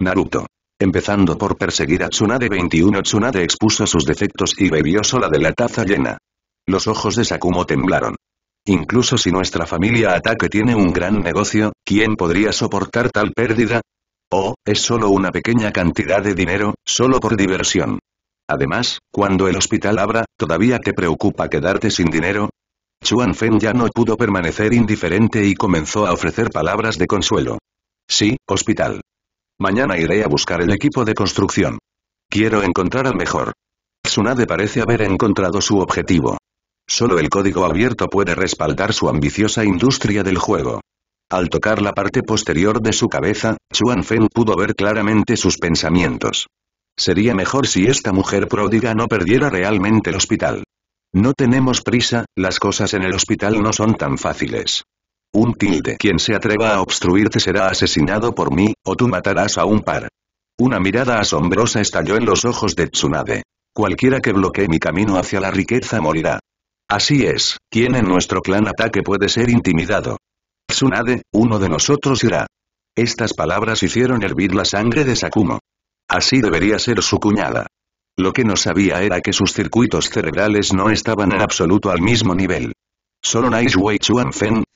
Naruto. Empezando por perseguir a Tsunade 21 Tsunade expuso sus defectos y bebió sola de la taza llena. Los ojos de Sakumo temblaron. Incluso si nuestra familia ataque tiene un gran negocio, ¿quién podría soportar tal pérdida? Oh, es solo una pequeña cantidad de dinero, solo por diversión. Además, cuando el hospital abra, ¿todavía te preocupa quedarte sin dinero? Chuan Feng ya no pudo permanecer indiferente y comenzó a ofrecer palabras de consuelo. Sí, hospital. Mañana iré a buscar el equipo de construcción. Quiero encontrar al mejor. Tsunade parece haber encontrado su objetivo. Solo el código abierto puede respaldar su ambiciosa industria del juego. Al tocar la parte posterior de su cabeza, Xuan Feng pudo ver claramente sus pensamientos. Sería mejor si esta mujer pródiga no perdiera realmente el hospital. No tenemos prisa, las cosas en el hospital no son tan fáciles. Un tilde. Quien se atreva a obstruirte será asesinado por mí, o tú matarás a un par. Una mirada asombrosa estalló en los ojos de Tsunade. Cualquiera que bloquee mi camino hacia la riqueza morirá. Así es, quien en nuestro clan ataque puede ser intimidado. Tsunade, uno de nosotros irá. Estas palabras hicieron hervir la sangre de Sakumo. Así debería ser su cuñada. Lo que no sabía era que sus circuitos cerebrales no estaban en absoluto al mismo nivel. Solo Nice y Chuan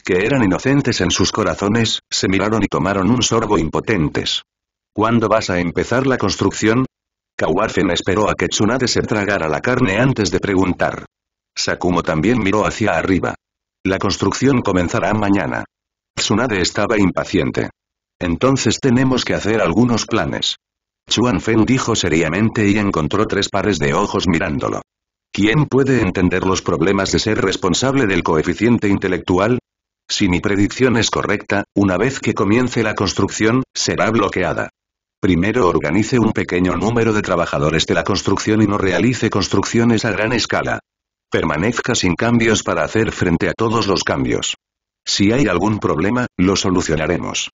que eran inocentes en sus corazones, se miraron y tomaron un sorbo impotentes. ¿Cuándo vas a empezar la construcción? Kawarfen esperó a que Tsunade se tragara la carne antes de preguntar. Sakumo también miró hacia arriba. La construcción comenzará mañana. Tsunade estaba impaciente. Entonces tenemos que hacer algunos planes. Chuan Feng dijo seriamente y encontró tres pares de ojos mirándolo. ¿Quién puede entender los problemas de ser responsable del coeficiente intelectual? Si mi predicción es correcta, una vez que comience la construcción, será bloqueada. Primero organice un pequeño número de trabajadores de la construcción y no realice construcciones a gran escala. Permanezca sin cambios para hacer frente a todos los cambios. Si hay algún problema, lo solucionaremos.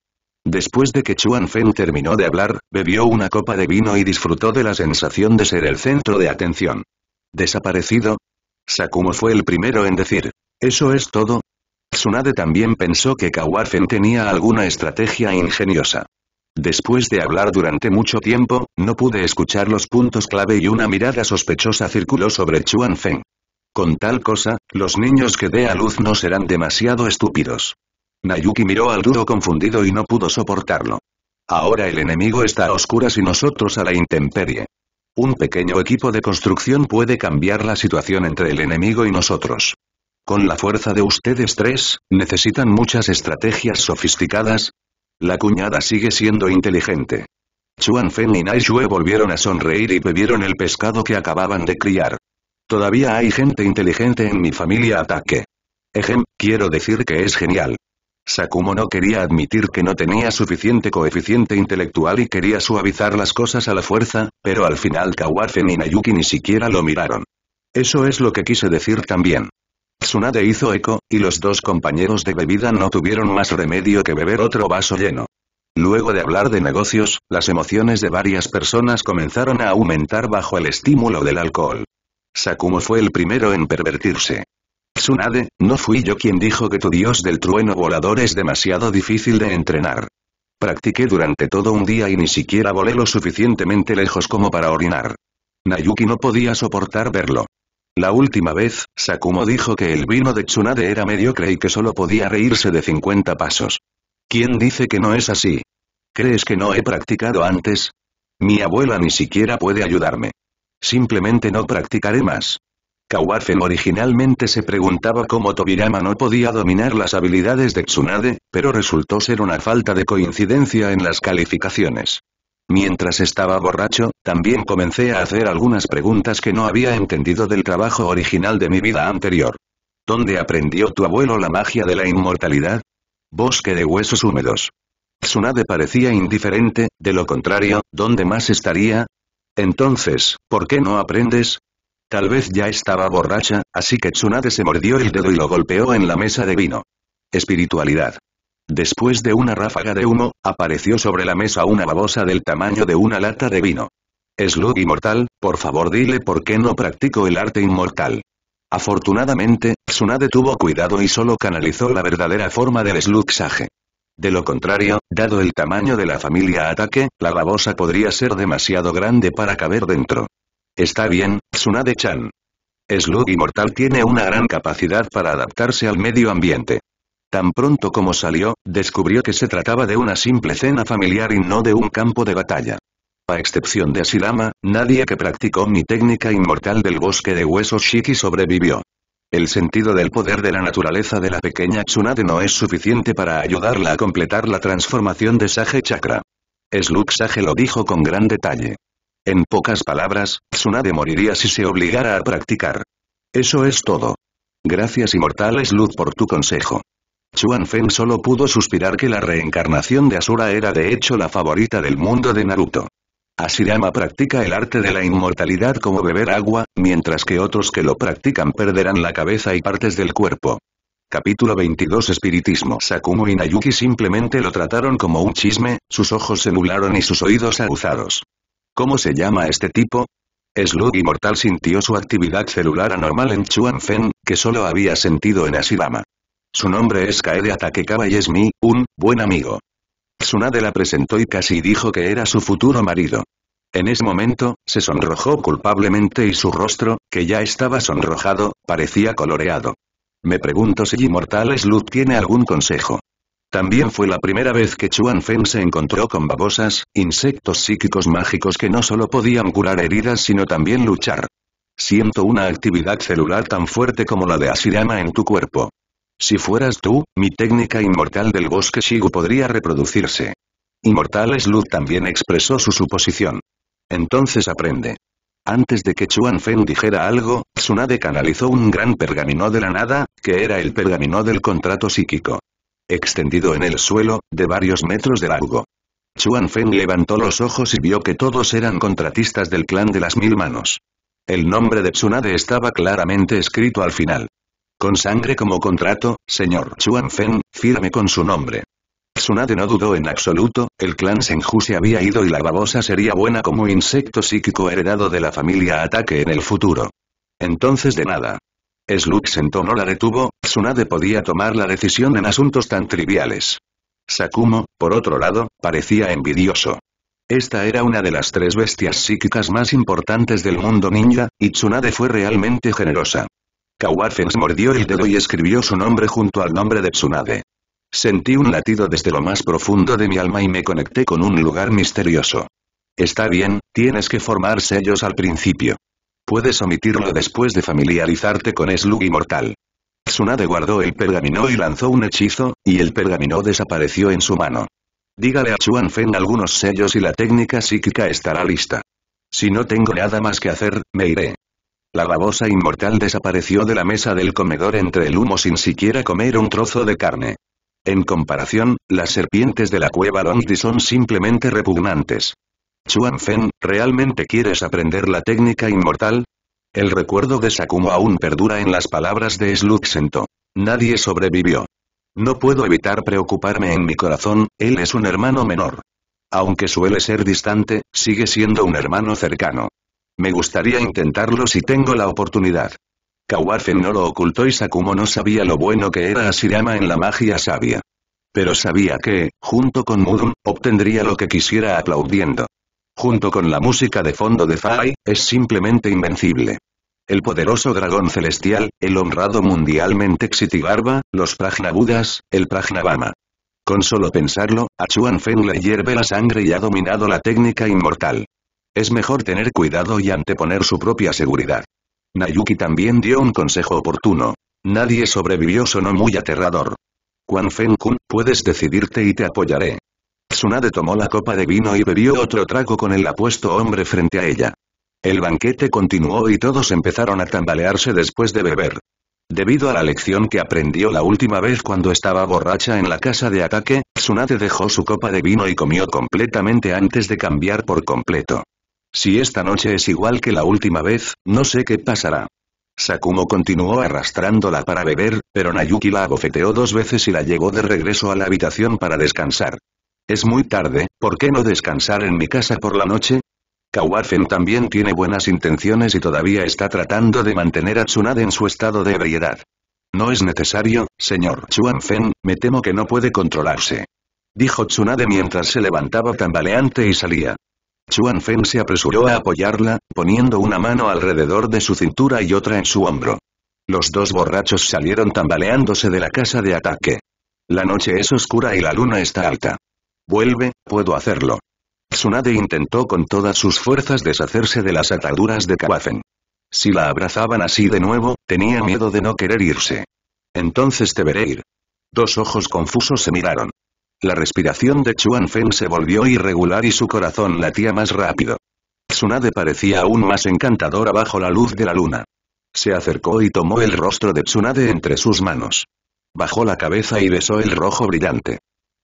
Después de que Chuan Feng terminó de hablar, bebió una copa de vino y disfrutó de la sensación de ser el centro de atención. ¿Desaparecido? Sakumo fue el primero en decir. ¿Eso es todo? Tsunade también pensó que Kawafen tenía alguna estrategia ingeniosa. Después de hablar durante mucho tiempo, no pude escuchar los puntos clave y una mirada sospechosa circuló sobre Chuan Feng. Con tal cosa, los niños que dé a luz no serán demasiado estúpidos. Nayuki miró al duro confundido y no pudo soportarlo. Ahora el enemigo está a oscuras y nosotros a la intemperie. Un pequeño equipo de construcción puede cambiar la situación entre el enemigo y nosotros. Con la fuerza de ustedes tres, necesitan muchas estrategias sofisticadas. La cuñada sigue siendo inteligente. Chuan Fen y Nai Xue volvieron a sonreír y bebieron el pescado que acababan de criar. Todavía hay gente inteligente en mi familia ataque. Ejem, quiero decir que es genial. Sakumo no quería admitir que no tenía suficiente coeficiente intelectual y quería suavizar las cosas a la fuerza, pero al final Kawase ni Nayuki ni siquiera lo miraron. Eso es lo que quise decir también. Tsunade hizo eco, y los dos compañeros de bebida no tuvieron más remedio que beber otro vaso lleno. Luego de hablar de negocios, las emociones de varias personas comenzaron a aumentar bajo el estímulo del alcohol. Sakumo fue el primero en pervertirse. Tsunade, no fui yo quien dijo que tu dios del trueno volador es demasiado difícil de entrenar. Practiqué durante todo un día y ni siquiera volé lo suficientemente lejos como para orinar. Nayuki no podía soportar verlo. La última vez, Sakumo dijo que el vino de Tsunade era mediocre y que solo podía reírse de 50 pasos. ¿Quién dice que no es así? ¿Crees que no he practicado antes? Mi abuela ni siquiera puede ayudarme. Simplemente no practicaré más. Kawafen originalmente se preguntaba cómo Tobirama no podía dominar las habilidades de Tsunade, pero resultó ser una falta de coincidencia en las calificaciones. Mientras estaba borracho, también comencé a hacer algunas preguntas que no había entendido del trabajo original de mi vida anterior. ¿Dónde aprendió tu abuelo la magia de la inmortalidad? Bosque de huesos húmedos. Tsunade parecía indiferente, de lo contrario, ¿dónde más estaría? Entonces, ¿por qué no aprendes? Tal vez ya estaba borracha, así que Tsunade se mordió el dedo y lo golpeó en la mesa de vino. Espiritualidad. Después de una ráfaga de humo, apareció sobre la mesa una babosa del tamaño de una lata de vino. Slug inmortal, por favor dile por qué no practico el arte inmortal. Afortunadamente, Tsunade tuvo cuidado y solo canalizó la verdadera forma del Slugsaje. De lo contrario, dado el tamaño de la familia ataque, la babosa podría ser demasiado grande para caber dentro. Está bien, Tsunade-chan. Slug Inmortal tiene una gran capacidad para adaptarse al medio ambiente. Tan pronto como salió, descubrió que se trataba de una simple cena familiar y no de un campo de batalla. A excepción de Asilama, nadie que practicó mi técnica inmortal del bosque de huesos Shiki sobrevivió. El sentido del poder de la naturaleza de la pequeña Tsunade no es suficiente para ayudarla a completar la transformación de Sage Chakra. Slug Sage lo dijo con gran detalle. En pocas palabras, Tsunade moriría si se obligara a practicar. Eso es todo. Gracias inmortales Luz por tu consejo. Chuan Feng solo pudo suspirar que la reencarnación de Asura era de hecho la favorita del mundo de Naruto. Asirama practica el arte de la inmortalidad como beber agua, mientras que otros que lo practican perderán la cabeza y partes del cuerpo. Capítulo 22 Espiritismo Sakumo y Nayuki simplemente lo trataron como un chisme, sus ojos se mularon y sus oídos aguzados. ¿Cómo se llama este tipo? Slug Inmortal sintió su actividad celular anormal en Chuanfen, que solo había sentido en asilama Su nombre es Kaede Atakekaba y es mi, un, buen amigo. Tsunade la presentó y casi dijo que era su futuro marido. En ese momento, se sonrojó culpablemente y su rostro, que ya estaba sonrojado, parecía coloreado. Me pregunto si Inmortal Slug tiene algún consejo. También fue la primera vez que Chuan Feng se encontró con babosas, insectos psíquicos mágicos que no solo podían curar heridas sino también luchar. Siento una actividad celular tan fuerte como la de Asirama en tu cuerpo. Si fueras tú, mi técnica inmortal del bosque Shigu podría reproducirse. Inmortales Luz también expresó su suposición. Entonces aprende. Antes de que Chuan Feng dijera algo, Tsunade canalizó un gran pergamino de la nada, que era el pergamino del contrato psíquico extendido en el suelo, de varios metros de largo. Chuan Feng levantó los ojos y vio que todos eran contratistas del clan de las mil manos. El nombre de Tsunade estaba claramente escrito al final. Con sangre como contrato, señor Chuan Feng, firme con su nombre. Tsunade no dudó en absoluto, el clan Senju se había ido y la babosa sería buena como insecto psíquico heredado de la familia Ataque en el futuro. Entonces de nada. Slux no la detuvo, Tsunade podía tomar la decisión en asuntos tan triviales. Sakumo, por otro lado, parecía envidioso. Esta era una de las tres bestias psíquicas más importantes del mundo ninja, y Tsunade fue realmente generosa. Kawafens mordió el dedo y escribió su nombre junto al nombre de Tsunade. Sentí un latido desde lo más profundo de mi alma y me conecté con un lugar misterioso. Está bien, tienes que formar sellos al principio. Puedes omitirlo después de familiarizarte con Slug Inmortal. Tsunade guardó el pergamino y lanzó un hechizo, y el pergamino desapareció en su mano. Dígale a Chuan Feng algunos sellos y la técnica psíquica estará lista. Si no tengo nada más que hacer, me iré. La babosa inmortal desapareció de la mesa del comedor entre el humo sin siquiera comer un trozo de carne. En comparación, las serpientes de la cueva Longdi son simplemente repugnantes. Chuan Fen, ¿realmente quieres aprender la técnica inmortal? El recuerdo de Sakumo aún perdura en las palabras de Sluxento. Nadie sobrevivió. No puedo evitar preocuparme en mi corazón, él es un hermano menor. Aunque suele ser distante, sigue siendo un hermano cercano. Me gustaría intentarlo si tengo la oportunidad. Kawafen no lo ocultó y Sakumo no sabía lo bueno que era Asirama en la magia sabia. Pero sabía que, junto con Murum, obtendría lo que quisiera aplaudiendo junto con la música de fondo de Fai, es simplemente invencible. El poderoso dragón celestial, el honrado mundialmente barba los Prajnabudas, el Prajnabama. Con solo pensarlo, a Chuan Feng le hierve la sangre y ha dominado la técnica inmortal. Es mejor tener cuidado y anteponer su propia seguridad. Nayuki también dio un consejo oportuno. Nadie sobrevivió sonó muy aterrador. Quan Feng Kun, puedes decidirte y te apoyaré. Tsunade tomó la copa de vino y bebió otro trago con el apuesto hombre frente a ella. El banquete continuó y todos empezaron a tambalearse después de beber. Debido a la lección que aprendió la última vez cuando estaba borracha en la casa de ataque, Tsunade dejó su copa de vino y comió completamente antes de cambiar por completo. Si esta noche es igual que la última vez, no sé qué pasará. Sakumo continuó arrastrándola para beber, pero Nayuki la abofeteó dos veces y la llevó de regreso a la habitación para descansar. Es muy tarde, ¿por qué no descansar en mi casa por la noche? Kawafen también tiene buenas intenciones y todavía está tratando de mantener a Tsunade en su estado de ebriedad. No es necesario, señor Chuanfen, me temo que no puede controlarse. Dijo Tsunade mientras se levantaba tambaleante y salía. Chuanfen se apresuró a apoyarla, poniendo una mano alrededor de su cintura y otra en su hombro. Los dos borrachos salieron tambaleándose de la casa de ataque. La noche es oscura y la luna está alta. Vuelve, puedo hacerlo. Tsunade intentó con todas sus fuerzas deshacerse de las ataduras de Kawafen. Si la abrazaban así de nuevo, tenía miedo de no querer irse. Entonces te veré ir. Dos ojos confusos se miraron. La respiración de Chuanfen se volvió irregular y su corazón latía más rápido. Tsunade parecía aún más encantadora bajo la luz de la luna. Se acercó y tomó el rostro de Tsunade entre sus manos. Bajó la cabeza y besó el rojo brillante.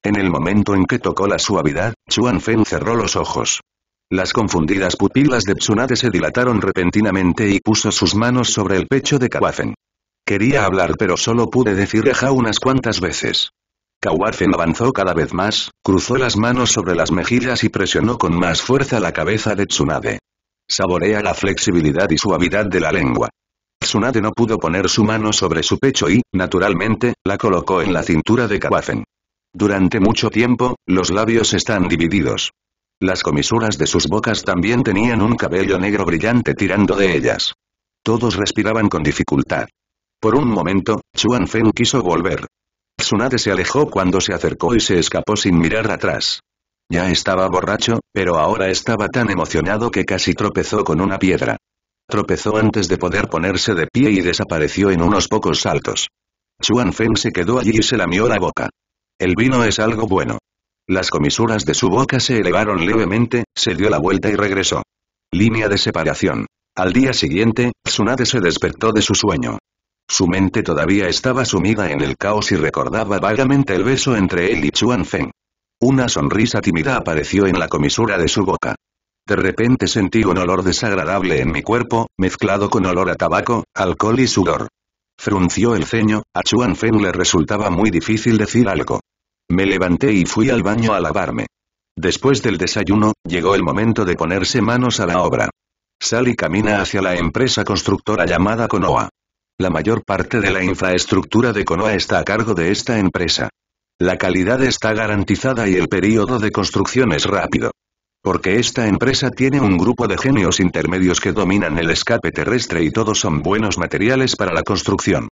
En el momento en que tocó la suavidad, Chuan Fen cerró los ojos. Las confundidas pupilas de Tsunade se dilataron repentinamente y puso sus manos sobre el pecho de Kawafen. Quería hablar pero solo pude decir ja unas cuantas veces. Kawafen avanzó cada vez más, cruzó las manos sobre las mejillas y presionó con más fuerza la cabeza de Tsunade. Saborea la flexibilidad y suavidad de la lengua. Tsunade no pudo poner su mano sobre su pecho y, naturalmente, la colocó en la cintura de Kawafen. Durante mucho tiempo, los labios están divididos. Las comisuras de sus bocas también tenían un cabello negro brillante tirando de ellas. Todos respiraban con dificultad. Por un momento, Chuan Feng quiso volver. Tsunade se alejó cuando se acercó y se escapó sin mirar atrás. Ya estaba borracho, pero ahora estaba tan emocionado que casi tropezó con una piedra. Tropezó antes de poder ponerse de pie y desapareció en unos pocos saltos. Chuan Feng se quedó allí y se lamió la boca. El vino es algo bueno. Las comisuras de su boca se elevaron levemente, se dio la vuelta y regresó. Línea de separación. Al día siguiente, Tsunade se despertó de su sueño. Su mente todavía estaba sumida en el caos y recordaba vagamente el beso entre él y Chuan Feng. Una sonrisa tímida apareció en la comisura de su boca. De repente sentí un olor desagradable en mi cuerpo, mezclado con olor a tabaco, alcohol y sudor. Frunció el ceño, a Chuan Feng le resultaba muy difícil decir algo. Me levanté y fui al baño a lavarme. Después del desayuno, llegó el momento de ponerse manos a la obra. y camina hacia la empresa constructora llamada Konoa. La mayor parte de la infraestructura de Konoa está a cargo de esta empresa. La calidad está garantizada y el periodo de construcción es rápido. Porque esta empresa tiene un grupo de genios intermedios que dominan el escape terrestre y todos son buenos materiales para la construcción.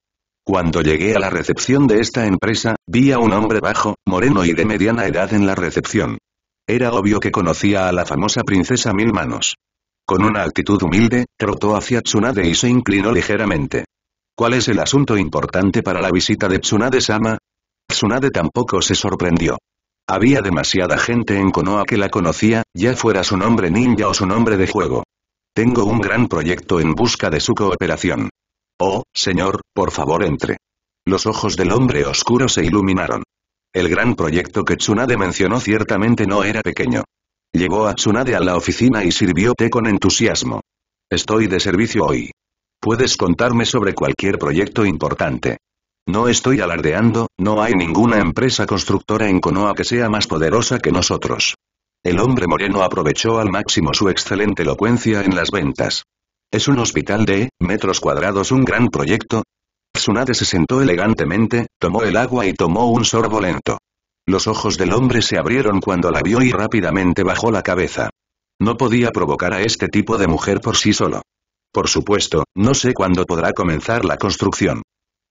Cuando llegué a la recepción de esta empresa, vi a un hombre bajo, moreno y de mediana edad en la recepción. Era obvio que conocía a la famosa princesa Mil Manos. Con una actitud humilde, trotó hacia Tsunade y se inclinó ligeramente. ¿Cuál es el asunto importante para la visita de Tsunade-sama? Tsunade tampoco se sorprendió. Había demasiada gente en Konoha que la conocía, ya fuera su nombre ninja o su nombre de juego. Tengo un gran proyecto en busca de su cooperación. Oh, señor, por favor entre. Los ojos del hombre oscuro se iluminaron. El gran proyecto que Tsunade mencionó ciertamente no era pequeño. Llegó a Tsunade a la oficina y sirvió té con entusiasmo. Estoy de servicio hoy. Puedes contarme sobre cualquier proyecto importante. No estoy alardeando, no hay ninguna empresa constructora en Konoha que sea más poderosa que nosotros. El hombre moreno aprovechó al máximo su excelente elocuencia en las ventas. ¿Es un hospital de metros cuadrados un gran proyecto? Tsunade se sentó elegantemente, tomó el agua y tomó un sorbo lento. Los ojos del hombre se abrieron cuando la vio y rápidamente bajó la cabeza. No podía provocar a este tipo de mujer por sí solo. Por supuesto, no sé cuándo podrá comenzar la construcción.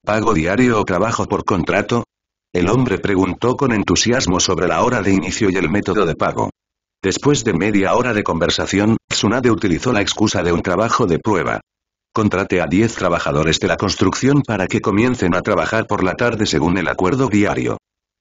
¿Pago diario o trabajo por contrato? El hombre preguntó con entusiasmo sobre la hora de inicio y el método de pago. Después de media hora de conversación, Tsunade utilizó la excusa de un trabajo de prueba. Contrate a 10 trabajadores de la construcción para que comiencen a trabajar por la tarde según el acuerdo diario.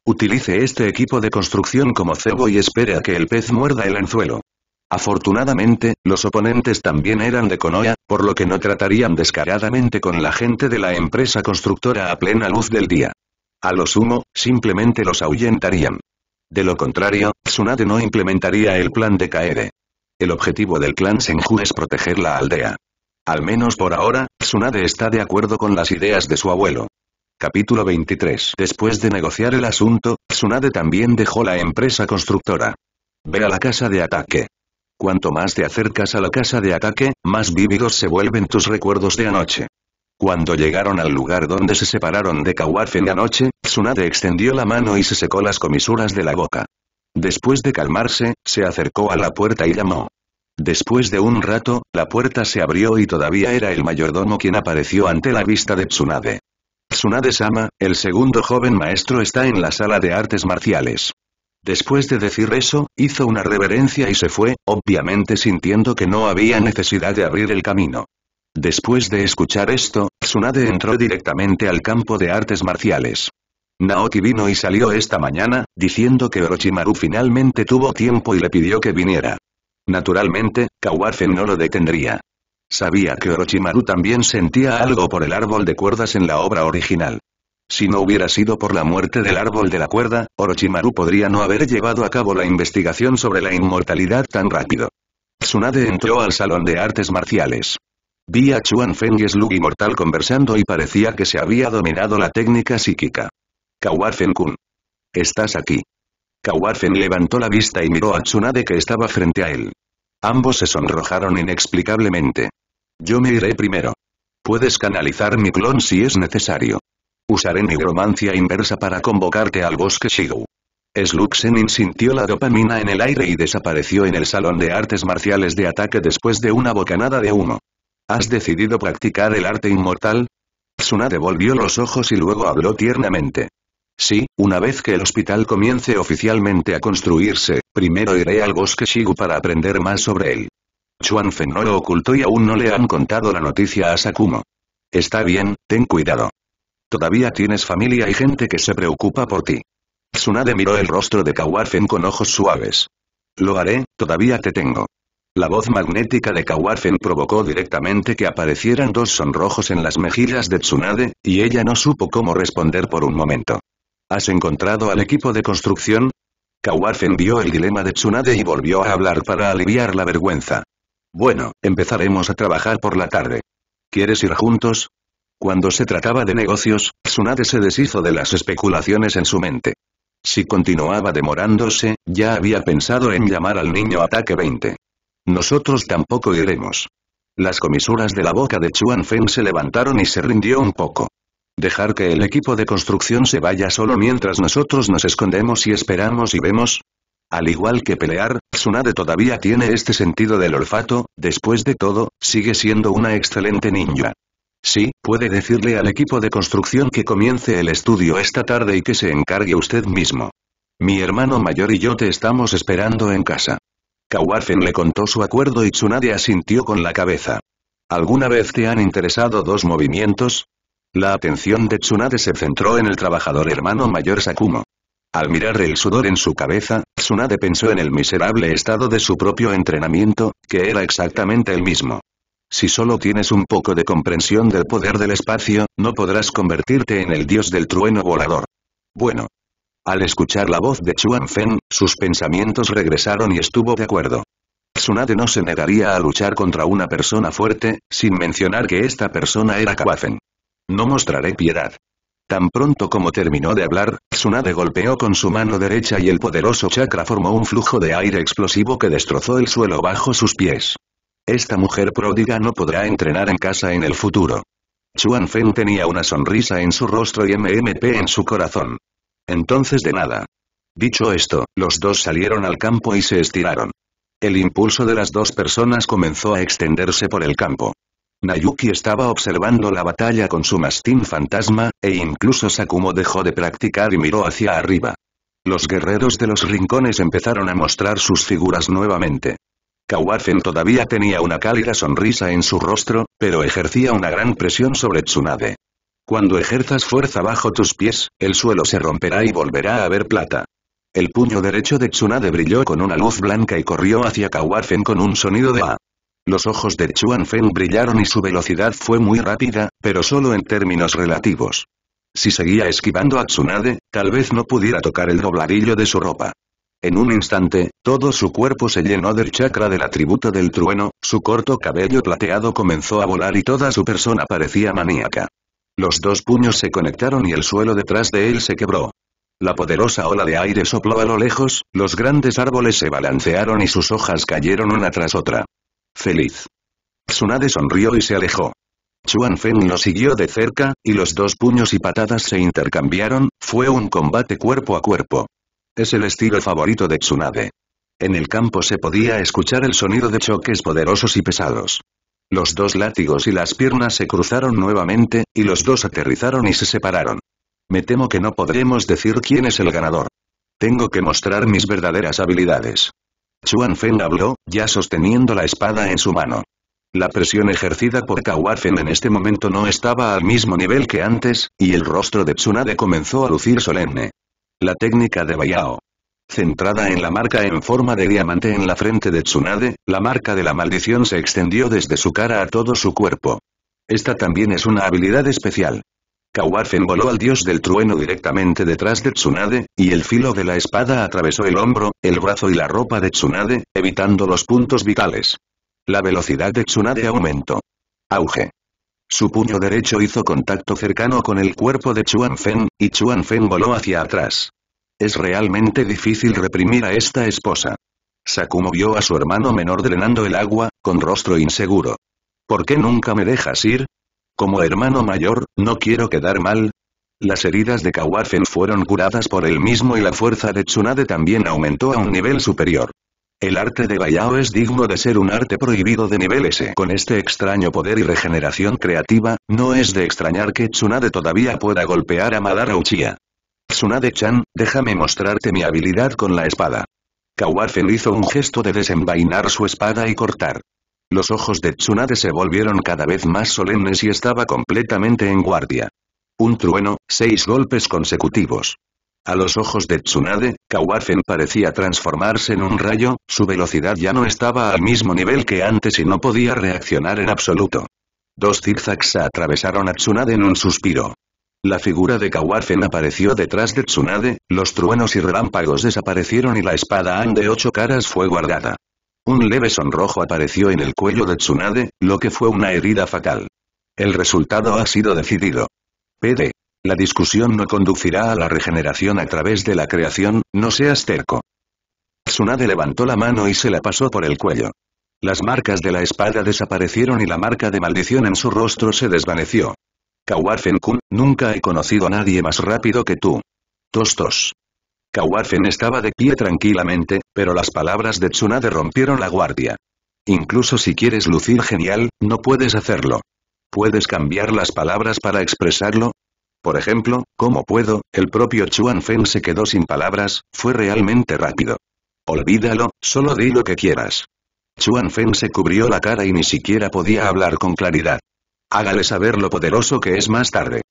Utilice este equipo de construcción como cebo y espere a que el pez muerda el anzuelo. Afortunadamente, los oponentes también eran de Konoha, por lo que no tratarían descaradamente con la gente de la empresa constructora a plena luz del día. A lo sumo, simplemente los ahuyentarían. De lo contrario, Tsunade no implementaría el plan de Kaede. El objetivo del clan Senju es proteger la aldea. Al menos por ahora, Tsunade está de acuerdo con las ideas de su abuelo. Capítulo 23 Después de negociar el asunto, Tsunade también dejó la empresa constructora. Ve a la casa de ataque. Cuanto más te acercas a la casa de ataque, más vívidos se vuelven tus recuerdos de anoche. Cuando llegaron al lugar donde se separaron de Kawaf en la noche, Tsunade extendió la mano y se secó las comisuras de la boca. Después de calmarse, se acercó a la puerta y llamó. Después de un rato, la puerta se abrió y todavía era el mayordomo quien apareció ante la vista de Tsunade. Tsunade-sama, el segundo joven maestro está en la sala de artes marciales. Después de decir eso, hizo una reverencia y se fue, obviamente sintiendo que no había necesidad de abrir el camino. Después de escuchar esto, Tsunade entró directamente al campo de artes marciales. Naoki vino y salió esta mañana, diciendo que Orochimaru finalmente tuvo tiempo y le pidió que viniera. Naturalmente, Kawafen no lo detendría. Sabía que Orochimaru también sentía algo por el árbol de cuerdas en la obra original. Si no hubiera sido por la muerte del árbol de la cuerda, Orochimaru podría no haber llevado a cabo la investigación sobre la inmortalidad tan rápido. Tsunade entró al salón de artes marciales. Vi a Chuan Feng y Slug Inmortal conversando y parecía que se había dominado la técnica psíquica. Kawarfen Kun. Estás aquí. Kawarfen levantó la vista y miró a Tsunade que estaba frente a él. Ambos se sonrojaron inexplicablemente. Yo me iré primero. Puedes canalizar mi clon si es necesario. Usaré romancia inversa para convocarte al bosque Shigou. Senin sintió la dopamina en el aire y desapareció en el salón de artes marciales de ataque después de una bocanada de humo. ¿Has decidido practicar el arte inmortal? Tsunade volvió los ojos y luego habló tiernamente. Sí, una vez que el hospital comience oficialmente a construirse, primero iré al bosque Shigu para aprender más sobre él. Chuan Fen no lo ocultó y aún no le han contado la noticia a Sakumo. Está bien, ten cuidado. Todavía tienes familia y gente que se preocupa por ti. Tsunade miró el rostro de Kawafen con ojos suaves. Lo haré, todavía te tengo. La voz magnética de Kawarfen provocó directamente que aparecieran dos sonrojos en las mejillas de Tsunade, y ella no supo cómo responder por un momento. ¿Has encontrado al equipo de construcción? Kawarfen vio el dilema de Tsunade y volvió a hablar para aliviar la vergüenza. Bueno, empezaremos a trabajar por la tarde. ¿Quieres ir juntos? Cuando se trataba de negocios, Tsunade se deshizo de las especulaciones en su mente. Si continuaba demorándose, ya había pensado en llamar al niño Ataque 20. Nosotros tampoco iremos. Las comisuras de la boca de Chuan feng se levantaron y se rindió un poco. Dejar que el equipo de construcción se vaya solo mientras nosotros nos escondemos y esperamos y vemos. Al igual que pelear, Tsunade todavía tiene este sentido del olfato, después de todo, sigue siendo una excelente ninja. Sí, puede decirle al equipo de construcción que comience el estudio esta tarde y que se encargue usted mismo. Mi hermano mayor y yo te estamos esperando en casa. Kawarfen le contó su acuerdo y Tsunade asintió con la cabeza. ¿Alguna vez te han interesado dos movimientos? La atención de Tsunade se centró en el trabajador hermano mayor Sakumo. Al mirar el sudor en su cabeza, Tsunade pensó en el miserable estado de su propio entrenamiento, que era exactamente el mismo. Si solo tienes un poco de comprensión del poder del espacio, no podrás convertirte en el dios del trueno volador. Bueno, al escuchar la voz de Chuan Fen, sus pensamientos regresaron y estuvo de acuerdo. Tsunade no se negaría a luchar contra una persona fuerte, sin mencionar que esta persona era Kawafen. No mostraré piedad. Tan pronto como terminó de hablar, Tsunade golpeó con su mano derecha y el poderoso chakra formó un flujo de aire explosivo que destrozó el suelo bajo sus pies. Esta mujer pródiga no podrá entrenar en casa en el futuro. Chuan Fen tenía una sonrisa en su rostro y MMP en su corazón. Entonces de nada. Dicho esto, los dos salieron al campo y se estiraron. El impulso de las dos personas comenzó a extenderse por el campo. Nayuki estaba observando la batalla con su mastín fantasma, e incluso Sakumo dejó de practicar y miró hacia arriba. Los guerreros de los rincones empezaron a mostrar sus figuras nuevamente. Kawafen todavía tenía una cálida sonrisa en su rostro, pero ejercía una gran presión sobre Tsunade. Cuando ejerzas fuerza bajo tus pies, el suelo se romperá y volverá a haber plata. El puño derecho de Tsunade brilló con una luz blanca y corrió hacia Kawafen con un sonido de A. Los ojos de Chuanfen brillaron y su velocidad fue muy rápida, pero solo en términos relativos. Si seguía esquivando a Tsunade, tal vez no pudiera tocar el dobladillo de su ropa. En un instante, todo su cuerpo se llenó del chakra del atributo del trueno, su corto cabello plateado comenzó a volar y toda su persona parecía maníaca. Los dos puños se conectaron y el suelo detrás de él se quebró. La poderosa ola de aire sopló a lo lejos, los grandes árboles se balancearon y sus hojas cayeron una tras otra. Feliz. Tsunade sonrió y se alejó. Chuan Feng lo siguió de cerca, y los dos puños y patadas se intercambiaron, fue un combate cuerpo a cuerpo. Es el estilo favorito de Tsunade. En el campo se podía escuchar el sonido de choques poderosos y pesados. Los dos látigos y las piernas se cruzaron nuevamente, y los dos aterrizaron y se separaron. Me temo que no podremos decir quién es el ganador. Tengo que mostrar mis verdaderas habilidades. Chuan Feng habló, ya sosteniendo la espada en su mano. La presión ejercida por Kawafen en este momento no estaba al mismo nivel que antes, y el rostro de Tsunade comenzó a lucir solemne. La técnica de Bayao centrada en la marca en forma de diamante en la frente de Tsunade, la marca de la maldición se extendió desde su cara a todo su cuerpo. Esta también es una habilidad especial. Kawarfen voló al dios del trueno directamente detrás de Tsunade, y el filo de la espada atravesó el hombro, el brazo y la ropa de Tsunade, evitando los puntos vitales. La velocidad de Tsunade aumentó. Auge. Su puño derecho hizo contacto cercano con el cuerpo de Chuan y Chuan voló hacia atrás. Es realmente difícil reprimir a esta esposa. Sakumo vio a su hermano menor drenando el agua, con rostro inseguro. ¿Por qué nunca me dejas ir? Como hermano mayor, no quiero quedar mal. Las heridas de Kawafen fueron curadas por él mismo y la fuerza de Tsunade también aumentó a un nivel superior. El arte de Bayao es digno de ser un arte prohibido de nivel S. Con este extraño poder y regeneración creativa, no es de extrañar que Tsunade todavía pueda golpear a Madara Uchiha. Tsunade-chan, déjame mostrarte mi habilidad con la espada. Kawafen hizo un gesto de desenvainar su espada y cortar. Los ojos de Tsunade se volvieron cada vez más solemnes y estaba completamente en guardia. Un trueno, seis golpes consecutivos. A los ojos de Tsunade, Kawafen parecía transformarse en un rayo, su velocidad ya no estaba al mismo nivel que antes y no podía reaccionar en absoluto. Dos zigzags atravesaron a Tsunade en un suspiro. La figura de Kawarfen apareció detrás de Tsunade, los truenos y relámpagos desaparecieron y la espada An de ocho caras fue guardada. Un leve sonrojo apareció en el cuello de Tsunade, lo que fue una herida fatal. El resultado ha sido decidido. PD. La discusión no conducirá a la regeneración a través de la creación, no seas terco. Tsunade levantó la mano y se la pasó por el cuello. Las marcas de la espada desaparecieron y la marca de maldición en su rostro se desvaneció. Kawarfen-kun, nunca he conocido a nadie más rápido que tú. Tostos. Kawarfen estaba de pie tranquilamente, pero las palabras de Chunade rompieron la guardia. Incluso si quieres lucir genial, no puedes hacerlo. ¿Puedes cambiar las palabras para expresarlo? Por ejemplo, ¿cómo puedo? El propio Chuanfen se quedó sin palabras, fue realmente rápido. Olvídalo, solo di lo que quieras. Chuanfen se cubrió la cara y ni siquiera podía hablar con claridad. Hágale saber lo poderoso que es más tarde.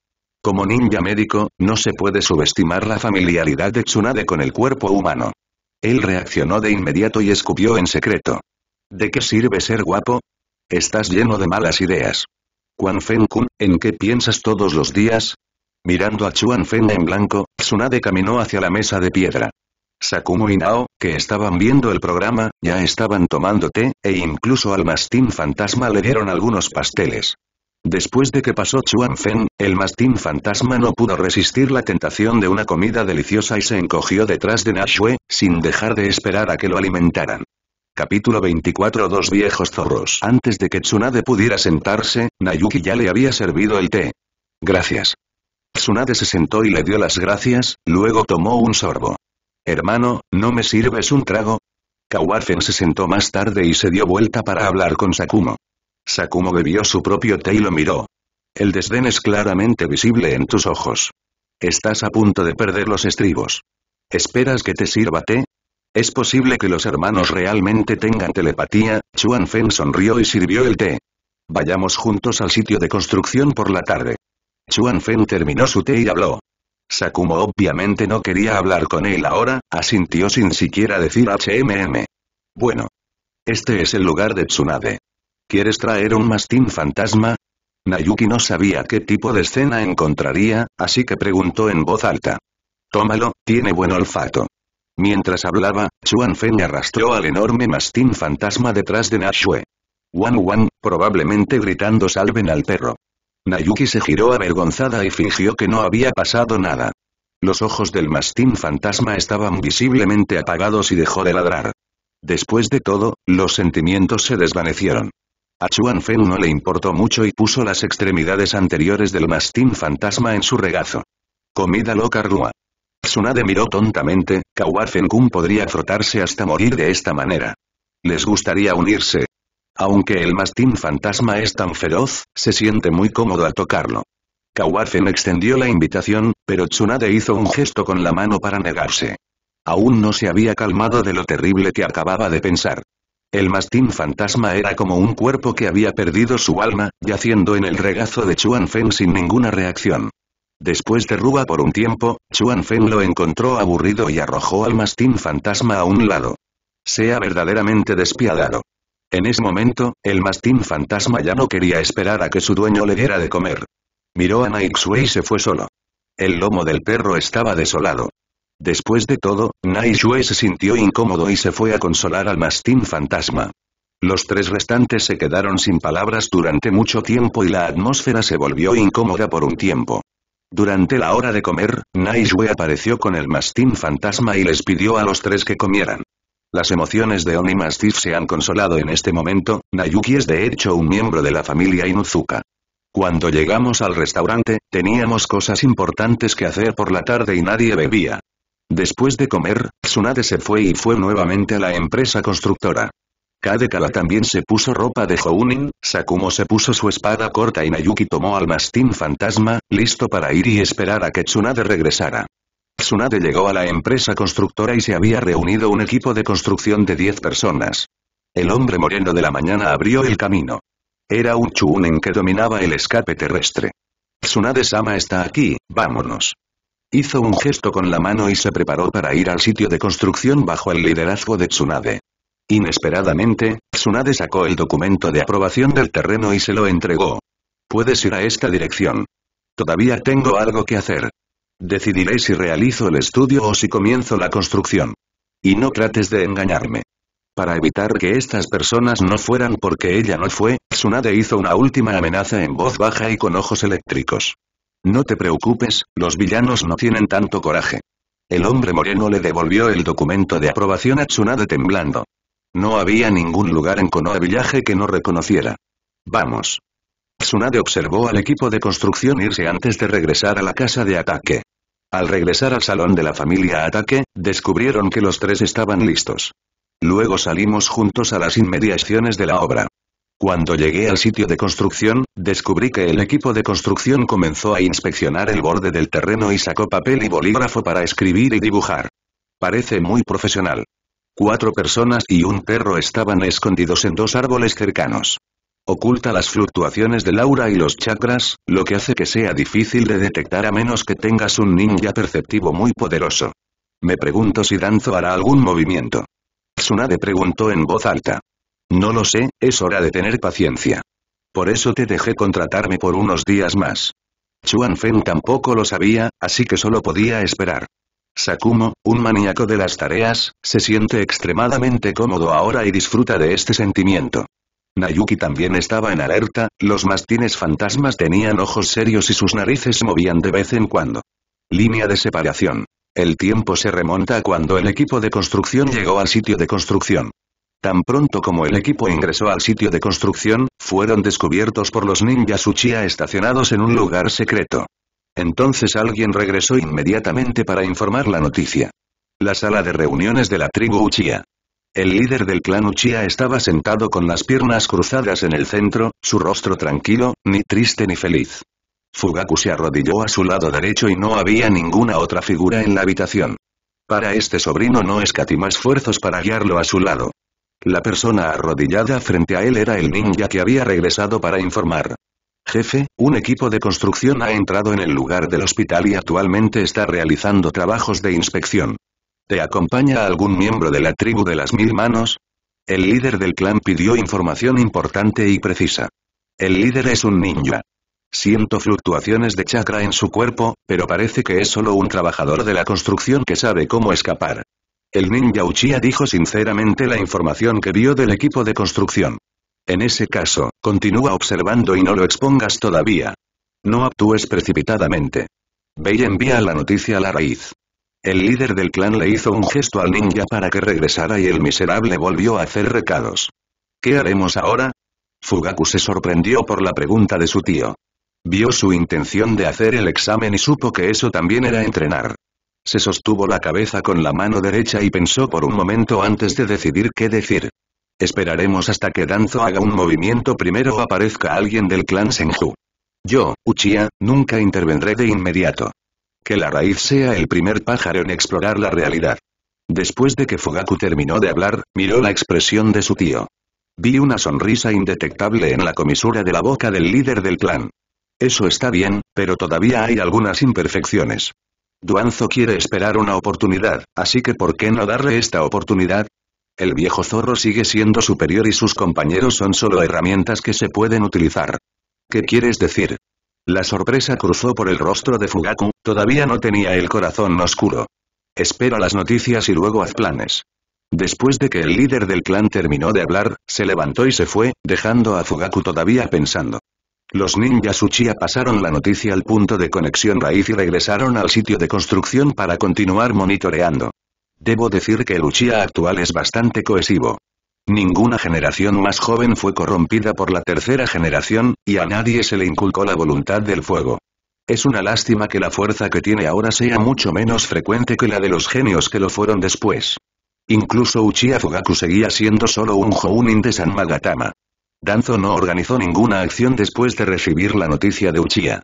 Como ninja médico, no se puede subestimar la familiaridad de Tsunade con el cuerpo humano. Él reaccionó de inmediato y escupió en secreto. ¿De qué sirve ser guapo? Estás lleno de malas ideas. Quan Feng Kun, ¿en qué piensas todos los días? Mirando a Chuan Feng en blanco, Tsunade caminó hacia la mesa de piedra. Sakumo y Nao, que estaban viendo el programa, ya estaban tomando té, e incluso al mastín fantasma le dieron algunos pasteles. Después de que pasó Chuan Feng, el mastín fantasma no pudo resistir la tentación de una comida deliciosa y se encogió detrás de Nashue, sin dejar de esperar a que lo alimentaran. Capítulo 24 Dos viejos zorros Antes de que Tsunade pudiera sentarse, Nayuki ya le había servido el té. Gracias. Tsunade se sentó y le dio las gracias, luego tomó un sorbo. Hermano, ¿no me sirves un trago? Kawafen se sentó más tarde y se dio vuelta para hablar con Sakumo. Sakumo bebió su propio té y lo miró. El desdén es claramente visible en tus ojos. Estás a punto de perder los estribos. ¿Esperas que te sirva té? Es posible que los hermanos realmente tengan telepatía, Chuan Feng sonrió y sirvió el té. Vayamos juntos al sitio de construcción por la tarde. Chuan Feng terminó su té y habló. Sakumo obviamente no quería hablar con él ahora, asintió sin siquiera decir HMM. Bueno. Este es el lugar de Tsunade. ¿Quieres traer un mastín fantasma? Nayuki no sabía qué tipo de escena encontraría, así que preguntó en voz alta. Tómalo, tiene buen olfato. Mientras hablaba, Chuan Feng arrastró al enorme mastín fantasma detrás de Nashue. Wan Wan, probablemente gritando salven al perro. Nayuki se giró avergonzada y fingió que no había pasado nada. Los ojos del mastín fantasma estaban visiblemente apagados y dejó de ladrar. Después de todo, los sentimientos se desvanecieron. A Chuan no le importó mucho y puso las extremidades anteriores del mastín fantasma en su regazo. Comida loca rúa. Tsunade miró tontamente, Kawarfenkun podría frotarse hasta morir de esta manera. ¿Les gustaría unirse? Aunque el mastín fantasma es tan feroz, se siente muy cómodo al tocarlo. Kawarfen extendió la invitación, pero Tsunade hizo un gesto con la mano para negarse. Aún no se había calmado de lo terrible que acababa de pensar. El mastín fantasma era como un cuerpo que había perdido su alma, yaciendo en el regazo de Chuan Feng sin ninguna reacción. Después de Rúa por un tiempo, Chuan Feng lo encontró aburrido y arrojó al mastín fantasma a un lado. Sea verdaderamente despiadado. En ese momento, el mastín fantasma ya no quería esperar a que su dueño le diera de comer. Miró a way y se fue solo. El lomo del perro estaba desolado. Después de todo, Nai se sintió incómodo y se fue a consolar al mastín fantasma. Los tres restantes se quedaron sin palabras durante mucho tiempo y la atmósfera se volvió incómoda por un tiempo. Durante la hora de comer, Nai apareció con el mastín fantasma y les pidió a los tres que comieran. Las emociones de Oni Mastiff se han consolado en este momento, Nayuki es de hecho un miembro de la familia Inuzuka. Cuando llegamos al restaurante, teníamos cosas importantes que hacer por la tarde y nadie bebía. Después de comer, Tsunade se fue y fue nuevamente a la empresa constructora. Kadekala también se puso ropa de Hounin, Sakumo se puso su espada corta y Nayuki tomó al mastín fantasma, listo para ir y esperar a que Tsunade regresara. Tsunade llegó a la empresa constructora y se había reunido un equipo de construcción de 10 personas. El hombre moreno de la mañana abrió el camino. Era un Chunin que dominaba el escape terrestre. Tsunade-sama está aquí, vámonos. Hizo un gesto con la mano y se preparó para ir al sitio de construcción bajo el liderazgo de Tsunade. Inesperadamente, Tsunade sacó el documento de aprobación del terreno y se lo entregó. Puedes ir a esta dirección. Todavía tengo algo que hacer. Decidiré si realizo el estudio o si comienzo la construcción. Y no trates de engañarme. Para evitar que estas personas no fueran porque ella no fue, Tsunade hizo una última amenaza en voz baja y con ojos eléctricos. No te preocupes, los villanos no tienen tanto coraje. El hombre moreno le devolvió el documento de aprobación a Tsunade temblando. No había ningún lugar en Konoha Villaje que no reconociera. Vamos. Tsunade observó al equipo de construcción irse antes de regresar a la casa de ataque. Al regresar al salón de la familia ataque, descubrieron que los tres estaban listos. Luego salimos juntos a las inmediaciones de la obra. Cuando llegué al sitio de construcción, descubrí que el equipo de construcción comenzó a inspeccionar el borde del terreno y sacó papel y bolígrafo para escribir y dibujar. Parece muy profesional. Cuatro personas y un perro estaban escondidos en dos árboles cercanos. Oculta las fluctuaciones del aura y los chakras, lo que hace que sea difícil de detectar a menos que tengas un ninja perceptivo muy poderoso. Me pregunto si Danzo hará algún movimiento. Tsunade preguntó en voz alta. No lo sé, es hora de tener paciencia. Por eso te dejé contratarme por unos días más. Chuan Feng tampoco lo sabía, así que solo podía esperar. Sakumo, un maníaco de las tareas, se siente extremadamente cómodo ahora y disfruta de este sentimiento. Nayuki también estaba en alerta, los mastines fantasmas tenían ojos serios y sus narices movían de vez en cuando. Línea de separación. El tiempo se remonta cuando el equipo de construcción llegó al sitio de construcción. Tan pronto como el equipo ingresó al sitio de construcción, fueron descubiertos por los ninjas Uchiha estacionados en un lugar secreto. Entonces alguien regresó inmediatamente para informar la noticia. La sala de reuniones de la tribu Uchiha. El líder del clan Uchiha estaba sentado con las piernas cruzadas en el centro, su rostro tranquilo, ni triste ni feliz. Fugaku se arrodilló a su lado derecho y no había ninguna otra figura en la habitación. Para este sobrino no escatima esfuerzos para guiarlo a su lado. La persona arrodillada frente a él era el ninja que había regresado para informar. Jefe, un equipo de construcción ha entrado en el lugar del hospital y actualmente está realizando trabajos de inspección. ¿Te acompaña algún miembro de la tribu de las mil manos? El líder del clan pidió información importante y precisa. El líder es un ninja. Siento fluctuaciones de chakra en su cuerpo, pero parece que es solo un trabajador de la construcción que sabe cómo escapar. El ninja Uchiha dijo sinceramente la información que vio del equipo de construcción. En ese caso, continúa observando y no lo expongas todavía. No actúes precipitadamente. Ve envía la noticia a la raíz. El líder del clan le hizo un gesto al ninja para que regresara y el miserable volvió a hacer recados. ¿Qué haremos ahora? Fugaku se sorprendió por la pregunta de su tío. Vio su intención de hacer el examen y supo que eso también era entrenar. Se sostuvo la cabeza con la mano derecha y pensó por un momento antes de decidir qué decir. Esperaremos hasta que Danzo haga un movimiento primero o aparezca alguien del clan Senju. Yo, Uchiha, nunca intervendré de inmediato. Que la raíz sea el primer pájaro en explorar la realidad. Después de que Fugaku terminó de hablar, miró la expresión de su tío. Vi una sonrisa indetectable en la comisura de la boca del líder del clan. Eso está bien, pero todavía hay algunas imperfecciones. Duanzo quiere esperar una oportunidad, así que ¿por qué no darle esta oportunidad? El viejo zorro sigue siendo superior y sus compañeros son solo herramientas que se pueden utilizar. ¿Qué quieres decir? La sorpresa cruzó por el rostro de Fugaku, todavía no tenía el corazón oscuro. Espera las noticias y luego haz planes. Después de que el líder del clan terminó de hablar, se levantó y se fue, dejando a Fugaku todavía pensando. Los ninjas Uchiha pasaron la noticia al punto de conexión raíz y regresaron al sitio de construcción para continuar monitoreando. Debo decir que el Uchiha actual es bastante cohesivo. Ninguna generación más joven fue corrompida por la tercera generación, y a nadie se le inculcó la voluntad del fuego. Es una lástima que la fuerza que tiene ahora sea mucho menos frecuente que la de los genios que lo fueron después. Incluso Uchiha Fugaku seguía siendo solo un Jounin de San Magatama. Danzo no organizó ninguna acción después de recibir la noticia de Uchiha.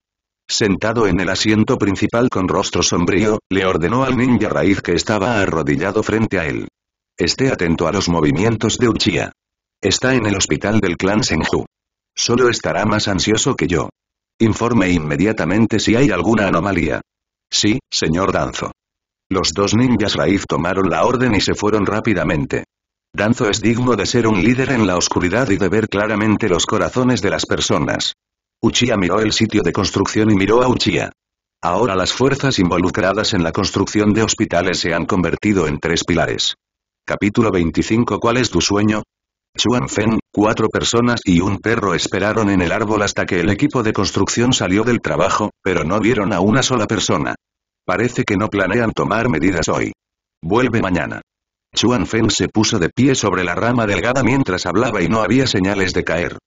Sentado en el asiento principal con rostro sombrío, le ordenó al ninja raíz que estaba arrodillado frente a él. Esté atento a los movimientos de Uchiha. Está en el hospital del clan Senju. Solo estará más ansioso que yo. Informe inmediatamente si hay alguna anomalía. Sí, señor Danzo. Los dos ninjas raíz tomaron la orden y se fueron rápidamente. Danzo es digno de ser un líder en la oscuridad y de ver claramente los corazones de las personas. Uchiha miró el sitio de construcción y miró a Uchiha. Ahora las fuerzas involucradas en la construcción de hospitales se han convertido en tres pilares. Capítulo 25 ¿Cuál es tu sueño? Chuan Fen, cuatro personas y un perro esperaron en el árbol hasta que el equipo de construcción salió del trabajo, pero no vieron a una sola persona. Parece que no planean tomar medidas hoy. Vuelve mañana. Chuan Feng se puso de pie sobre la rama delgada mientras hablaba y no había señales de caer.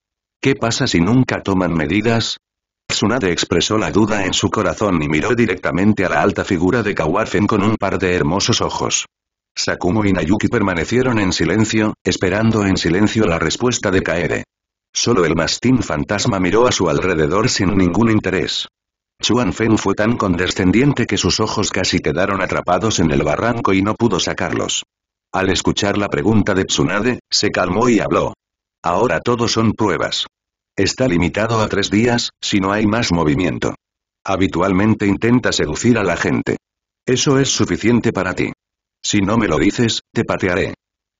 ¿Qué pasa si nunca toman medidas? Tsunade expresó la duda en su corazón y miró directamente a la alta figura de Kawafen con un par de hermosos ojos. Sakumo y Nayuki permanecieron en silencio, esperando en silencio la respuesta de Kaede. Solo el mastín fantasma miró a su alrededor sin ningún interés. Chuan Feng fue tan condescendiente que sus ojos casi quedaron atrapados en el barranco y no pudo sacarlos. Al escuchar la pregunta de Tsunade, se calmó y habló. Ahora todo son pruebas. Está limitado a tres días, si no hay más movimiento. Habitualmente intenta seducir a la gente. Eso es suficiente para ti. Si no me lo dices, te patearé.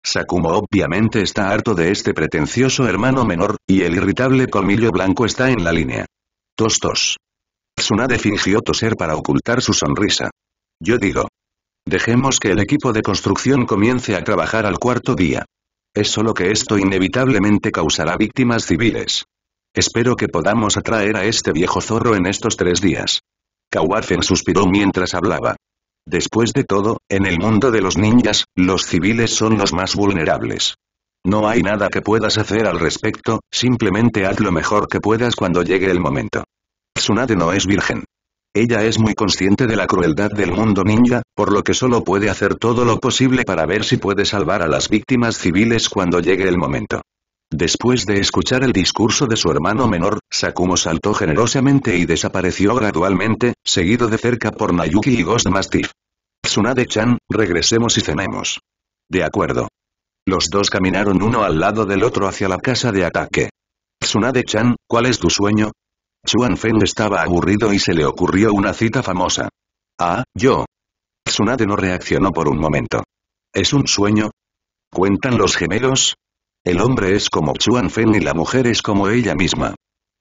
Sakumo obviamente está harto de este pretencioso hermano menor, y el irritable colmillo blanco está en la línea. Tostos. Tsunade fingió toser para ocultar su sonrisa. Yo digo. Dejemos que el equipo de construcción comience a trabajar al cuarto día. Es solo que esto inevitablemente causará víctimas civiles. Espero que podamos atraer a este viejo zorro en estos tres días. Kawafen suspiró mientras hablaba. Después de todo, en el mundo de los ninjas, los civiles son los más vulnerables. No hay nada que puedas hacer al respecto, simplemente haz lo mejor que puedas cuando llegue el momento. Tsunade no es virgen. Ella es muy consciente de la crueldad del mundo ninja, por lo que solo puede hacer todo lo posible para ver si puede salvar a las víctimas civiles cuando llegue el momento. Después de escuchar el discurso de su hermano menor, Sakumo saltó generosamente y desapareció gradualmente, seguido de cerca por Nayuki y Ghost Mastiff. Tsunade-chan, regresemos y cenemos. De acuerdo. Los dos caminaron uno al lado del otro hacia la casa de ataque. Tsunade-chan, ¿cuál es tu sueño? Chuan Feng estaba aburrido y se le ocurrió una cita famosa. Ah, yo. Tsunade no reaccionó por un momento. ¿Es un sueño? ¿Cuentan los gemelos? El hombre es como Chuan Feng y la mujer es como ella misma.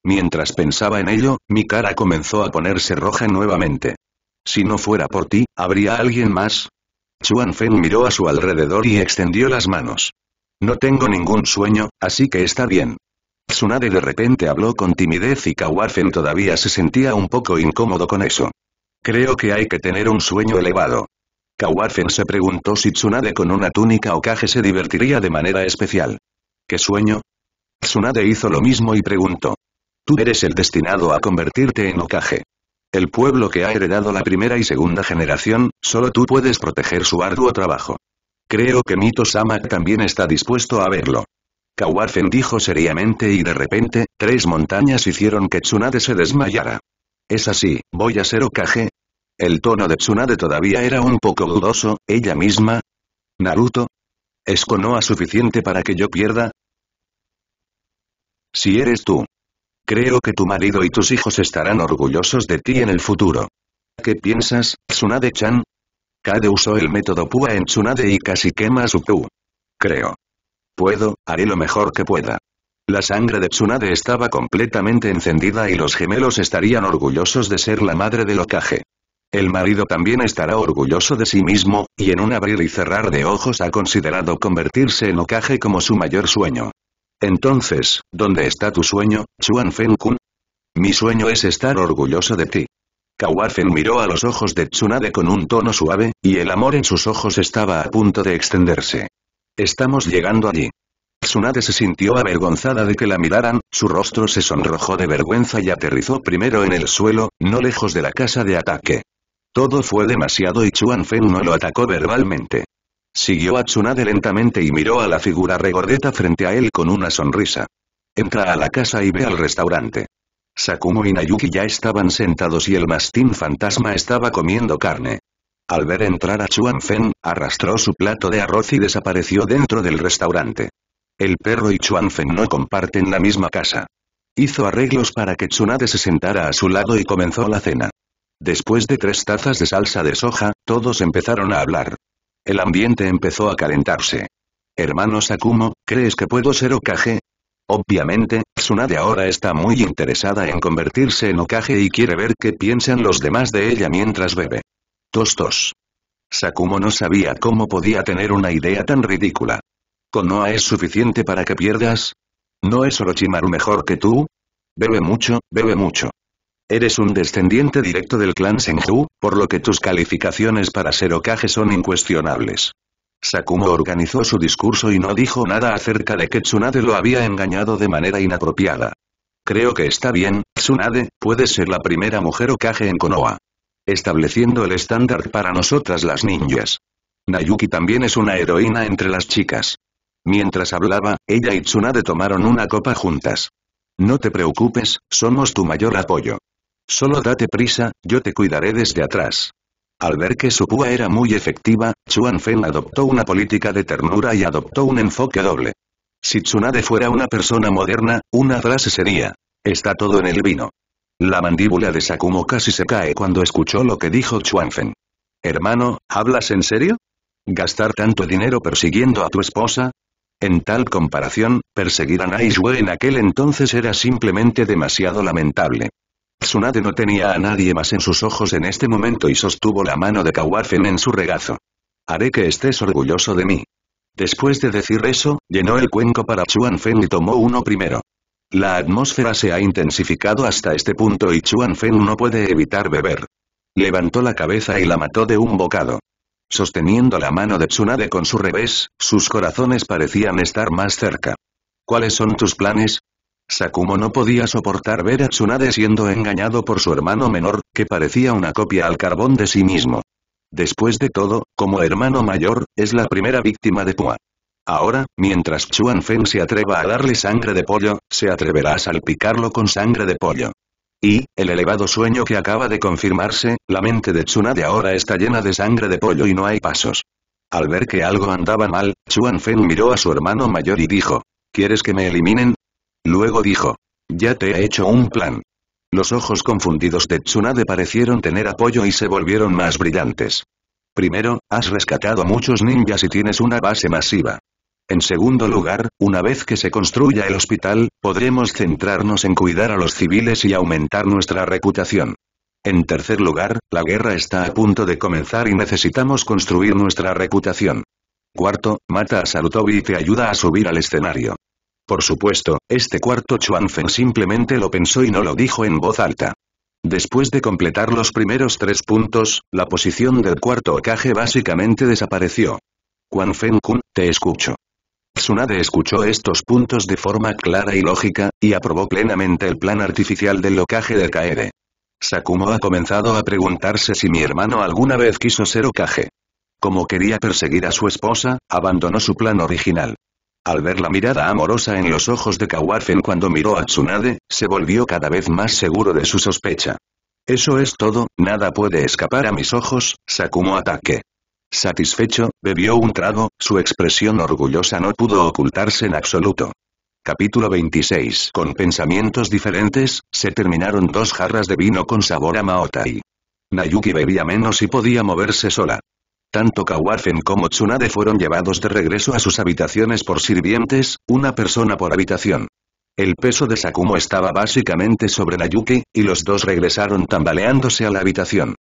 Mientras pensaba en ello, mi cara comenzó a ponerse roja nuevamente. Si no fuera por ti, ¿habría alguien más? Chuan Feng miró a su alrededor y extendió las manos. No tengo ningún sueño, así que está bien. Tsunade de repente habló con timidez y Kawarfen todavía se sentía un poco incómodo con eso. Creo que hay que tener un sueño elevado. Kawarfen se preguntó si Tsunade con una túnica o se divertiría de manera especial. ¿Qué sueño? Tsunade hizo lo mismo y preguntó. Tú eres el destinado a convertirte en Okage. El pueblo que ha heredado la primera y segunda generación, solo tú puedes proteger su arduo trabajo. Creo que Mito-sama también está dispuesto a verlo. Kawarfen dijo seriamente y de repente, tres montañas hicieron que Tsunade se desmayara. ¿Es así, voy a ser Okage? El tono de Tsunade todavía era un poco dudoso, ella misma. Naruto. ¿Es Konoha suficiente para que yo pierda? Si eres tú. Creo que tu marido y tus hijos estarán orgullosos de ti en el futuro. ¿Qué piensas, Tsunade-chan? Kade usó el método Pua en Tsunade y casi quema su Pu. Creo. Puedo, haré lo mejor que pueda. La sangre de Tsunade estaba completamente encendida y los gemelos estarían orgullosos de ser la madre del Okage. El marido también estará orgulloso de sí mismo, y en un abrir y cerrar de ojos ha considerado convertirse en Okage como su mayor sueño. Entonces, ¿dónde está tu sueño, Chuan Feng Kun? Mi sueño es estar orgulloso de ti. Kawafen miró a los ojos de Tsunade con un tono suave, y el amor en sus ojos estaba a punto de extenderse. Estamos llegando allí. Tsunade se sintió avergonzada de que la miraran, su rostro se sonrojó de vergüenza y aterrizó primero en el suelo, no lejos de la casa de ataque. Todo fue demasiado y Chuan Feng no lo atacó verbalmente. Siguió a Tsunade lentamente y miró a la figura regordeta frente a él con una sonrisa. Entra a la casa y ve al restaurante. Sakumo y Nayuki ya estaban sentados y el mastín fantasma estaba comiendo carne. Al ver entrar a Chuan arrastró su plato de arroz y desapareció dentro del restaurante. El perro y Chuan no comparten la misma casa. Hizo arreglos para que Tsunade se sentara a su lado y comenzó la cena. Después de tres tazas de salsa de soja, todos empezaron a hablar. El ambiente empezó a calentarse. Hermano Sakumo, ¿crees que puedo ser Okage? Obviamente, Tsunade ahora está muy interesada en convertirse en Okage y quiere ver qué piensan los demás de ella mientras bebe. Tostos. Sakumo no sabía cómo podía tener una idea tan ridícula. ¿Konoha es suficiente para que pierdas? ¿No es Orochimaru mejor que tú? Bebe mucho, bebe mucho. Eres un descendiente directo del clan Senju, por lo que tus calificaciones para ser Okage son incuestionables. Sakumo organizó su discurso y no dijo nada acerca de que Tsunade lo había engañado de manera inapropiada. Creo que está bien, Tsunade, puedes ser la primera mujer Okage en Konoha estableciendo el estándar para nosotras las ninjas. Nayuki también es una heroína entre las chicas. Mientras hablaba, ella y Tsunade tomaron una copa juntas. No te preocupes, somos tu mayor apoyo. Solo date prisa, yo te cuidaré desde atrás. Al ver que su púa era muy efectiva, Chuan Fen adoptó una política de ternura y adoptó un enfoque doble. Si Tsunade fuera una persona moderna, una frase sería, está todo en el vino. La mandíbula de Sakumo casi se cae cuando escuchó lo que dijo Chuanfen. Hermano, ¿hablas en serio? ¿Gastar tanto dinero persiguiendo a tu esposa? En tal comparación, perseguir a Naishue en aquel entonces era simplemente demasiado lamentable. Tsunade no tenía a nadie más en sus ojos en este momento y sostuvo la mano de Kawafen en su regazo. Haré que estés orgulloso de mí. Después de decir eso, llenó el cuenco para Chuanfen y tomó uno primero. La atmósfera se ha intensificado hasta este punto y Chuan Fen no puede evitar beber. Levantó la cabeza y la mató de un bocado. Sosteniendo la mano de Tsunade con su revés, sus corazones parecían estar más cerca. ¿Cuáles son tus planes? Sakumo no podía soportar ver a Tsunade siendo engañado por su hermano menor, que parecía una copia al carbón de sí mismo. Después de todo, como hermano mayor, es la primera víctima de Pua. Ahora, mientras Chuan Fen se atreva a darle sangre de pollo, se atreverá a salpicarlo con sangre de pollo. Y, el elevado sueño que acaba de confirmarse, la mente de Tsunade ahora está llena de sangre de pollo y no hay pasos. Al ver que algo andaba mal, Chuan Fen miró a su hermano mayor y dijo, ¿Quieres que me eliminen? Luego dijo, ya te he hecho un plan. Los ojos confundidos de Tsunade parecieron tener apoyo y se volvieron más brillantes. Primero, has rescatado a muchos ninjas y tienes una base masiva. En segundo lugar, una vez que se construya el hospital, podremos centrarnos en cuidar a los civiles y aumentar nuestra reputación. En tercer lugar, la guerra está a punto de comenzar y necesitamos construir nuestra reputación. Cuarto, mata a Sarutobi y te ayuda a subir al escenario. Por supuesto, este cuarto Chuanfen simplemente lo pensó y no lo dijo en voz alta. Después de completar los primeros tres puntos, la posición del cuarto Okage básicamente desapareció. Quan Feng Kun, te escucho. Tsunade escuchó estos puntos de forma clara y lógica, y aprobó plenamente el plan artificial del Okage de Kaede. Sakumo ha comenzado a preguntarse si mi hermano alguna vez quiso ser Okage. Como quería perseguir a su esposa, abandonó su plan original. Al ver la mirada amorosa en los ojos de Kawafen cuando miró a Tsunade, se volvió cada vez más seguro de su sospecha. Eso es todo, nada puede escapar a mis ojos, Sakumo ataque. Satisfecho, bebió un trago, su expresión orgullosa no pudo ocultarse en absoluto. Capítulo 26 Con pensamientos diferentes, se terminaron dos jarras de vino con sabor a maotai. Nayuki bebía menos y podía moverse sola. Tanto Kawafen como Tsunade fueron llevados de regreso a sus habitaciones por sirvientes, una persona por habitación. El peso de Sakumo estaba básicamente sobre Nayuki, y los dos regresaron tambaleándose a la habitación.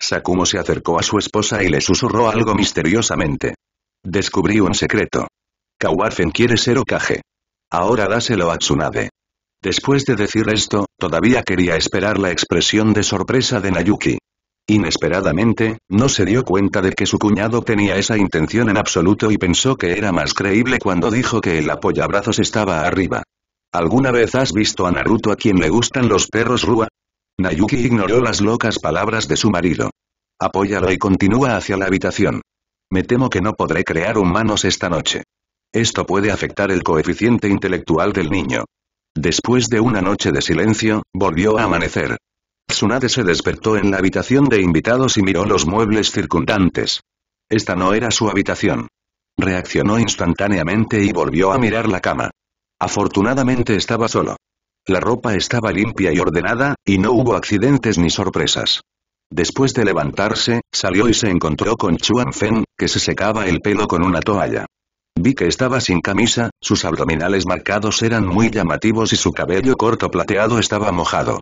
Sakumo se acercó a su esposa y le susurró algo misteriosamente. Descubrí un secreto. Kawarfen quiere ser Okage. Ahora dáselo a Tsunade. Después de decir esto, todavía quería esperar la expresión de sorpresa de Nayuki. Inesperadamente, no se dio cuenta de que su cuñado tenía esa intención en absoluto y pensó que era más creíble cuando dijo que el apoyabrazos estaba arriba. ¿Alguna vez has visto a Naruto a quien le gustan los perros Rua? Nayuki ignoró las locas palabras de su marido. Apóyalo y continúa hacia la habitación. Me temo que no podré crear humanos esta noche. Esto puede afectar el coeficiente intelectual del niño. Después de una noche de silencio, volvió a amanecer. Tsunade se despertó en la habitación de invitados y miró los muebles circundantes. Esta no era su habitación. Reaccionó instantáneamente y volvió a mirar la cama. Afortunadamente estaba solo. La ropa estaba limpia y ordenada, y no hubo accidentes ni sorpresas. Después de levantarse, salió y se encontró con Chuan Feng, que se secaba el pelo con una toalla. Vi que estaba sin camisa, sus abdominales marcados eran muy llamativos y su cabello corto plateado estaba mojado.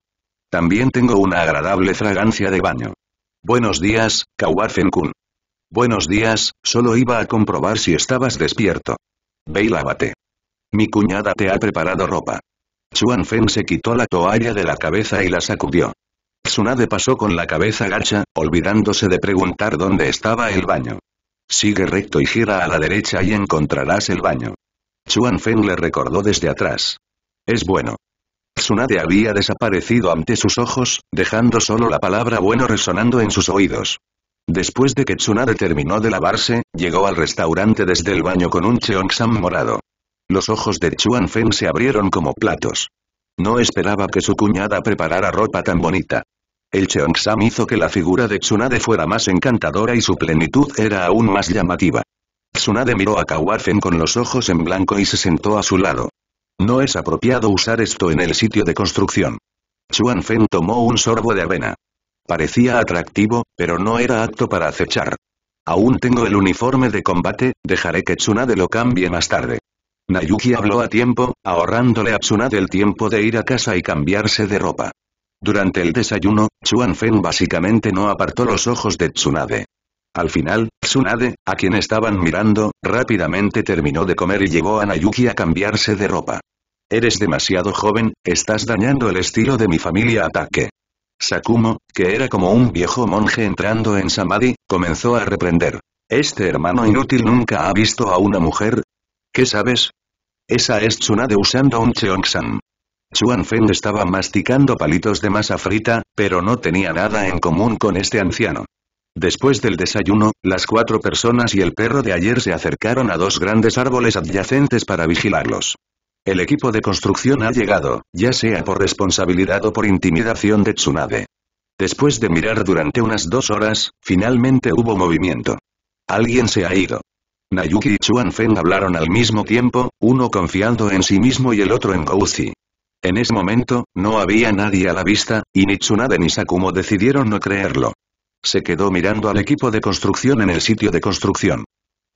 También tengo una agradable fragancia de baño. Buenos días, Feng kun Buenos días, solo iba a comprobar si estabas despierto. Ve y lávate. Mi cuñada te ha preparado ropa. Chuan Feng se quitó la toalla de la cabeza y la sacudió. Tsunade pasó con la cabeza gacha, olvidándose de preguntar dónde estaba el baño. Sigue recto y gira a la derecha y encontrarás el baño. Chuan Feng le recordó desde atrás. Es bueno. Tsunade había desaparecido ante sus ojos, dejando solo la palabra bueno resonando en sus oídos. Después de que Tsunade terminó de lavarse, llegó al restaurante desde el baño con un cheongsam morado. Los ojos de Chuan Feng se abrieron como platos. No esperaba que su cuñada preparara ropa tan bonita. El Cheongsam hizo que la figura de Tsunade fuera más encantadora y su plenitud era aún más llamativa. Tsunade miró a Feng con los ojos en blanco y se sentó a su lado. No es apropiado usar esto en el sitio de construcción. Chuan Feng tomó un sorbo de avena. Parecía atractivo, pero no era apto para acechar. Aún tengo el uniforme de combate, dejaré que Tsunade lo cambie más tarde. Nayuki habló a tiempo, ahorrándole a Tsunade el tiempo de ir a casa y cambiarse de ropa. Durante el desayuno, Chuan básicamente no apartó los ojos de Tsunade. Al final, Tsunade, a quien estaban mirando, rápidamente terminó de comer y llevó a Nayuki a cambiarse de ropa. Eres demasiado joven, estás dañando el estilo de mi familia ataque. Sakumo, que era como un viejo monje entrando en Samadhi, comenzó a reprender. Este hermano inútil nunca ha visto a una mujer, ¿Qué sabes? Esa es Tsunade usando un Cheongsan. Xuan Feng estaba masticando palitos de masa frita, pero no tenía nada en común con este anciano. Después del desayuno, las cuatro personas y el perro de ayer se acercaron a dos grandes árboles adyacentes para vigilarlos. El equipo de construcción ha llegado, ya sea por responsabilidad o por intimidación de Tsunade. Después de mirar durante unas dos horas, finalmente hubo movimiento. Alguien se ha ido. Nayuki y Chuan Feng hablaron al mismo tiempo, uno confiando en sí mismo y el otro en Gouzi. En ese momento, no había nadie a la vista, y ni Tsunade ni Sakumo decidieron no creerlo. Se quedó mirando al equipo de construcción en el sitio de construcción.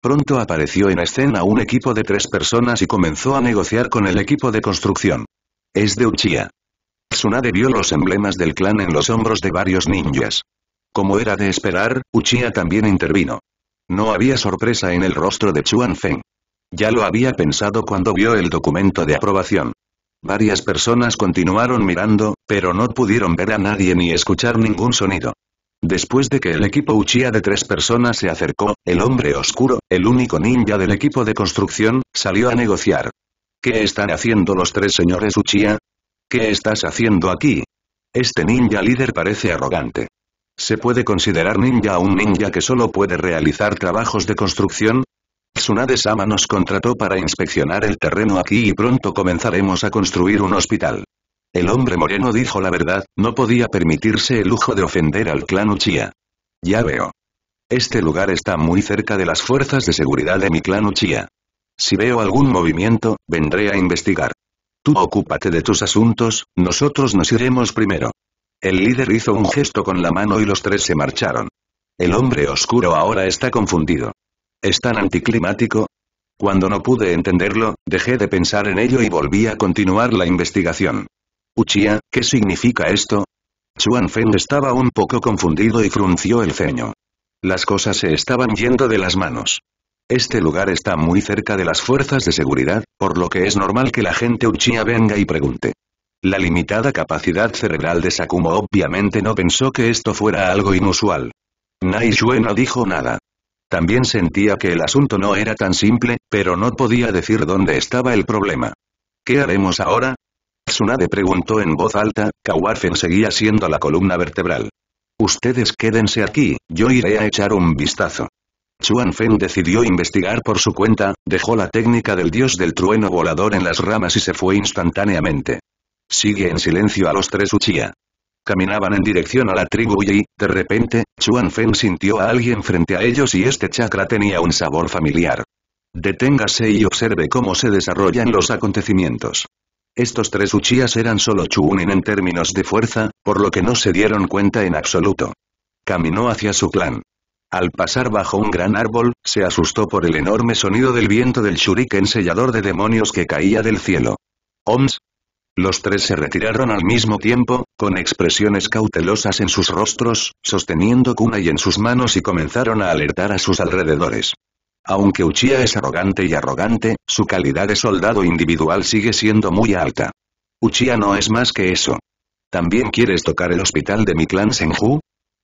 Pronto apareció en escena un equipo de tres personas y comenzó a negociar con el equipo de construcción. Es de Uchiha. Tsunade vio los emblemas del clan en los hombros de varios ninjas. Como era de esperar, Uchiha también intervino. No había sorpresa en el rostro de Chuan Feng. Ya lo había pensado cuando vio el documento de aprobación. Varias personas continuaron mirando, pero no pudieron ver a nadie ni escuchar ningún sonido. Después de que el equipo Uchiha de tres personas se acercó, el hombre oscuro, el único ninja del equipo de construcción, salió a negociar. ¿Qué están haciendo los tres señores Uchiha? ¿Qué estás haciendo aquí? Este ninja líder parece arrogante. ¿Se puede considerar ninja a un ninja que solo puede realizar trabajos de construcción? Tsunade-sama nos contrató para inspeccionar el terreno aquí y pronto comenzaremos a construir un hospital. El hombre moreno dijo la verdad, no podía permitirse el lujo de ofender al clan Uchiha. Ya veo. Este lugar está muy cerca de las fuerzas de seguridad de mi clan Uchiha. Si veo algún movimiento, vendré a investigar. Tú ocúpate de tus asuntos, nosotros nos iremos primero. El líder hizo un gesto con la mano y los tres se marcharon. El hombre oscuro ahora está confundido. ¿Es tan anticlimático? Cuando no pude entenderlo, dejé de pensar en ello y volví a continuar la investigación. Uchiha, ¿qué significa esto? Chuan Feng estaba un poco confundido y frunció el ceño. Las cosas se estaban yendo de las manos. Este lugar está muy cerca de las fuerzas de seguridad, por lo que es normal que la gente Uchiha venga y pregunte. La limitada capacidad cerebral de Sakumo obviamente no pensó que esto fuera algo inusual. Nai no dijo nada. También sentía que el asunto no era tan simple, pero no podía decir dónde estaba el problema. ¿Qué haremos ahora? Tsunade preguntó en voz alta, Kawarfen seguía siendo la columna vertebral. Ustedes quédense aquí, yo iré a echar un vistazo. Chuan decidió investigar por su cuenta, dejó la técnica del dios del trueno volador en las ramas y se fue instantáneamente. Sigue en silencio a los tres Uchiha. Caminaban en dirección a la tribu y, de repente, Chuan Fen sintió a alguien frente a ellos y este chakra tenía un sabor familiar. Deténgase y observe cómo se desarrollan los acontecimientos. Estos tres Uchías eran solo Chuunin en términos de fuerza, por lo que no se dieron cuenta en absoluto. Caminó hacia su clan. Al pasar bajo un gran árbol, se asustó por el enorme sonido del viento del shuriken sellador de demonios que caía del cielo. Oms, los tres se retiraron al mismo tiempo, con expresiones cautelosas en sus rostros, sosteniendo y en sus manos y comenzaron a alertar a sus alrededores. Aunque Uchiha es arrogante y arrogante, su calidad de soldado individual sigue siendo muy alta. Uchiha no es más que eso. ¿También quieres tocar el hospital de mi clan Senju?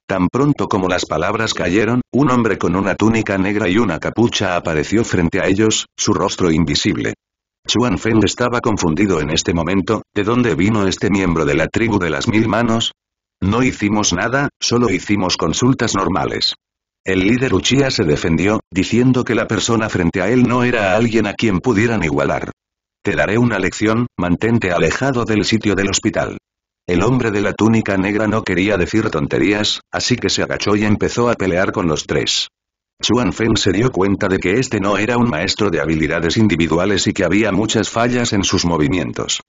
Tan pronto como las palabras cayeron, un hombre con una túnica negra y una capucha apareció frente a ellos, su rostro invisible. Chuan Feng estaba confundido en este momento, ¿de dónde vino este miembro de la tribu de las mil manos? No hicimos nada, solo hicimos consultas normales. El líder Uchiha se defendió, diciendo que la persona frente a él no era alguien a quien pudieran igualar. Te daré una lección, mantente alejado del sitio del hospital. El hombre de la túnica negra no quería decir tonterías, así que se agachó y empezó a pelear con los tres. Chuan Feng se dio cuenta de que este no era un maestro de habilidades individuales y que había muchas fallas en sus movimientos.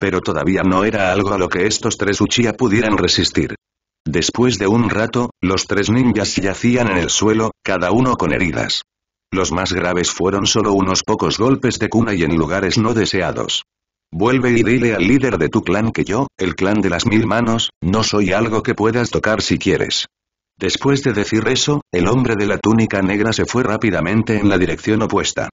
Pero todavía no era algo a lo que estos tres Uchiha pudieran resistir. Después de un rato, los tres ninjas yacían en el suelo, cada uno con heridas. Los más graves fueron solo unos pocos golpes de cuna y en lugares no deseados. Vuelve y dile al líder de tu clan que yo, el clan de las mil manos, no soy algo que puedas tocar si quieres. Después de decir eso, el hombre de la túnica negra se fue rápidamente en la dirección opuesta.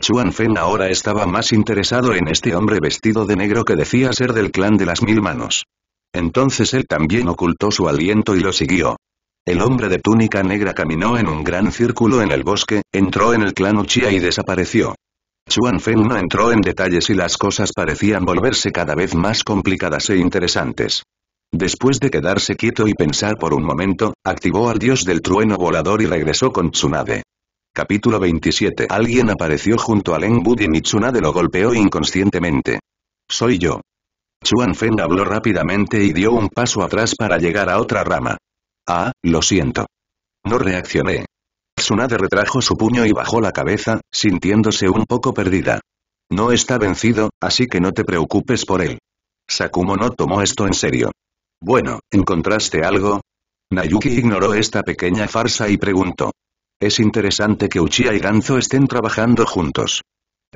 Chuan Feng ahora estaba más interesado en este hombre vestido de negro que decía ser del clan de las mil manos. Entonces él también ocultó su aliento y lo siguió. El hombre de túnica negra caminó en un gran círculo en el bosque, entró en el clan Uchia y desapareció. Chuan Feng no entró en detalles y las cosas parecían volverse cada vez más complicadas e interesantes. Después de quedarse quieto y pensar por un momento, activó al dios del trueno volador y regresó con Tsunade. Capítulo 27 Alguien apareció junto a Len Budin y Tsunade lo golpeó inconscientemente. Soy yo. Chuan Feng habló rápidamente y dio un paso atrás para llegar a otra rama. Ah, lo siento. No reaccioné. Tsunade retrajo su puño y bajó la cabeza, sintiéndose un poco perdida. No está vencido, así que no te preocupes por él. Sakumo no tomó esto en serio. Bueno, ¿encontraste algo? Nayuki ignoró esta pequeña farsa y preguntó. Es interesante que Uchiha y Ganzo estén trabajando juntos.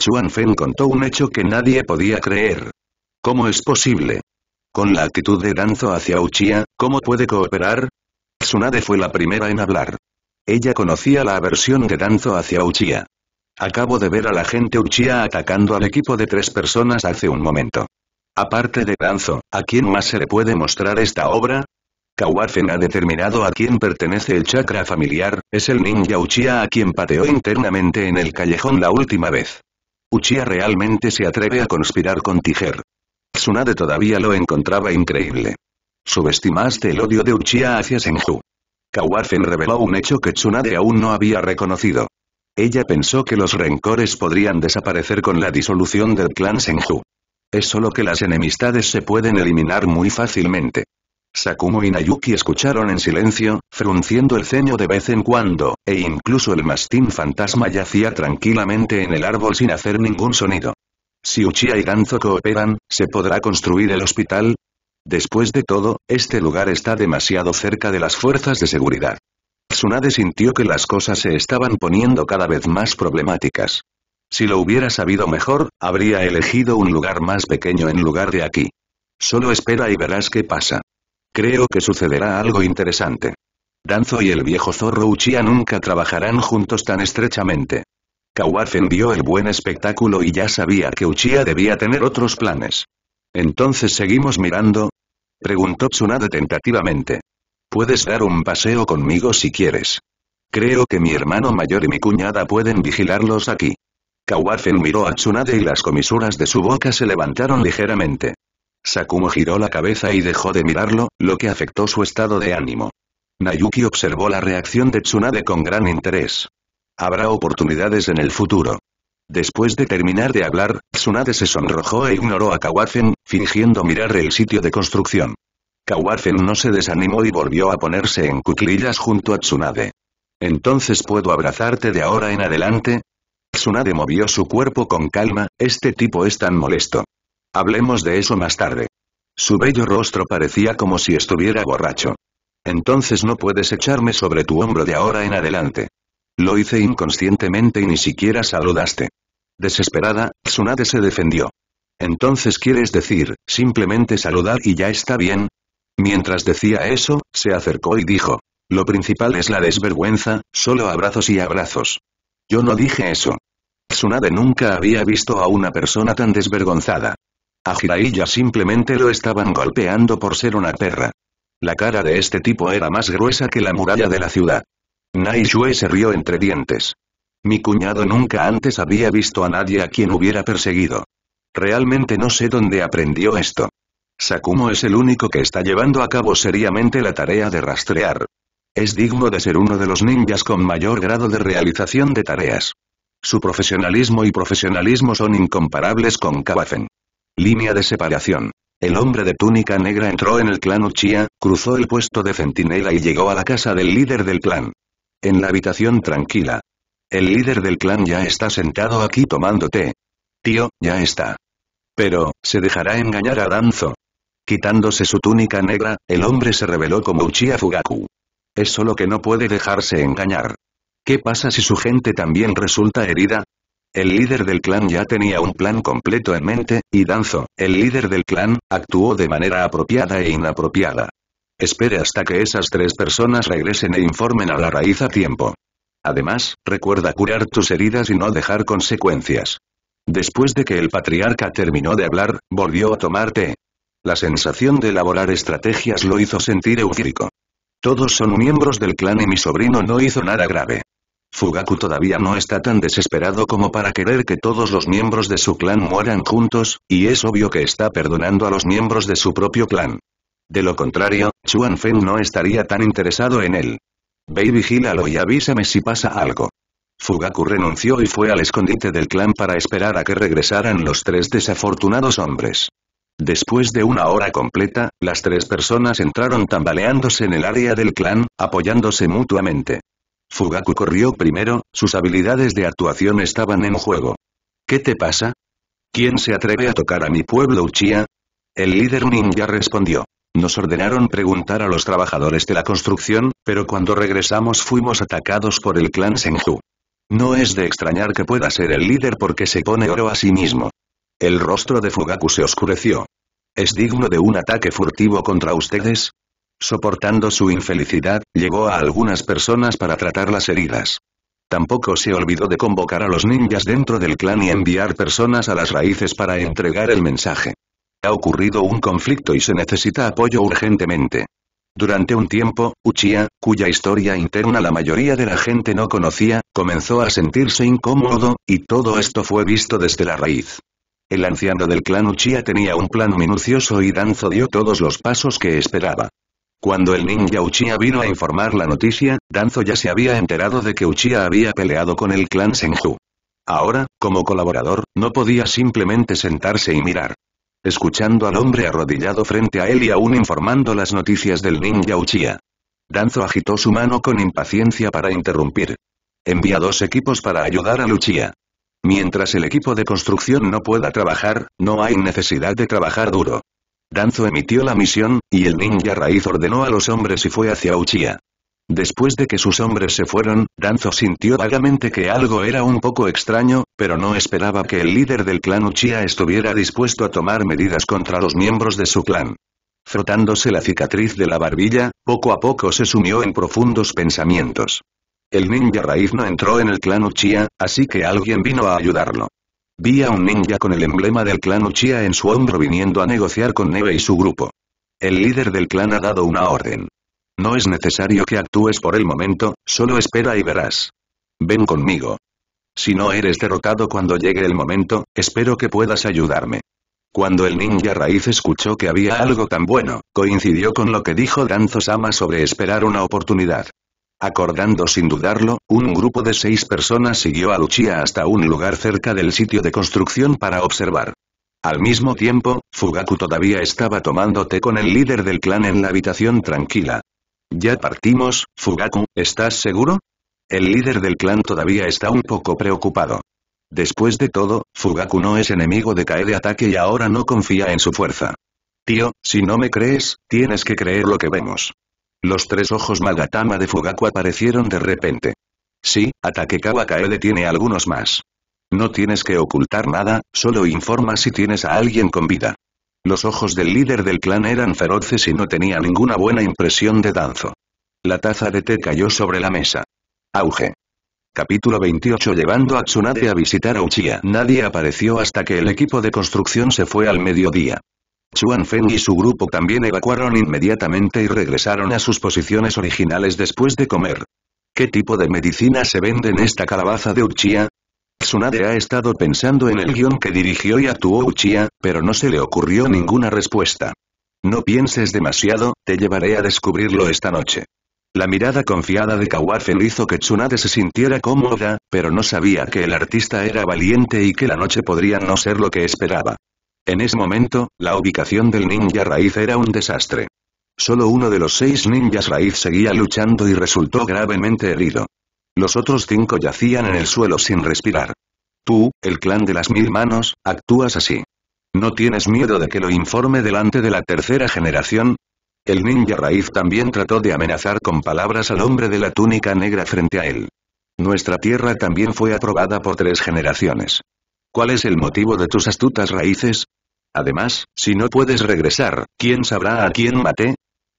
Chuan Feng contó un hecho que nadie podía creer. ¿Cómo es posible? Con la actitud de Danzo hacia Uchiha, ¿cómo puede cooperar? Tsunade fue la primera en hablar. Ella conocía la aversión de Danzo hacia Uchiha. Acabo de ver a la gente Uchiha atacando al equipo de tres personas hace un momento. Aparte de Danzo, ¿a quién más se le puede mostrar esta obra? Kawafen ha determinado a quién pertenece el chakra familiar, es el ninja Uchiha a quien pateó internamente en el callejón la última vez. Uchiha realmente se atreve a conspirar con Tiger. Tsunade todavía lo encontraba increíble. Subestimaste el odio de Uchiha hacia Senju. Kawafen reveló un hecho que Tsunade aún no había reconocido. Ella pensó que los rencores podrían desaparecer con la disolución del clan Senju. Es solo que las enemistades se pueden eliminar muy fácilmente. Sakumo y Nayuki escucharon en silencio, frunciendo el ceño de vez en cuando, e incluso el mastín fantasma yacía tranquilamente en el árbol sin hacer ningún sonido. Si Uchiha y Ganzo cooperan, ¿se podrá construir el hospital? Después de todo, este lugar está demasiado cerca de las fuerzas de seguridad. Tsunade sintió que las cosas se estaban poniendo cada vez más problemáticas. Si lo hubiera sabido mejor, habría elegido un lugar más pequeño en lugar de aquí. Solo espera y verás qué pasa. Creo que sucederá algo interesante. Danzo y el viejo zorro Uchiha nunca trabajarán juntos tan estrechamente. Kawafen vio el buen espectáculo y ya sabía que Uchiha debía tener otros planes. ¿Entonces seguimos mirando? Preguntó Tsunade tentativamente. Puedes dar un paseo conmigo si quieres. Creo que mi hermano mayor y mi cuñada pueden vigilarlos aquí. Kawafen miró a Tsunade y las comisuras de su boca se levantaron ligeramente. Sakumo giró la cabeza y dejó de mirarlo, lo que afectó su estado de ánimo. Nayuki observó la reacción de Tsunade con gran interés. Habrá oportunidades en el futuro. Después de terminar de hablar, Tsunade se sonrojó e ignoró a Kawafen, fingiendo mirar el sitio de construcción. Kawafen no se desanimó y volvió a ponerse en cuclillas junto a Tsunade. «Entonces puedo abrazarte de ahora en adelante», Tsunade movió su cuerpo con calma, este tipo es tan molesto. Hablemos de eso más tarde. Su bello rostro parecía como si estuviera borracho. Entonces no puedes echarme sobre tu hombro de ahora en adelante. Lo hice inconscientemente y ni siquiera saludaste. Desesperada, Tsunade se defendió. Entonces quieres decir, simplemente saludar y ya está bien. Mientras decía eso, se acercó y dijo. Lo principal es la desvergüenza, solo abrazos y abrazos. Yo no dije eso. Tsunade nunca había visto a una persona tan desvergonzada. A Jiraiya simplemente lo estaban golpeando por ser una perra. La cara de este tipo era más gruesa que la muralla de la ciudad. Shue se rió entre dientes. Mi cuñado nunca antes había visto a nadie a quien hubiera perseguido. Realmente no sé dónde aprendió esto. Sakumo es el único que está llevando a cabo seriamente la tarea de rastrear. Es digno de ser uno de los ninjas con mayor grado de realización de tareas. Su profesionalismo y profesionalismo son incomparables con Kabafen. Línea de separación. El hombre de túnica negra entró en el clan Uchiha, cruzó el puesto de centinela y llegó a la casa del líder del clan. En la habitación tranquila. El líder del clan ya está sentado aquí tomando té. Tío, ya está. Pero, ¿se dejará engañar a Danzo? Quitándose su túnica negra, el hombre se reveló como Uchiha Fugaku. Es solo que no puede dejarse engañar. ¿Qué pasa si su gente también resulta herida? El líder del clan ya tenía un plan completo en mente, y Danzo, el líder del clan, actuó de manera apropiada e inapropiada. Espere hasta que esas tres personas regresen e informen a la raíz a tiempo. Además, recuerda curar tus heridas y no dejar consecuencias. Después de que el patriarca terminó de hablar, volvió a tomarte. La sensación de elaborar estrategias lo hizo sentir eufórico. Todos son miembros del clan y mi sobrino no hizo nada grave. Fugaku todavía no está tan desesperado como para querer que todos los miembros de su clan mueran juntos, y es obvio que está perdonando a los miembros de su propio clan. De lo contrario, Chuan Feng no estaría tan interesado en él. Ve y vigílalo y avísame si pasa algo. Fugaku renunció y fue al escondite del clan para esperar a que regresaran los tres desafortunados hombres. Después de una hora completa, las tres personas entraron tambaleándose en el área del clan, apoyándose mutuamente. Fugaku corrió primero, sus habilidades de actuación estaban en juego. ¿Qué te pasa? ¿Quién se atreve a tocar a mi pueblo Uchiha? El líder ninja respondió. Nos ordenaron preguntar a los trabajadores de la construcción, pero cuando regresamos fuimos atacados por el clan Senju. No es de extrañar que pueda ser el líder porque se pone oro a sí mismo. El rostro de Fugaku se oscureció. ¿Es digno de un ataque furtivo contra ustedes? Soportando su infelicidad, llegó a algunas personas para tratar las heridas. Tampoco se olvidó de convocar a los ninjas dentro del clan y enviar personas a las raíces para entregar el mensaje. Ha ocurrido un conflicto y se necesita apoyo urgentemente. Durante un tiempo, Uchiha, cuya historia interna la mayoría de la gente no conocía, comenzó a sentirse incómodo, y todo esto fue visto desde la raíz. El anciano del clan Uchiha tenía un plan minucioso y Danzo dio todos los pasos que esperaba. Cuando el ninja Uchiha vino a informar la noticia, Danzo ya se había enterado de que Uchiha había peleado con el clan Senju. Ahora, como colaborador, no podía simplemente sentarse y mirar. Escuchando al hombre arrodillado frente a él y aún informando las noticias del ninja Uchiha. Danzo agitó su mano con impaciencia para interrumpir. Envía dos equipos para ayudar a Uchiha. Mientras el equipo de construcción no pueda trabajar, no hay necesidad de trabajar duro. Danzo emitió la misión, y el ninja raíz ordenó a los hombres y fue hacia Uchiha. Después de que sus hombres se fueron, Danzo sintió vagamente que algo era un poco extraño, pero no esperaba que el líder del clan Uchiha estuviera dispuesto a tomar medidas contra los miembros de su clan. Frotándose la cicatriz de la barbilla, poco a poco se sumió en profundos pensamientos. El ninja raíz no entró en el clan Uchiha, así que alguien vino a ayudarlo. Vi a un ninja con el emblema del clan Uchiha en su hombro viniendo a negociar con Neve y su grupo. El líder del clan ha dado una orden. No es necesario que actúes por el momento, solo espera y verás. Ven conmigo. Si no eres derrotado cuando llegue el momento, espero que puedas ayudarme. Cuando el ninja raíz escuchó que había algo tan bueno, coincidió con lo que dijo Danzo-sama sobre esperar una oportunidad. Acordando sin dudarlo, un grupo de seis personas siguió a Luchia hasta un lugar cerca del sitio de construcción para observar. Al mismo tiempo, Fugaku todavía estaba tomando té con el líder del clan en la habitación tranquila. Ya partimos, Fugaku, ¿estás seguro? El líder del clan todavía está un poco preocupado. Después de todo, Fugaku no es enemigo de Kae de ataque y ahora no confía en su fuerza. Tío, si no me crees, tienes que creer lo que vemos. Los tres ojos Magatama de Fugaku aparecieron de repente. Sí, ataque Kawakaele tiene algunos más. No tienes que ocultar nada, solo informa si tienes a alguien con vida. Los ojos del líder del clan eran feroces y no tenía ninguna buena impresión de Danzo. La taza de té cayó sobre la mesa. Auge. Capítulo 28 Llevando a Tsunade a visitar a Uchiha. Nadie apareció hasta que el equipo de construcción se fue al mediodía. Chuan Feng y su grupo también evacuaron inmediatamente y regresaron a sus posiciones originales después de comer. ¿Qué tipo de medicina se vende en esta calabaza de Uchiha? Tsunade ha estado pensando en el guión que dirigió y actuó Uchiha, pero no se le ocurrió ninguna respuesta. No pienses demasiado, te llevaré a descubrirlo esta noche. La mirada confiada de Kawafen hizo que Tsunade se sintiera cómoda, pero no sabía que el artista era valiente y que la noche podría no ser lo que esperaba. En ese momento, la ubicación del ninja raíz era un desastre. Solo uno de los seis ninjas raíz seguía luchando y resultó gravemente herido. Los otros cinco yacían en el suelo sin respirar. Tú, el clan de las mil manos, actúas así. ¿No tienes miedo de que lo informe delante de la tercera generación? El ninja raíz también trató de amenazar con palabras al hombre de la túnica negra frente a él. Nuestra tierra también fue aprobada por tres generaciones. ¿Cuál es el motivo de tus astutas raíces? Además, si no puedes regresar, ¿quién sabrá a quién maté?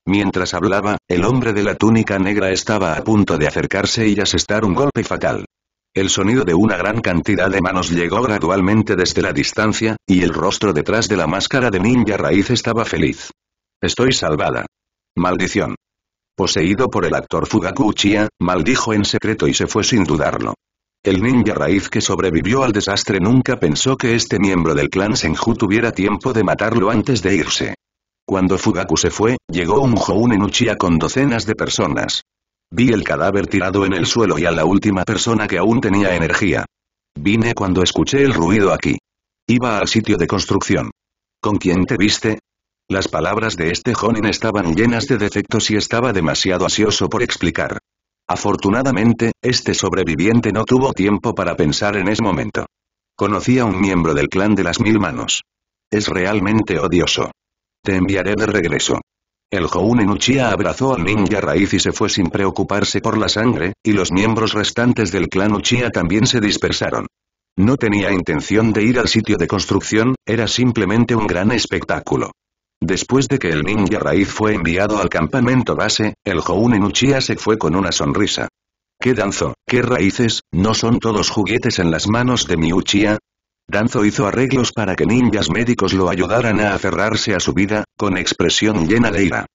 Mientras hablaba, el hombre de la túnica negra estaba a punto de acercarse y asestar un golpe fatal. El sonido de una gran cantidad de manos llegó gradualmente desde la distancia, y el rostro detrás de la máscara de ninja raíz estaba feliz. Estoy salvada. Maldición. Poseído por el actor Fugaku Uchiha, maldijo en secreto y se fue sin dudarlo. El ninja raíz que sobrevivió al desastre nunca pensó que este miembro del clan Senju tuviera tiempo de matarlo antes de irse. Cuando Fugaku se fue, llegó un en Uchiha con docenas de personas. Vi el cadáver tirado en el suelo y a la última persona que aún tenía energía. Vine cuando escuché el ruido aquí. Iba al sitio de construcción. ¿Con quién te viste? Las palabras de este joven estaban llenas de defectos y estaba demasiado ansioso por explicar. Afortunadamente, este sobreviviente no tuvo tiempo para pensar en ese momento. conocía a un miembro del clan de las mil manos. Es realmente odioso. Te enviaré de regreso. El Jounen Uchiha abrazó al ninja raíz y se fue sin preocuparse por la sangre, y los miembros restantes del clan Uchiha también se dispersaron. No tenía intención de ir al sitio de construcción, era simplemente un gran espectáculo. Después de que el ninja raíz fue enviado al campamento base, el Jounen Uchiha se fue con una sonrisa. ¿Qué danzo, qué raíces, no son todos juguetes en las manos de mi Uchiha? Danzo hizo arreglos para que ninjas médicos lo ayudaran a aferrarse a su vida, con expresión llena de ira.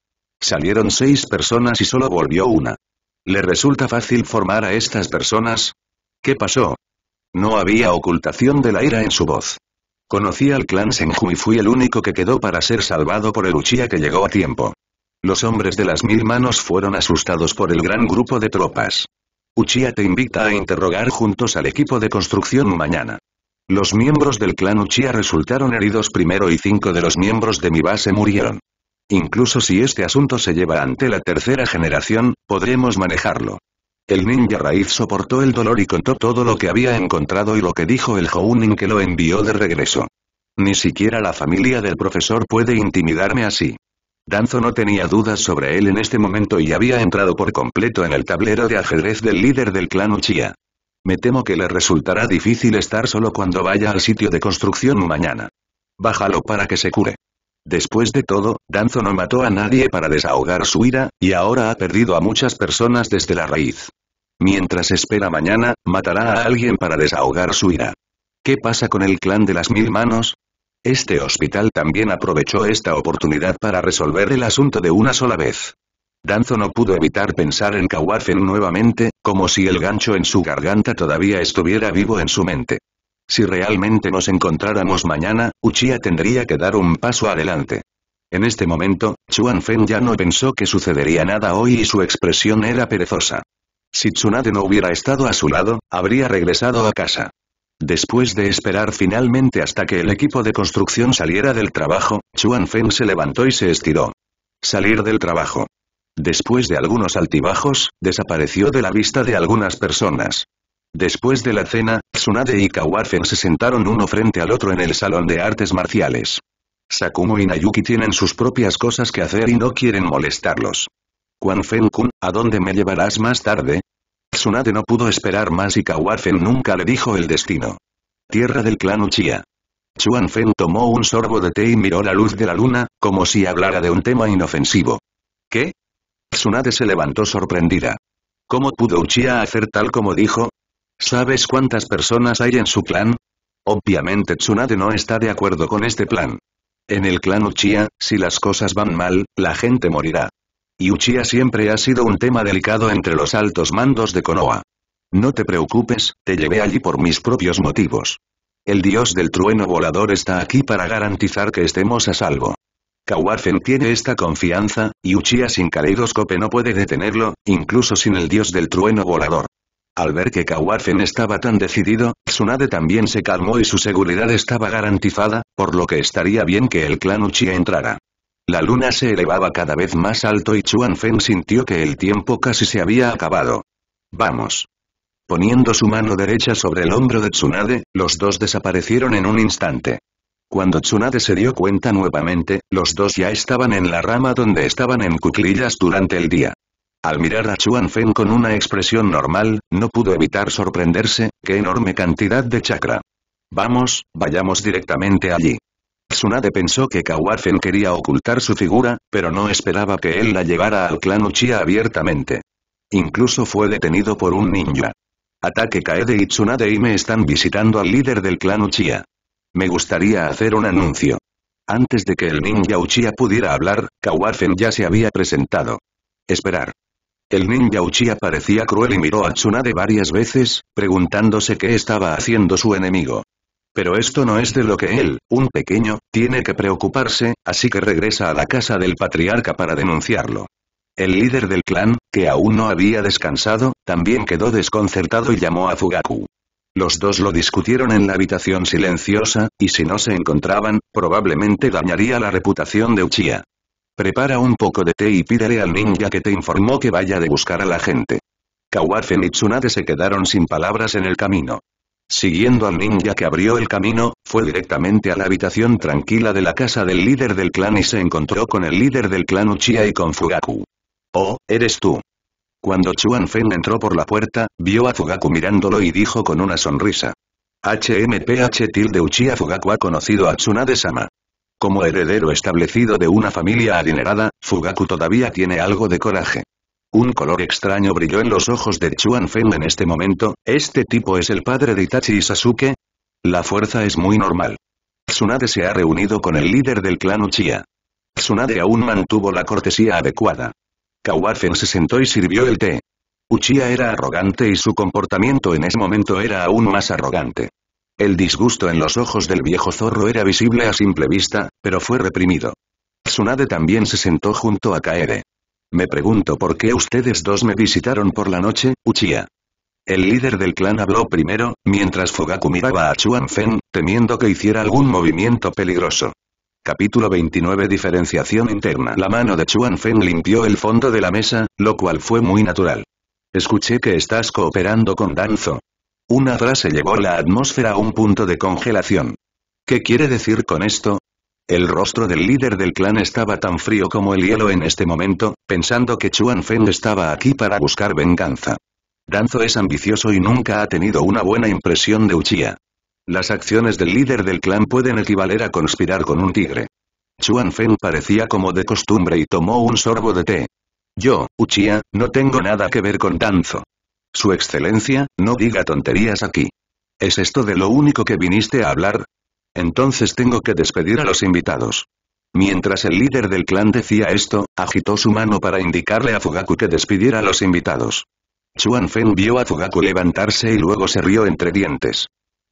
Salieron seis personas y solo volvió una. ¿Le resulta fácil formar a estas personas? ¿Qué pasó? No había ocultación de la ira en su voz. Conocí al clan Senju y fui el único que quedó para ser salvado por el Uchiha que llegó a tiempo. Los hombres de las mil manos fueron asustados por el gran grupo de tropas. Uchiha te invita a interrogar juntos al equipo de construcción mañana. Los miembros del clan Uchiha resultaron heridos primero y cinco de los miembros de mi base murieron. Incluso si este asunto se lleva ante la tercera generación, podremos manejarlo. El ninja raíz soportó el dolor y contó todo lo que había encontrado y lo que dijo el Hounin que lo envió de regreso. Ni siquiera la familia del profesor puede intimidarme así. Danzo no tenía dudas sobre él en este momento y había entrado por completo en el tablero de ajedrez del líder del clan Uchiha. Me temo que le resultará difícil estar solo cuando vaya al sitio de construcción mañana. Bájalo para que se cure. Después de todo, Danzo no mató a nadie para desahogar su ira, y ahora ha perdido a muchas personas desde la raíz. Mientras espera mañana, matará a alguien para desahogar su ira. ¿Qué pasa con el clan de las mil manos? Este hospital también aprovechó esta oportunidad para resolver el asunto de una sola vez. Danzo no pudo evitar pensar en Kawafen nuevamente, como si el gancho en su garganta todavía estuviera vivo en su mente. Si realmente nos encontráramos mañana, Uchiha tendría que dar un paso adelante. En este momento, Chuan ya no pensó que sucedería nada hoy y su expresión era perezosa. Si Tsunade no hubiera estado a su lado, habría regresado a casa. Después de esperar finalmente hasta que el equipo de construcción saliera del trabajo, Chuan Feng se levantó y se estiró. Salir del trabajo. Después de algunos altibajos, desapareció de la vista de algunas personas. Después de la cena, Tsunade y Kawafen se sentaron uno frente al otro en el salón de artes marciales. Sakumo y Nayuki tienen sus propias cosas que hacer y no quieren molestarlos. Quan Feng Kun, ¿a dónde me llevarás más tarde? Tsunade no pudo esperar más y Kawafen nunca le dijo el destino. Tierra del clan Uchiha. Chuan tomó un sorbo de té y miró la luz de la luna, como si hablara de un tema inofensivo. ¿Qué? Tsunade se levantó sorprendida. ¿Cómo pudo Uchiha hacer tal como dijo? ¿Sabes cuántas personas hay en su clan? Obviamente Tsunade no está de acuerdo con este plan. En el clan Uchiha, si las cosas van mal, la gente morirá. Y Uchiha siempre ha sido un tema delicado entre los altos mandos de Konoha. No te preocupes, te llevé allí por mis propios motivos. El dios del trueno volador está aquí para garantizar que estemos a salvo. Kawarfen tiene esta confianza, y Uchiha sin caleidoscope no puede detenerlo, incluso sin el dios del trueno volador. Al ver que Kawafen estaba tan decidido, Tsunade también se calmó y su seguridad estaba garantizada, por lo que estaría bien que el clan Uchiha entrara. La luna se elevaba cada vez más alto y Chuan Feng sintió que el tiempo casi se había acabado. Vamos. Poniendo su mano derecha sobre el hombro de Tsunade, los dos desaparecieron en un instante. Cuando Tsunade se dio cuenta nuevamente, los dos ya estaban en la rama donde estaban en cuclillas durante el día. Al mirar a Chuan Feng con una expresión normal, no pudo evitar sorprenderse, qué enorme cantidad de chakra. Vamos, vayamos directamente allí. Tsunade pensó que Kawafen quería ocultar su figura, pero no esperaba que él la llevara al clan Uchiha abiertamente. Incluso fue detenido por un ninja. Ataque Kaede y Tsunade y me están visitando al líder del clan Uchiha. Me gustaría hacer un anuncio. Antes de que el ninja Uchiha pudiera hablar, Kawafen ya se había presentado. Esperar. El ninja Uchiha parecía cruel y miró a Tsunade varias veces, preguntándose qué estaba haciendo su enemigo. Pero esto no es de lo que él, un pequeño, tiene que preocuparse, así que regresa a la casa del patriarca para denunciarlo. El líder del clan, que aún no había descansado, también quedó desconcertado y llamó a Fugaku. Los dos lo discutieron en la habitación silenciosa, y si no se encontraban, probablemente dañaría la reputación de Uchiha. Prepara un poco de té y pídele al ninja que te informó que vaya de buscar a la gente. Kawafen y Tsunade se quedaron sin palabras en el camino. Siguiendo al ninja que abrió el camino, fue directamente a la habitación tranquila de la casa del líder del clan y se encontró con el líder del clan Uchiha y con Fugaku. Oh, eres tú. Cuando Chuan Feng entró por la puerta, vio a Fugaku mirándolo y dijo con una sonrisa. HMPH tilde Uchiha Fugaku ha conocido a Tsunade-sama. Como heredero establecido de una familia adinerada, Fugaku todavía tiene algo de coraje. Un color extraño brilló en los ojos de Chuan Feng en este momento, ¿este tipo es el padre de Itachi y Sasuke? La fuerza es muy normal. Tsunade se ha reunido con el líder del clan Uchiha. Tsunade aún mantuvo la cortesía adecuada. Kawafen se sentó y sirvió el té. Uchiha era arrogante y su comportamiento en ese momento era aún más arrogante. El disgusto en los ojos del viejo zorro era visible a simple vista, pero fue reprimido. Tsunade también se sentó junto a Kaede. Me pregunto por qué ustedes dos me visitaron por la noche, Uchia. El líder del clan habló primero, mientras Fogaku miraba a Chuan Feng, temiendo que hiciera algún movimiento peligroso. Capítulo 29 Diferenciación interna La mano de Chuan Feng limpió el fondo de la mesa, lo cual fue muy natural. Escuché que estás cooperando con Danzo. Una frase llevó la atmósfera a un punto de congelación. ¿Qué quiere decir con esto? El rostro del líder del clan estaba tan frío como el hielo en este momento, pensando que Chuan Feng estaba aquí para buscar venganza. Danzo es ambicioso y nunca ha tenido una buena impresión de Uchiha. Las acciones del líder del clan pueden equivaler a conspirar con un tigre. Chuan Feng parecía como de costumbre y tomó un sorbo de té. Yo, Uchiha, no tengo nada que ver con Danzo. Su excelencia, no diga tonterías aquí. ¿Es esto de lo único que viniste a hablar? Entonces tengo que despedir a los invitados. Mientras el líder del clan decía esto, agitó su mano para indicarle a Fugaku que despidiera a los invitados. Chuan Feng vio a Fugaku levantarse y luego se rió entre dientes.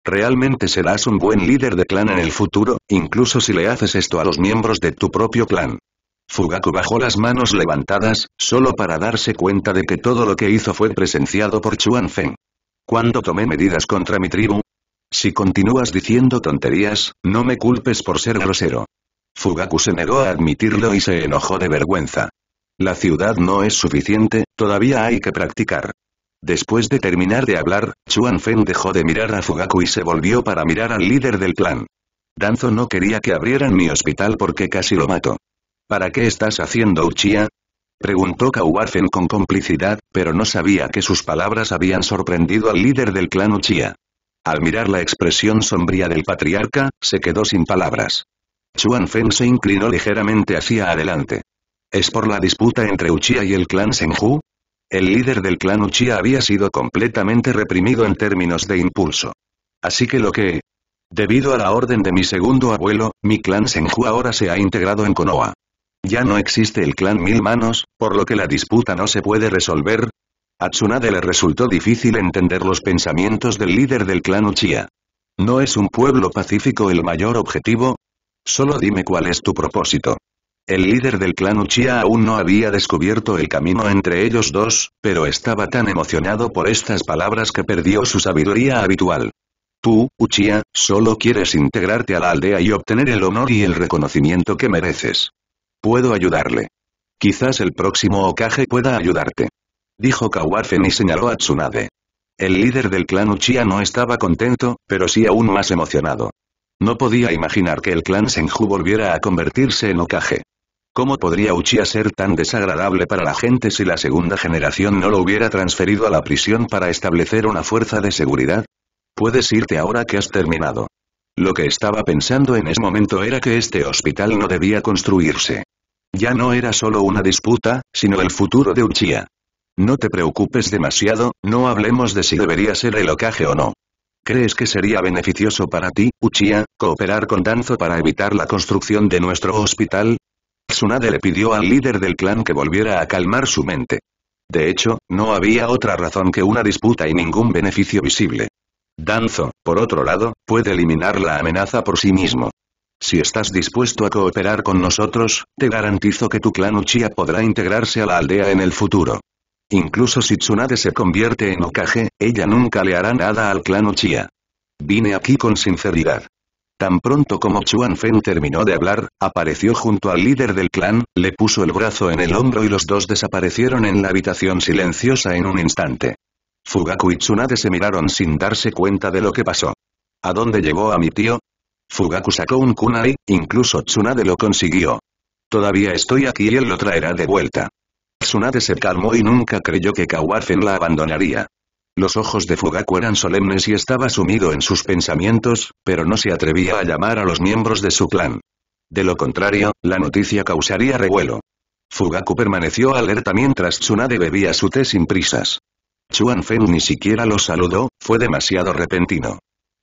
Realmente serás un buen líder de clan en el futuro, incluso si le haces esto a los miembros de tu propio clan. Fugaku bajó las manos levantadas, solo para darse cuenta de que todo lo que hizo fue presenciado por Chuan Feng. Cuando tomé medidas contra mi tribu, si continúas diciendo tonterías, no me culpes por ser grosero. Fugaku se negó a admitirlo y se enojó de vergüenza. La ciudad no es suficiente, todavía hay que practicar. Después de terminar de hablar, Chuan Feng dejó de mirar a Fugaku y se volvió para mirar al líder del clan. Danzo no quería que abrieran mi hospital porque casi lo mato. ¿Para qué estás haciendo Uchiha? Preguntó Kawarfen con complicidad, pero no sabía que sus palabras habían sorprendido al líder del clan Uchia. Al mirar la expresión sombría del patriarca, se quedó sin palabras. Chuan Fen se inclinó ligeramente hacia adelante. ¿Es por la disputa entre Uchiha y el clan Senju? El líder del clan Uchiha había sido completamente reprimido en términos de impulso. Así que lo que... Debido a la orden de mi segundo abuelo, mi clan Senju ahora se ha integrado en Konoha. Ya no existe el clan Mil Manos, por lo que la disputa no se puede resolver, a Tsunade le resultó difícil entender los pensamientos del líder del clan Uchiha. ¿No es un pueblo pacífico el mayor objetivo? Solo dime cuál es tu propósito. El líder del clan Uchiha aún no había descubierto el camino entre ellos dos, pero estaba tan emocionado por estas palabras que perdió su sabiduría habitual. Tú, Uchiha, solo quieres integrarte a la aldea y obtener el honor y el reconocimiento que mereces. Puedo ayudarle. Quizás el próximo Okage pueda ayudarte dijo Kawafen y señaló a Tsunade. El líder del clan Uchiha no estaba contento, pero sí aún más emocionado. No podía imaginar que el clan Senju volviera a convertirse en Okage. ¿Cómo podría Uchiha ser tan desagradable para la gente si la segunda generación no lo hubiera transferido a la prisión para establecer una fuerza de seguridad? Puedes irte ahora que has terminado. Lo que estaba pensando en ese momento era que este hospital no debía construirse. Ya no era solo una disputa, sino el futuro de Uchiha. No te preocupes demasiado, no hablemos de si debería ser el ocaje o no. ¿Crees que sería beneficioso para ti, Uchia, cooperar con Danzo para evitar la construcción de nuestro hospital? Tsunade le pidió al líder del clan que volviera a calmar su mente. De hecho, no había otra razón que una disputa y ningún beneficio visible. Danzo, por otro lado, puede eliminar la amenaza por sí mismo. Si estás dispuesto a cooperar con nosotros, te garantizo que tu clan Uchia podrá integrarse a la aldea en el futuro. Incluso si Tsunade se convierte en Okage, ella nunca le hará nada al clan Uchiha. Vine aquí con sinceridad. Tan pronto como Chuan Feng terminó de hablar, apareció junto al líder del clan, le puso el brazo en el hombro y los dos desaparecieron en la habitación silenciosa en un instante. Fugaku y Tsunade se miraron sin darse cuenta de lo que pasó. ¿A dónde llevó a mi tío? Fugaku sacó un kunai, incluso Tsunade lo consiguió. Todavía estoy aquí y él lo traerá de vuelta. Tsunade se calmó y nunca creyó que Kawafen la abandonaría. Los ojos de Fugaku eran solemnes y estaba sumido en sus pensamientos, pero no se atrevía a llamar a los miembros de su clan. De lo contrario, la noticia causaría revuelo. Fugaku permaneció alerta mientras Tsunade bebía su té sin prisas. Chuan ni siquiera lo saludó, fue demasiado repentino.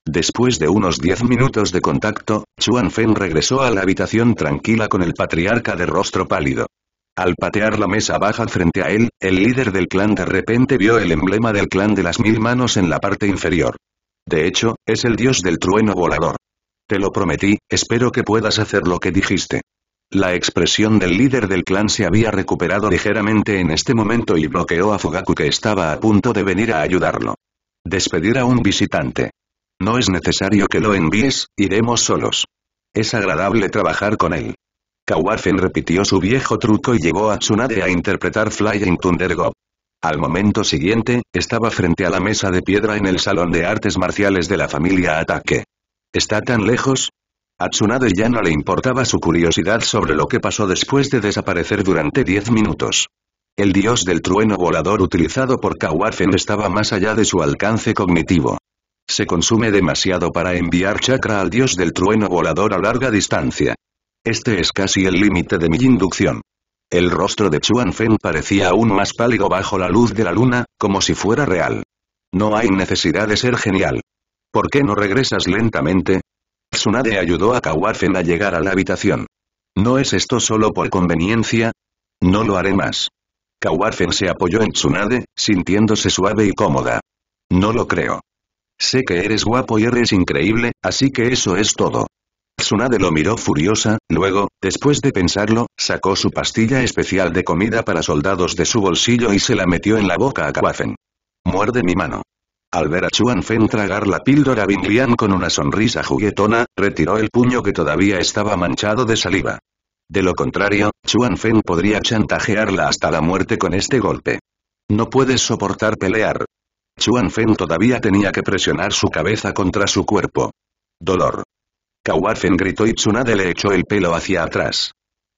Después de unos diez minutos de contacto, Chuan regresó a la habitación tranquila con el patriarca de rostro pálido. Al patear la mesa baja frente a él, el líder del clan de repente vio el emblema del clan de las mil manos en la parte inferior. De hecho, es el dios del trueno volador. Te lo prometí, espero que puedas hacer lo que dijiste. La expresión del líder del clan se había recuperado ligeramente en este momento y bloqueó a Fugaku que estaba a punto de venir a ayudarlo. Despedir a un visitante. No es necesario que lo envíes, iremos solos. Es agradable trabajar con él. Kawafen repitió su viejo truco y llevó a Tsunade a interpretar Flying Thunder Go. Al momento siguiente, estaba frente a la mesa de piedra en el salón de artes marciales de la familia Ataque. ¿Está tan lejos? A Tsunade ya no le importaba su curiosidad sobre lo que pasó después de desaparecer durante 10 minutos. El dios del trueno volador utilizado por Kawafen estaba más allá de su alcance cognitivo. Se consume demasiado para enviar chakra al dios del trueno volador a larga distancia. Este es casi el límite de mi inducción. El rostro de Chuan Feng parecía aún más pálido bajo la luz de la luna, como si fuera real. No hay necesidad de ser genial. ¿Por qué no regresas lentamente? Tsunade ayudó a Kawarfen a llegar a la habitación. ¿No es esto solo por conveniencia? No lo haré más. Kawarfen se apoyó en Tsunade, sintiéndose suave y cómoda. No lo creo. Sé que eres guapo y eres increíble, así que eso es todo. Tsunade lo miró furiosa, luego, después de pensarlo, sacó su pastilla especial de comida para soldados de su bolsillo y se la metió en la boca a Kawafen. Muerde mi mano. Al ver a Chuan tragar la píldora Binglian con una sonrisa juguetona, retiró el puño que todavía estaba manchado de saliva. De lo contrario, Chuan Fen podría chantajearla hasta la muerte con este golpe. No puedes soportar pelear. Chuan todavía tenía que presionar su cabeza contra su cuerpo. Dolor. Kawafen gritó y Tsunade le echó el pelo hacia atrás.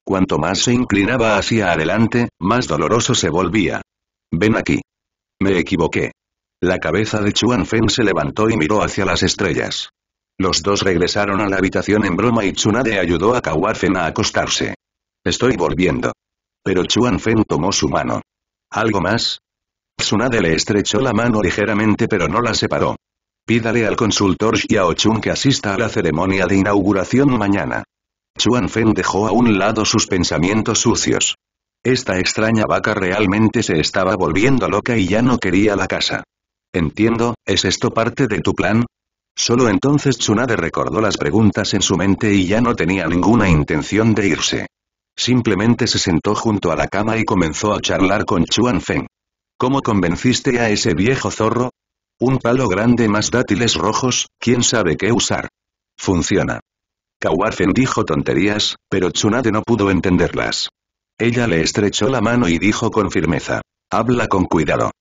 Cuanto más se inclinaba hacia adelante, más doloroso se volvía. Ven aquí. Me equivoqué. La cabeza de Chuan se levantó y miró hacia las estrellas. Los dos regresaron a la habitación en broma y Tsunade ayudó a Kawafen a acostarse. Estoy volviendo. Pero Chuan tomó su mano. ¿Algo más? Tsunade le estrechó la mano ligeramente pero no la separó. Pídale al consultor Xiao Chun que asista a la ceremonia de inauguración mañana. Chuan Feng dejó a un lado sus pensamientos sucios. Esta extraña vaca realmente se estaba volviendo loca y ya no quería la casa. Entiendo, ¿es esto parte de tu plan? Solo entonces Chunade recordó las preguntas en su mente y ya no tenía ninguna intención de irse. Simplemente se sentó junto a la cama y comenzó a charlar con Chuan Feng. ¿Cómo convenciste a ese viejo zorro? Un palo grande más dátiles rojos, quién sabe qué usar. Funciona. Kawafen dijo tonterías, pero Tsunade no pudo entenderlas. Ella le estrechó la mano y dijo con firmeza. Habla con cuidado.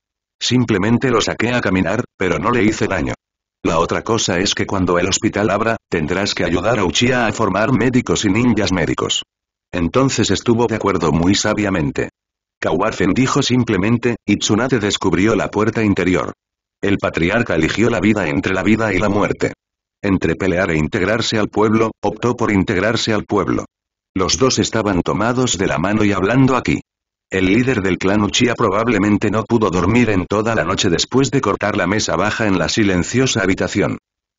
Simplemente lo saqué a caminar, pero no le hice daño. La otra cosa es que cuando el hospital abra, tendrás que ayudar a Uchiha a formar médicos y ninjas médicos. Entonces estuvo de acuerdo muy sabiamente. Kawafen dijo simplemente, y Tsunade descubrió la puerta interior. El patriarca eligió la vida entre la vida y la muerte. Entre pelear e integrarse al pueblo, optó por integrarse al pueblo. Los dos estaban tomados de la mano y hablando aquí. El líder del clan Uchia probablemente no pudo dormir en toda la noche después de cortar la mesa baja en la silenciosa habitación.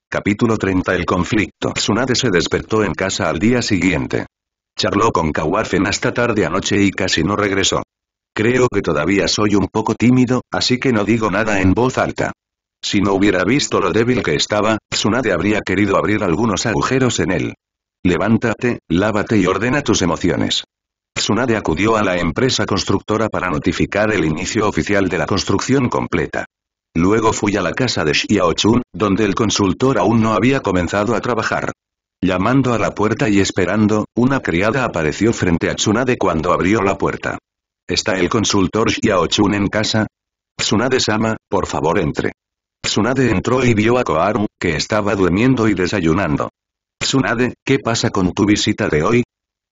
Capítulo 30 El conflicto Tsunade se despertó en casa al día siguiente. Charló con Kawafen hasta tarde anoche y casi no regresó. Creo que todavía soy un poco tímido, así que no digo nada en voz alta. Si no hubiera visto lo débil que estaba, Tsunade habría querido abrir algunos agujeros en él. Levántate, lávate y ordena tus emociones. Tsunade acudió a la empresa constructora para notificar el inicio oficial de la construcción completa. Luego fui a la casa de Chun, donde el consultor aún no había comenzado a trabajar. Llamando a la puerta y esperando, una criada apareció frente a Tsunade cuando abrió la puerta. ¿Está el consultor Xiaochun en casa? Tsunade-sama, por favor entre. Tsunade entró y vio a Koharu, que estaba durmiendo y desayunando. Tsunade, ¿qué pasa con tu visita de hoy?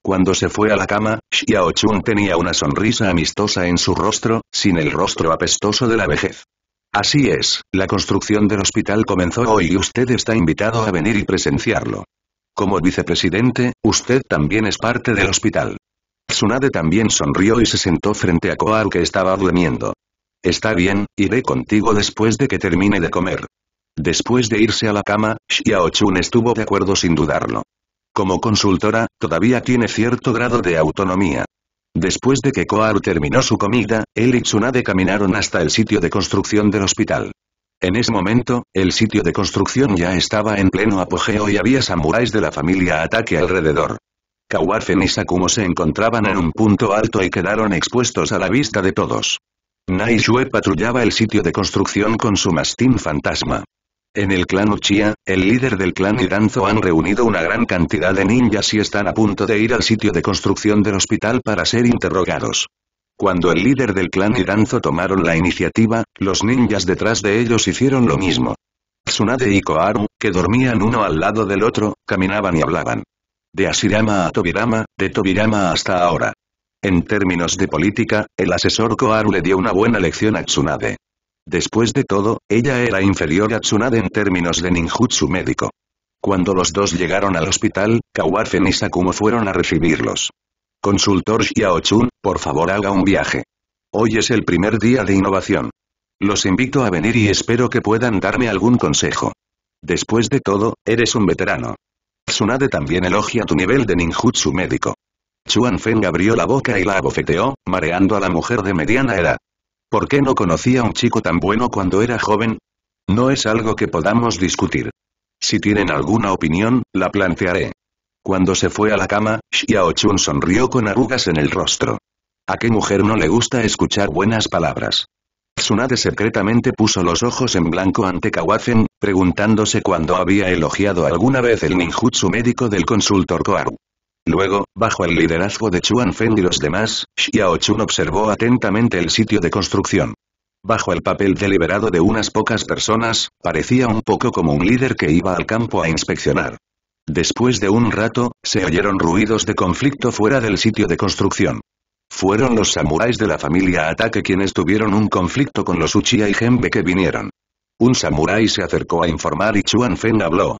Cuando se fue a la cama, Xiaochun tenía una sonrisa amistosa en su rostro, sin el rostro apestoso de la vejez. Así es, la construcción del hospital comenzó hoy y usted está invitado a venir y presenciarlo. Como vicepresidente, usted también es parte del hospital. Tsunade también sonrió y se sentó frente a Koar que estaba durmiendo. Está bien, iré contigo después de que termine de comer. Después de irse a la cama, Chun estuvo de acuerdo sin dudarlo. Como consultora, todavía tiene cierto grado de autonomía. Después de que Koar terminó su comida, él y Tsunade caminaron hasta el sitio de construcción del hospital. En ese momento, el sitio de construcción ya estaba en pleno apogeo y había samuráis de la familia ataque alrededor. Kawarfen y Sakumo se encontraban en un punto alto y quedaron expuestos a la vista de todos. Nai patrullaba el sitio de construcción con su mastín fantasma. En el clan Uchiha, el líder del clan y han reunido una gran cantidad de ninjas y están a punto de ir al sitio de construcción del hospital para ser interrogados. Cuando el líder del clan y tomaron la iniciativa, los ninjas detrás de ellos hicieron lo mismo. Tsunade y Koharu, que dormían uno al lado del otro, caminaban y hablaban de Asirama a Tobirama, de Tobirama hasta ahora. En términos de política, el asesor Koharu le dio una buena lección a Tsunade. Después de todo, ella era inferior a Tsunade en términos de ninjutsu médico. Cuando los dos llegaron al hospital, Kawafen y Sakumo fueron a recibirlos. Consultor Xiaochun, por favor haga un viaje. Hoy es el primer día de innovación. Los invito a venir y espero que puedan darme algún consejo. Después de todo, eres un veterano. Tsunade también elogia tu nivel de ninjutsu médico. Chuan Feng abrió la boca y la abofeteó, mareando a la mujer de mediana edad. ¿Por qué no conocía a un chico tan bueno cuando era joven? No es algo que podamos discutir. Si tienen alguna opinión, la plantearé. Cuando se fue a la cama, Xiao Chun sonrió con arrugas en el rostro. ¿A qué mujer no le gusta escuchar buenas palabras? Tsunade secretamente puso los ojos en blanco ante Kawazen, preguntándose cuándo había elogiado alguna vez el ninjutsu médico del consultor Koaru. Luego, bajo el liderazgo de Chuan Feng y los demás, Xiao Chun observó atentamente el sitio de construcción. Bajo el papel deliberado de unas pocas personas, parecía un poco como un líder que iba al campo a inspeccionar. Después de un rato, se oyeron ruidos de conflicto fuera del sitio de construcción. Fueron los samuráis de la familia Ataque quienes tuvieron un conflicto con los Uchiha y Genbe que vinieron. Un samurái se acercó a informar y Chuan Feng habló.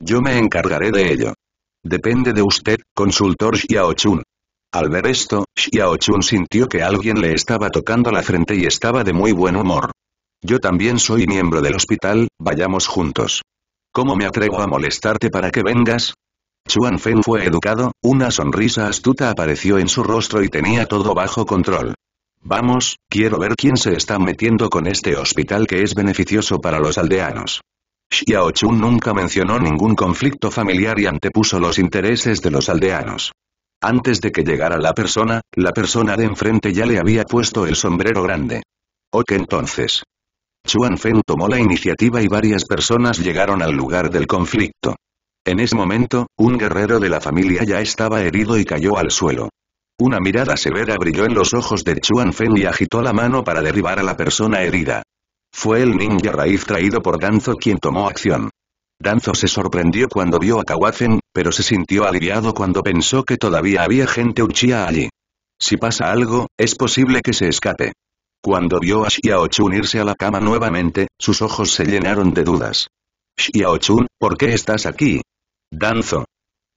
Yo me encargaré de ello. Depende de usted, consultor Xiaochun. Al ver esto, Xiaochun sintió que alguien le estaba tocando la frente y estaba de muy buen humor. Yo también soy miembro del hospital, vayamos juntos. ¿Cómo me atrevo a molestarte para que vengas? Chuan Feng fue educado, una sonrisa astuta apareció en su rostro y tenía todo bajo control. Vamos, quiero ver quién se está metiendo con este hospital que es beneficioso para los aldeanos. Xiao Chun nunca mencionó ningún conflicto familiar y antepuso los intereses de los aldeanos. Antes de que llegara la persona, la persona de enfrente ya le había puesto el sombrero grande. Ok entonces. Chuan Feng tomó la iniciativa y varias personas llegaron al lugar del conflicto. En ese momento, un guerrero de la familia ya estaba herido y cayó al suelo. Una mirada severa brilló en los ojos de Chuan Feng y agitó la mano para derribar a la persona herida. Fue el ninja raíz traído por Danzo quien tomó acción. Danzo se sorprendió cuando vio a Kawazen, pero se sintió aliviado cuando pensó que todavía había gente Uchiha allí. Si pasa algo, es posible que se escape. Cuando vio a Xiaochun irse a la cama nuevamente, sus ojos se llenaron de dudas. Xiaochun, ¿por qué estás aquí? Danzo.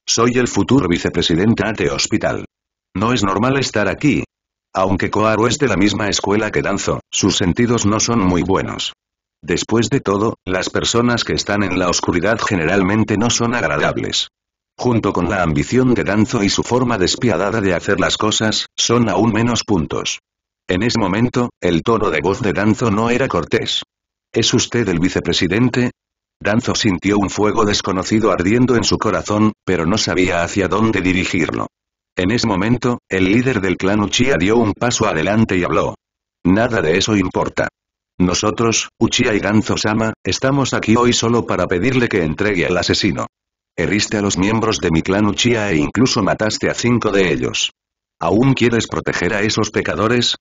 Soy el futuro vicepresidente Ate Hospital. No es normal estar aquí. Aunque Coaro es de la misma escuela que Danzo, sus sentidos no son muy buenos. Después de todo, las personas que están en la oscuridad generalmente no son agradables. Junto con la ambición de Danzo y su forma despiadada de hacer las cosas, son aún menos puntos. En ese momento, el tono de voz de Danzo no era cortés. ¿Es usted el vicepresidente? Danzo sintió un fuego desconocido ardiendo en su corazón, pero no sabía hacia dónde dirigirlo. En ese momento, el líder del clan Uchiha dio un paso adelante y habló. Nada de eso importa. Nosotros, Uchiha y Ganzo-sama, estamos aquí hoy solo para pedirle que entregue al asesino. Heriste a los miembros de mi clan Uchiha e incluso mataste a cinco de ellos. ¿Aún quieres proteger a esos pecadores?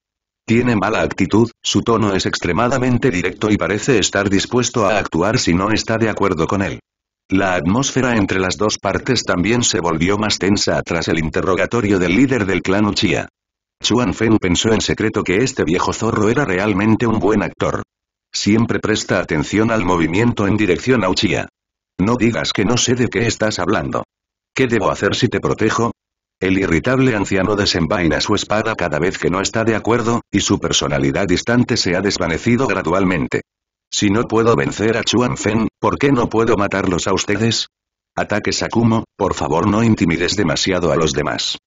Tiene mala actitud, su tono es extremadamente directo y parece estar dispuesto a actuar si no está de acuerdo con él. La atmósfera entre las dos partes también se volvió más tensa tras el interrogatorio del líder del clan Uchiha. Chuan Feng pensó en secreto que este viejo zorro era realmente un buen actor. Siempre presta atención al movimiento en dirección a Uchiha. No digas que no sé de qué estás hablando. ¿Qué debo hacer si te protejo? El irritable anciano desenvaina su espada cada vez que no está de acuerdo, y su personalidad distante se ha desvanecido gradualmente. Si no puedo vencer a Chuan Fen, ¿por qué no puedo matarlos a ustedes? Ataque Sakumo, por favor no intimides demasiado a los demás.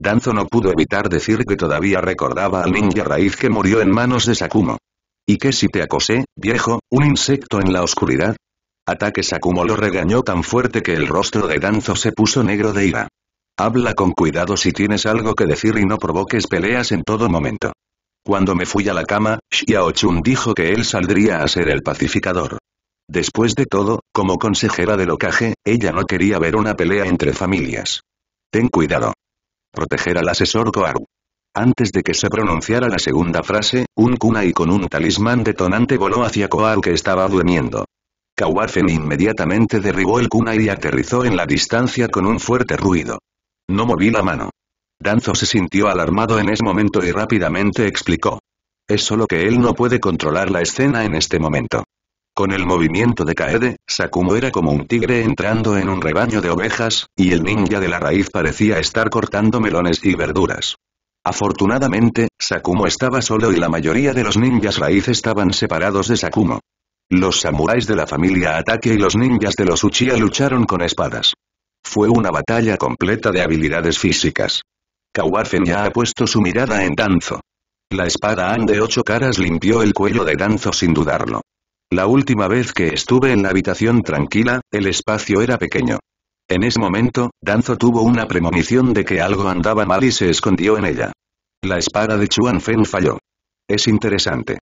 Danzo no pudo evitar decir que todavía recordaba al ninja raíz que murió en manos de Sakumo. ¿Y qué si te acosé, viejo, un insecto en la oscuridad? Ataque Sakumo lo regañó tan fuerte que el rostro de Danzo se puso negro de ira. Habla con cuidado si tienes algo que decir y no provoques peleas en todo momento. Cuando me fui a la cama, Xiao Chun dijo que él saldría a ser el pacificador. Después de todo, como consejera de locaje, ella no quería ver una pelea entre familias. Ten cuidado. Proteger al asesor Koaru. Antes de que se pronunciara la segunda frase, un kunai con un talismán detonante voló hacia Koaru que estaba durmiendo. Kawafen inmediatamente derribó el kunai y aterrizó en la distancia con un fuerte ruido. No moví la mano. Danzo se sintió alarmado en ese momento y rápidamente explicó. Es solo que él no puede controlar la escena en este momento. Con el movimiento de Kaede, Sakumo era como un tigre entrando en un rebaño de ovejas, y el ninja de la raíz parecía estar cortando melones y verduras. Afortunadamente, Sakumo estaba solo y la mayoría de los ninjas raíz estaban separados de Sakumo. Los samuráis de la familia Ataque y los ninjas de los Uchiha lucharon con espadas. Fue una batalla completa de habilidades físicas. Kawarfen ya ha puesto su mirada en Danzo. La espada An de ocho caras limpió el cuello de Danzo sin dudarlo. La última vez que estuve en la habitación tranquila, el espacio era pequeño. En ese momento, Danzo tuvo una premonición de que algo andaba mal y se escondió en ella. La espada de Chuanfen falló. Es interesante.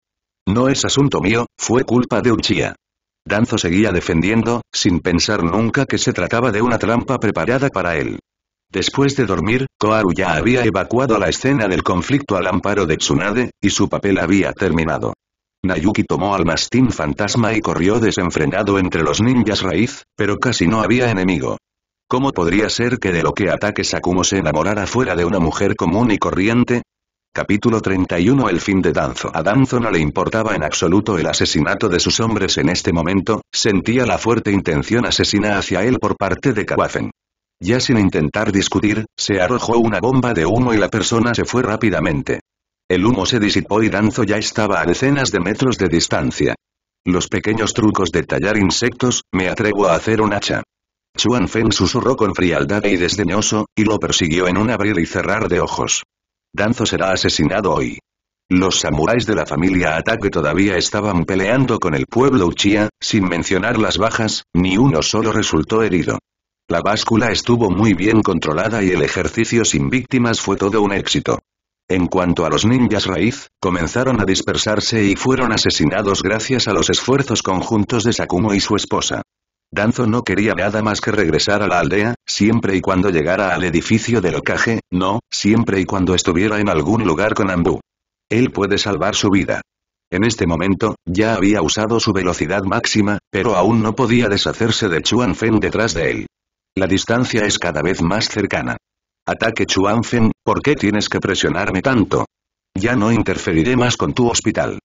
No es asunto mío, fue culpa de Uchiha. Danzo seguía defendiendo, sin pensar nunca que se trataba de una trampa preparada para él. Después de dormir, Koaru ya había evacuado la escena del conflicto al amparo de Tsunade, y su papel había terminado. Nayuki tomó al mastín fantasma y corrió desenfrenado entre los ninjas raíz, pero casi no había enemigo. ¿Cómo podría ser que de lo que ataque Sakumo se enamorara fuera de una mujer común y corriente? Capítulo 31 El fin de Danzo A Danzo no le importaba en absoluto el asesinato de sus hombres en este momento, sentía la fuerte intención asesina hacia él por parte de Kawafen. Ya sin intentar discutir, se arrojó una bomba de humo y la persona se fue rápidamente. El humo se disipó y Danzo ya estaba a decenas de metros de distancia. Los pequeños trucos de tallar insectos, me atrevo a hacer un hacha. Chuan Feng susurró con frialdad y desdeñoso, y lo persiguió en un abrir y cerrar de ojos. Danzo será asesinado hoy. Los samuráis de la familia Ataque todavía estaban peleando con el pueblo Uchiha, sin mencionar las bajas, ni uno solo resultó herido. La báscula estuvo muy bien controlada y el ejercicio sin víctimas fue todo un éxito. En cuanto a los ninjas raíz, comenzaron a dispersarse y fueron asesinados gracias a los esfuerzos conjuntos de Sakumo y su esposa. Danzo no quería nada más que regresar a la aldea, siempre y cuando llegara al edificio del ocaje, no, siempre y cuando estuviera en algún lugar con Anbu. Él puede salvar su vida. En este momento, ya había usado su velocidad máxima, pero aún no podía deshacerse de Chuan Fen detrás de él. La distancia es cada vez más cercana. Ataque Chuanfen, ¿por qué tienes que presionarme tanto? Ya no interferiré más con tu hospital.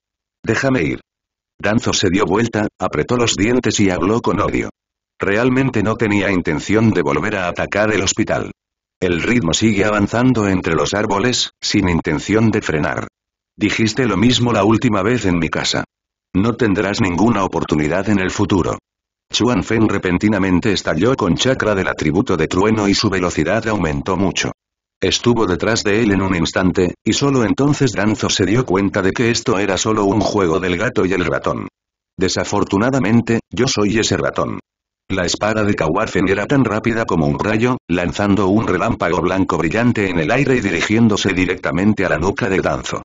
Déjame ir. Danzo se dio vuelta, apretó los dientes y habló con odio. Realmente no tenía intención de volver a atacar el hospital. El ritmo sigue avanzando entre los árboles, sin intención de frenar. Dijiste lo mismo la última vez en mi casa. No tendrás ninguna oportunidad en el futuro. Chuan Feng repentinamente estalló con chakra del atributo de trueno y su velocidad aumentó mucho. Estuvo detrás de él en un instante, y solo entonces Danzo se dio cuenta de que esto era solo un juego del gato y el ratón. Desafortunadamente, yo soy ese ratón. La espada de Kawarfen era tan rápida como un rayo, lanzando un relámpago blanco brillante en el aire y dirigiéndose directamente a la nuca de Danzo.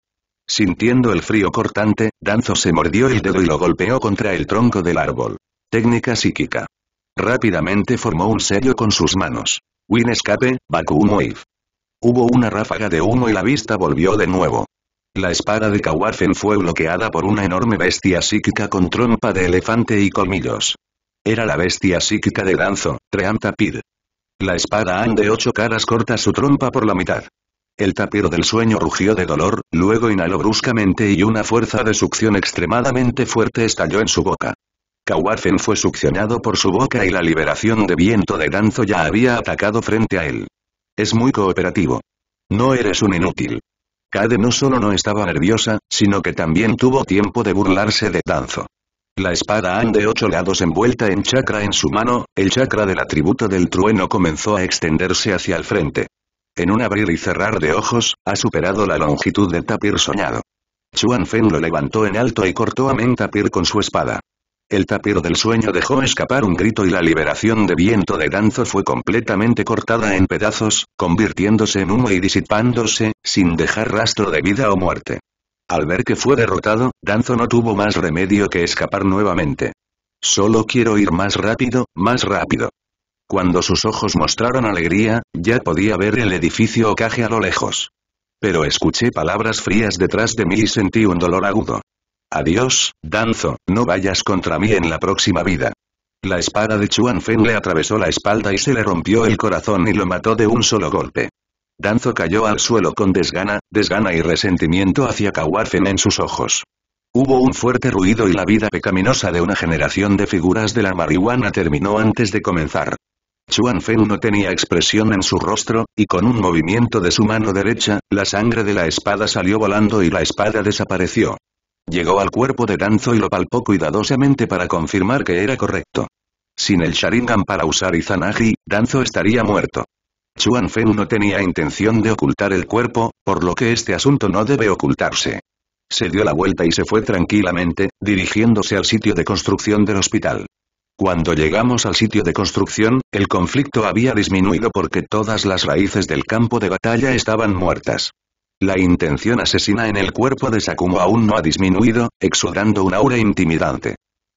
Sintiendo el frío cortante, Danzo se mordió el dedo y lo golpeó contra el tronco del árbol. Técnica psíquica. Rápidamente formó un sello con sus manos. Win escape, vacuum wave. Hubo una ráfaga de humo y la vista volvió de nuevo. La espada de Kawarfen fue bloqueada por una enorme bestia psíquica con trompa de elefante y colmillos. Era la bestia psíquica de Danzo, Treantapid. La espada ande de ocho caras corta su trompa por la mitad. El tapiro del sueño rugió de dolor, luego inhaló bruscamente y una fuerza de succión extremadamente fuerte estalló en su boca. Kawafen fue succionado por su boca y la liberación de viento de Danzo ya había atacado frente a él. Es muy cooperativo. No eres un inútil. Kade no solo no estaba nerviosa, sino que también tuvo tiempo de burlarse de Danzo. La espada han de ocho lados envuelta en chakra en su mano, el chakra del atributo del trueno comenzó a extenderse hacia el frente. En un abrir y cerrar de ojos, ha superado la longitud de Tapir soñado. Chuanfen lo levantó en alto y cortó a Tapir con su espada. El tapiro del sueño dejó escapar un grito y la liberación de viento de Danzo fue completamente cortada en pedazos, convirtiéndose en humo y disipándose, sin dejar rastro de vida o muerte. Al ver que fue derrotado, Danzo no tuvo más remedio que escapar nuevamente. Solo quiero ir más rápido, más rápido. Cuando sus ojos mostraron alegría, ya podía ver el edificio caje a lo lejos. Pero escuché palabras frías detrás de mí y sentí un dolor agudo. Adiós, Danzo, no vayas contra mí en la próxima vida. La espada de Chuan Fen le atravesó la espalda y se le rompió el corazón y lo mató de un solo golpe. Danzo cayó al suelo con desgana, desgana y resentimiento hacia Kawafen en sus ojos. Hubo un fuerte ruido y la vida pecaminosa de una generación de figuras de la marihuana terminó antes de comenzar. Chuan Fen no tenía expresión en su rostro, y con un movimiento de su mano derecha, la sangre de la espada salió volando y la espada desapareció. Llegó al cuerpo de Danzo y lo palpó cuidadosamente para confirmar que era correcto. Sin el Sharingan para usar Izanagi, Danzo estaría muerto. Chuan Feng no tenía intención de ocultar el cuerpo, por lo que este asunto no debe ocultarse. Se dio la vuelta y se fue tranquilamente, dirigiéndose al sitio de construcción del hospital. Cuando llegamos al sitio de construcción, el conflicto había disminuido porque todas las raíces del campo de batalla estaban muertas. La intención asesina en el cuerpo de Sakumo aún no ha disminuido, exudando un aura intimidante.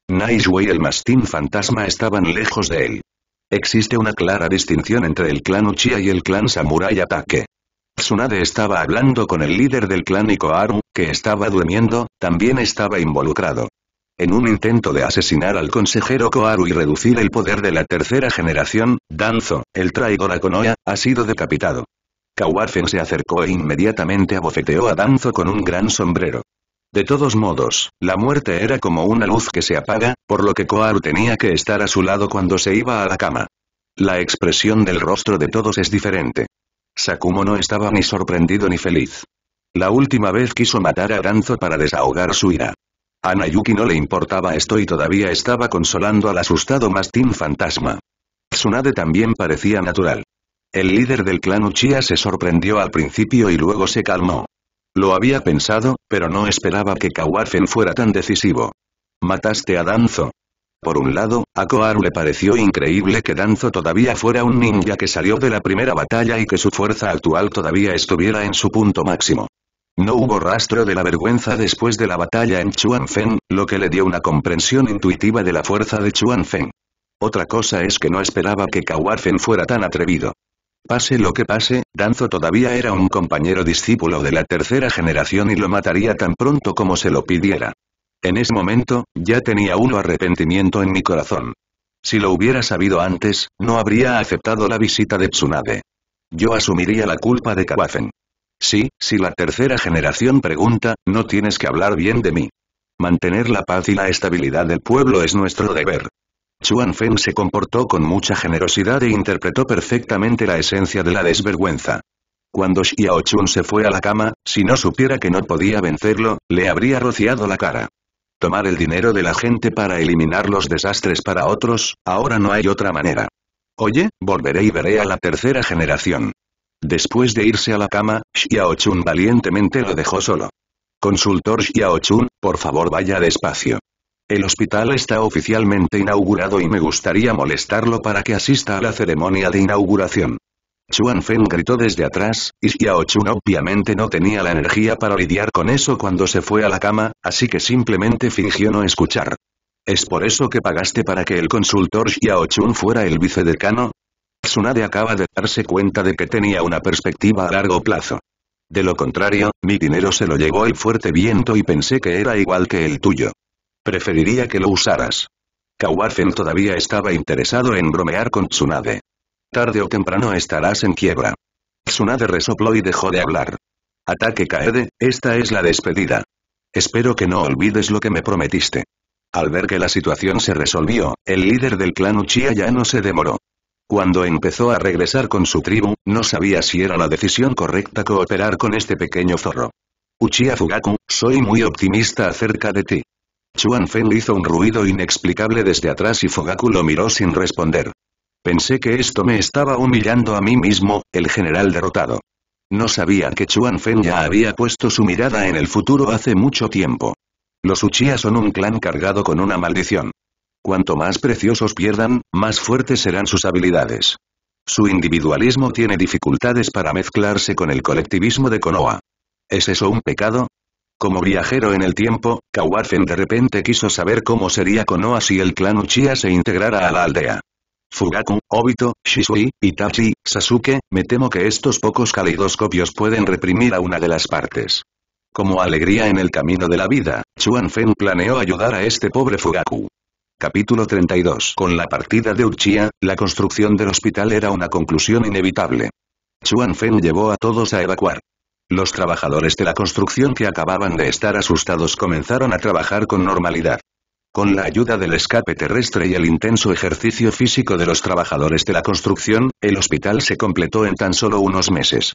Naishu y el mastín fantasma estaban lejos de él. Existe una clara distinción entre el clan Uchiha y el clan Samurai Ataque. Tsunade estaba hablando con el líder del clan Ikoharu, que estaba durmiendo, también estaba involucrado. En un intento de asesinar al consejero Koharu y reducir el poder de la tercera generación, Danzo, el traidor a ha sido decapitado. Kawarfen se acercó e inmediatamente abofeteó a Danzo con un gran sombrero. De todos modos, la muerte era como una luz que se apaga, por lo que Koaru tenía que estar a su lado cuando se iba a la cama. La expresión del rostro de todos es diferente. Sakumo no estaba ni sorprendido ni feliz. La última vez quiso matar a Danzo para desahogar su ira. A Nayuki no le importaba esto y todavía estaba consolando al asustado Mastin fantasma. Tsunade también parecía natural. El líder del clan Uchiha se sorprendió al principio y luego se calmó. Lo había pensado, pero no esperaba que Kawarfen fuera tan decisivo. Mataste a Danzo. Por un lado, a Koharu le pareció increíble que Danzo todavía fuera un ninja que salió de la primera batalla y que su fuerza actual todavía estuviera en su punto máximo. No hubo rastro de la vergüenza después de la batalla en Chuanfen, lo que le dio una comprensión intuitiva de la fuerza de Chuanfen. Otra cosa es que no esperaba que Kawarfen fuera tan atrevido. Pase lo que pase, Danzo todavía era un compañero discípulo de la tercera generación y lo mataría tan pronto como se lo pidiera. En ese momento, ya tenía uno arrepentimiento en mi corazón. Si lo hubiera sabido antes, no habría aceptado la visita de Tsunade. Yo asumiría la culpa de Kawafen. Sí, si la tercera generación pregunta, no tienes que hablar bien de mí. Mantener la paz y la estabilidad del pueblo es nuestro deber. Chuan feng se comportó con mucha generosidad e interpretó perfectamente la esencia de la desvergüenza. Cuando Xiao Chun se fue a la cama, si no supiera que no podía vencerlo, le habría rociado la cara. Tomar el dinero de la gente para eliminar los desastres para otros, ahora no hay otra manera. Oye, volveré y veré a la tercera generación. Después de irse a la cama, Xiao Chun valientemente lo dejó solo. Consultor Xiao Chun, por favor vaya despacio. El hospital está oficialmente inaugurado y me gustaría molestarlo para que asista a la ceremonia de inauguración. Chuan Feng gritó desde atrás, y Xiao Chun obviamente no tenía la energía para lidiar con eso cuando se fue a la cama, así que simplemente fingió no escuchar. ¿Es por eso que pagaste para que el consultor Xiao Chun fuera el vicedecano? Tsunade acaba de darse cuenta de que tenía una perspectiva a largo plazo. De lo contrario, mi dinero se lo llevó el fuerte viento y pensé que era igual que el tuyo. Preferiría que lo usaras. Kawarfen todavía estaba interesado en bromear con Tsunade. Tarde o temprano estarás en quiebra. Tsunade resopló y dejó de hablar. Ataque Kaede, esta es la despedida. Espero que no olvides lo que me prometiste. Al ver que la situación se resolvió, el líder del clan Uchiha ya no se demoró. Cuando empezó a regresar con su tribu, no sabía si era la decisión correcta cooperar con este pequeño zorro. Uchiha Fugaku, soy muy optimista acerca de ti. Chuan Feng hizo un ruido inexplicable desde atrás y Fogaku lo miró sin responder. Pensé que esto me estaba humillando a mí mismo, el general derrotado. No sabía que Chuan Feng ya había puesto su mirada en el futuro hace mucho tiempo. Los Uchiha son un clan cargado con una maldición. Cuanto más preciosos pierdan, más fuertes serán sus habilidades. Su individualismo tiene dificultades para mezclarse con el colectivismo de Konoha. ¿Es eso un pecado? Como viajero en el tiempo, Kawarfen de repente quiso saber cómo sería Konoha si el clan Uchiha se integrara a la aldea. Fugaku, Obito, Shisui, Itachi, Sasuke, me temo que estos pocos caleidoscopios pueden reprimir a una de las partes. Como alegría en el camino de la vida, Chuan planeó ayudar a este pobre Fugaku. Capítulo 32 Con la partida de Uchiha, la construcción del hospital era una conclusión inevitable. Chuan llevó a todos a evacuar. Los trabajadores de la construcción que acababan de estar asustados comenzaron a trabajar con normalidad. Con la ayuda del escape terrestre y el intenso ejercicio físico de los trabajadores de la construcción, el hospital se completó en tan solo unos meses.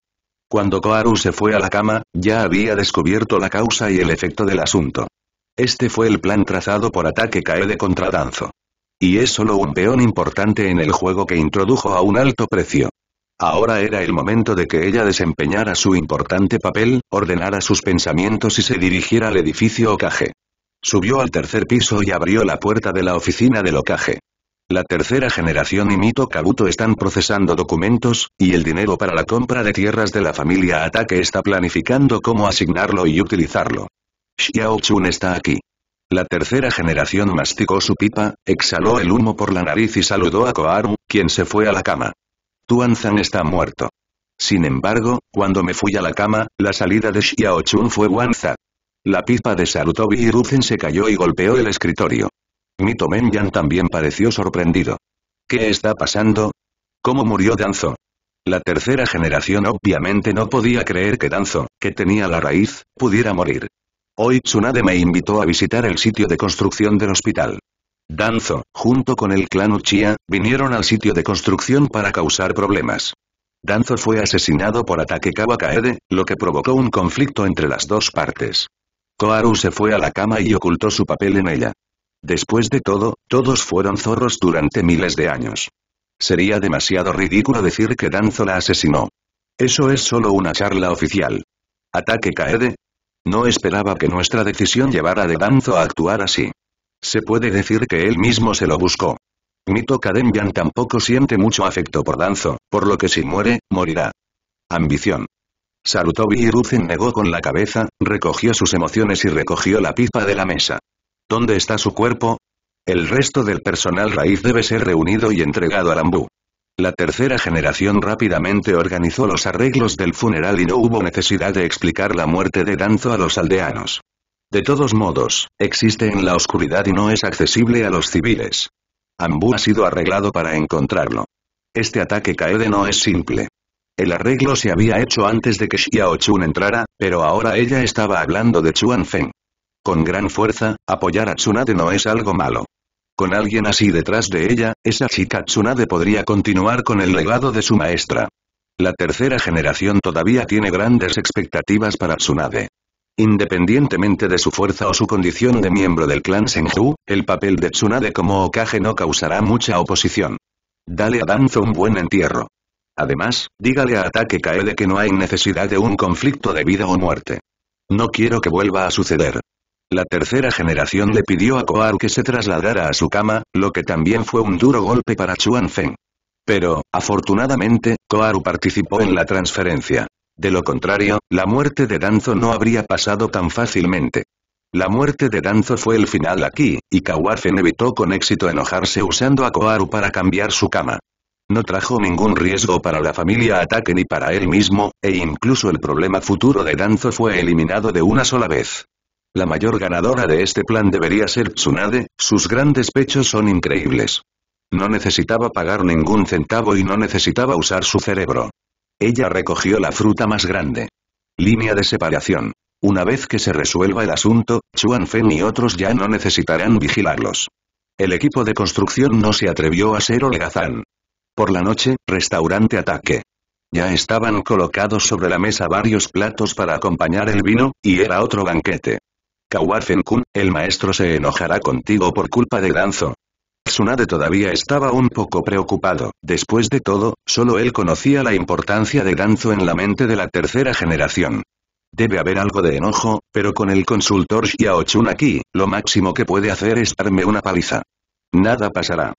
Cuando Koaru se fue a la cama, ya había descubierto la causa y el efecto del asunto. Este fue el plan trazado por Ataque Kaede contra Danzo. Y es solo un peón importante en el juego que introdujo a un alto precio. Ahora era el momento de que ella desempeñara su importante papel, ordenara sus pensamientos y se dirigiera al edificio Okage. Subió al tercer piso y abrió la puerta de la oficina del Okage. La tercera generación y Mito Kabuto están procesando documentos, y el dinero para la compra de tierras de la familia Atake está planificando cómo asignarlo y utilizarlo. Xiao Chun está aquí. La tercera generación masticó su pipa, exhaló el humo por la nariz y saludó a Koaru, quien se fue a la cama. Tuanzan está muerto. Sin embargo, cuando me fui a la cama, la salida de Xiao Chun fue Wanza. La pipa de Sarutobi y Ruzen se cayó y golpeó el escritorio. Mito Menyan también pareció sorprendido. ¿Qué está pasando? ¿Cómo murió Danzo? La tercera generación obviamente no podía creer que Danzo, que tenía la raíz, pudiera morir. Hoy Tsunade me invitó a visitar el sitio de construcción del hospital. Danzo, junto con el clan Uchiha, vinieron al sitio de construcción para causar problemas. Danzo fue asesinado por ataque Kawakaede, lo que provocó un conflicto entre las dos partes. Koaru se fue a la cama y ocultó su papel en ella. Después de todo, todos fueron zorros durante miles de años. Sería demasiado ridículo decir que Danzo la asesinó. Eso es solo una charla oficial. ¿Ataque Kaede? No esperaba que nuestra decisión llevara de Danzo a actuar así. Se puede decir que él mismo se lo buscó. Mito Kadenbian tampoco siente mucho afecto por Danzo, por lo que si muere, morirá. Ambición. Sarutobi Hiruzen negó con la cabeza, recogió sus emociones y recogió la pipa de la mesa. ¿Dónde está su cuerpo? El resto del personal raíz debe ser reunido y entregado a Lambú. La tercera generación rápidamente organizó los arreglos del funeral y no hubo necesidad de explicar la muerte de Danzo a los aldeanos. De todos modos, existe en la oscuridad y no es accesible a los civiles. Ambu ha sido arreglado para encontrarlo. Este ataque Kaede no es simple. El arreglo se había hecho antes de que Xiao Chun entrara, pero ahora ella estaba hablando de Chuan Feng. Con gran fuerza, apoyar a Tsunade no es algo malo. Con alguien así detrás de ella, esa chica Tsunade podría continuar con el legado de su maestra. La tercera generación todavía tiene grandes expectativas para Tsunade. Independientemente de su fuerza o su condición de miembro del clan Senju, el papel de Tsunade como Okage no causará mucha oposición. Dale a Danzo un buen entierro. Además, dígale a Ataque Kaede que no hay necesidad de un conflicto de vida o muerte. No quiero que vuelva a suceder. La tercera generación le pidió a Koar que se trasladara a su cama, lo que también fue un duro golpe para Chuan Feng. Pero, afortunadamente, Koaru participó en la transferencia. De lo contrario, la muerte de Danzo no habría pasado tan fácilmente. La muerte de Danzo fue el final aquí, y Kawarfen evitó con éxito enojarse usando a Koaru para cambiar su cama. No trajo ningún riesgo para la familia ataque ni para él mismo, e incluso el problema futuro de Danzo fue eliminado de una sola vez. La mayor ganadora de este plan debería ser Tsunade, sus grandes pechos son increíbles. No necesitaba pagar ningún centavo y no necesitaba usar su cerebro. Ella recogió la fruta más grande. Línea de separación. Una vez que se resuelva el asunto, Chuan Fen y otros ya no necesitarán vigilarlos. El equipo de construcción no se atrevió a ser holgazán. Por la noche, restaurante ataque. Ya estaban colocados sobre la mesa varios platos para acompañar el vino, y era otro banquete. Kawafen-kun, el maestro se enojará contigo por culpa de Danzo. Tsunade todavía estaba un poco preocupado, después de todo, solo él conocía la importancia de Danzo en la mente de la tercera generación. Debe haber algo de enojo, pero con el consultor Xiaochun aquí, lo máximo que puede hacer es darme una paliza. Nada pasará.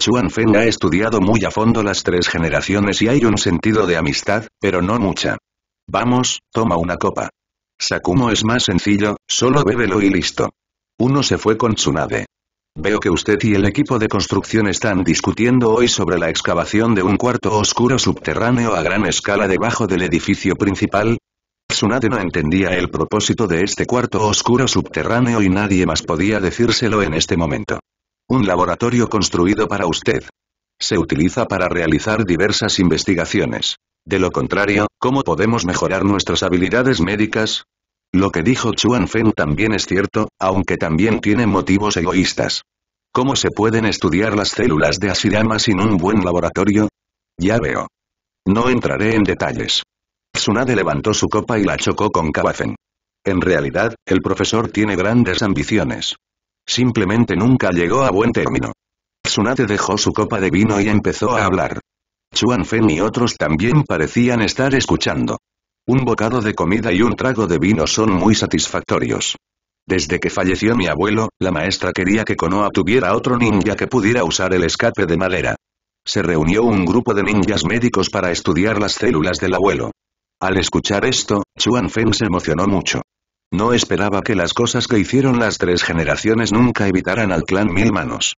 Chuan Feng ha estudiado muy a fondo las tres generaciones y hay un sentido de amistad, pero no mucha. Vamos, toma una copa. Sakumo es más sencillo, solo bébelo y listo. Uno se fue con Tsunade. Veo que usted y el equipo de construcción están discutiendo hoy sobre la excavación de un cuarto oscuro subterráneo a gran escala debajo del edificio principal. Tsunade no entendía el propósito de este cuarto oscuro subterráneo y nadie más podía decírselo en este momento. Un laboratorio construido para usted. Se utiliza para realizar diversas investigaciones. De lo contrario, ¿cómo podemos mejorar nuestras habilidades médicas? Lo que dijo Chuan Feng también es cierto, aunque también tiene motivos egoístas. ¿Cómo se pueden estudiar las células de Asirama sin un buen laboratorio? Ya veo. No entraré en detalles. Tsunade levantó su copa y la chocó con Kawafen. En realidad, el profesor tiene grandes ambiciones. Simplemente nunca llegó a buen término. Tsunade dejó su copa de vino y empezó a hablar. Chuan Fen y otros también parecían estar escuchando. Un bocado de comida y un trago de vino son muy satisfactorios. Desde que falleció mi abuelo, la maestra quería que Konoha tuviera otro ninja que pudiera usar el escape de madera. Se reunió un grupo de ninjas médicos para estudiar las células del abuelo. Al escuchar esto, Chuan Feng se emocionó mucho. No esperaba que las cosas que hicieron las tres generaciones nunca evitaran al clan Mil Manos.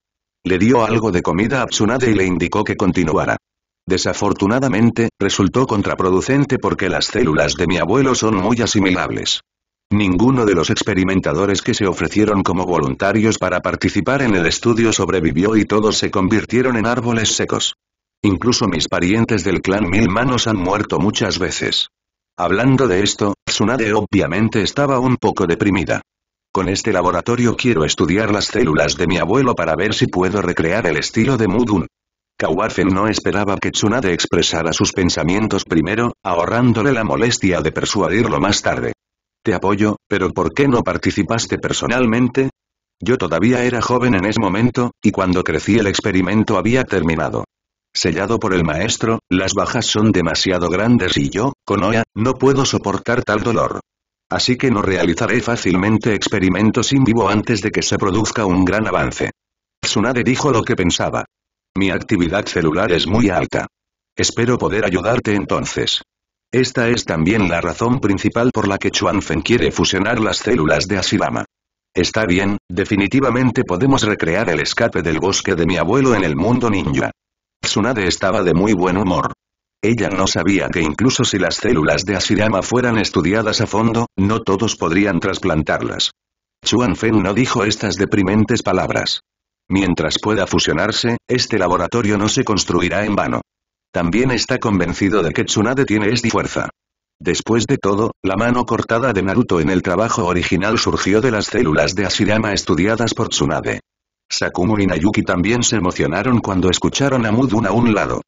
Le dio algo de comida a Tsunade y le indicó que continuara. Desafortunadamente, resultó contraproducente porque las células de mi abuelo son muy asimilables. Ninguno de los experimentadores que se ofrecieron como voluntarios para participar en el estudio sobrevivió y todos se convirtieron en árboles secos. Incluso mis parientes del clan Mil Manos han muerto muchas veces. Hablando de esto, Tsunade obviamente estaba un poco deprimida. Con este laboratorio quiero estudiar las células de mi abuelo para ver si puedo recrear el estilo de Mudun. Kawafen no esperaba que Tsunade expresara sus pensamientos primero, ahorrándole la molestia de persuadirlo más tarde. Te apoyo, pero ¿por qué no participaste personalmente? Yo todavía era joven en ese momento, y cuando crecí el experimento había terminado. Sellado por el maestro, las bajas son demasiado grandes y yo, Konoha, no puedo soportar tal dolor. Así que no realizaré fácilmente experimentos in vivo antes de que se produzca un gran avance. Tsunade dijo lo que pensaba. Mi actividad celular es muy alta. Espero poder ayudarte entonces. Esta es también la razón principal por la que Chuanfen quiere fusionar las células de Asirama. Está bien, definitivamente podemos recrear el escape del bosque de mi abuelo en el mundo ninja. Tsunade estaba de muy buen humor. Ella no sabía que incluso si las células de Asirama fueran estudiadas a fondo, no todos podrían trasplantarlas. Chuan Feng no dijo estas deprimentes palabras. Mientras pueda fusionarse, este laboratorio no se construirá en vano. También está convencido de que Tsunade tiene esta fuerza. Después de todo, la mano cortada de Naruto en el trabajo original surgió de las células de Asirama estudiadas por Tsunade. Sakumo y Nayuki también se emocionaron cuando escucharon a Mudun a un lado.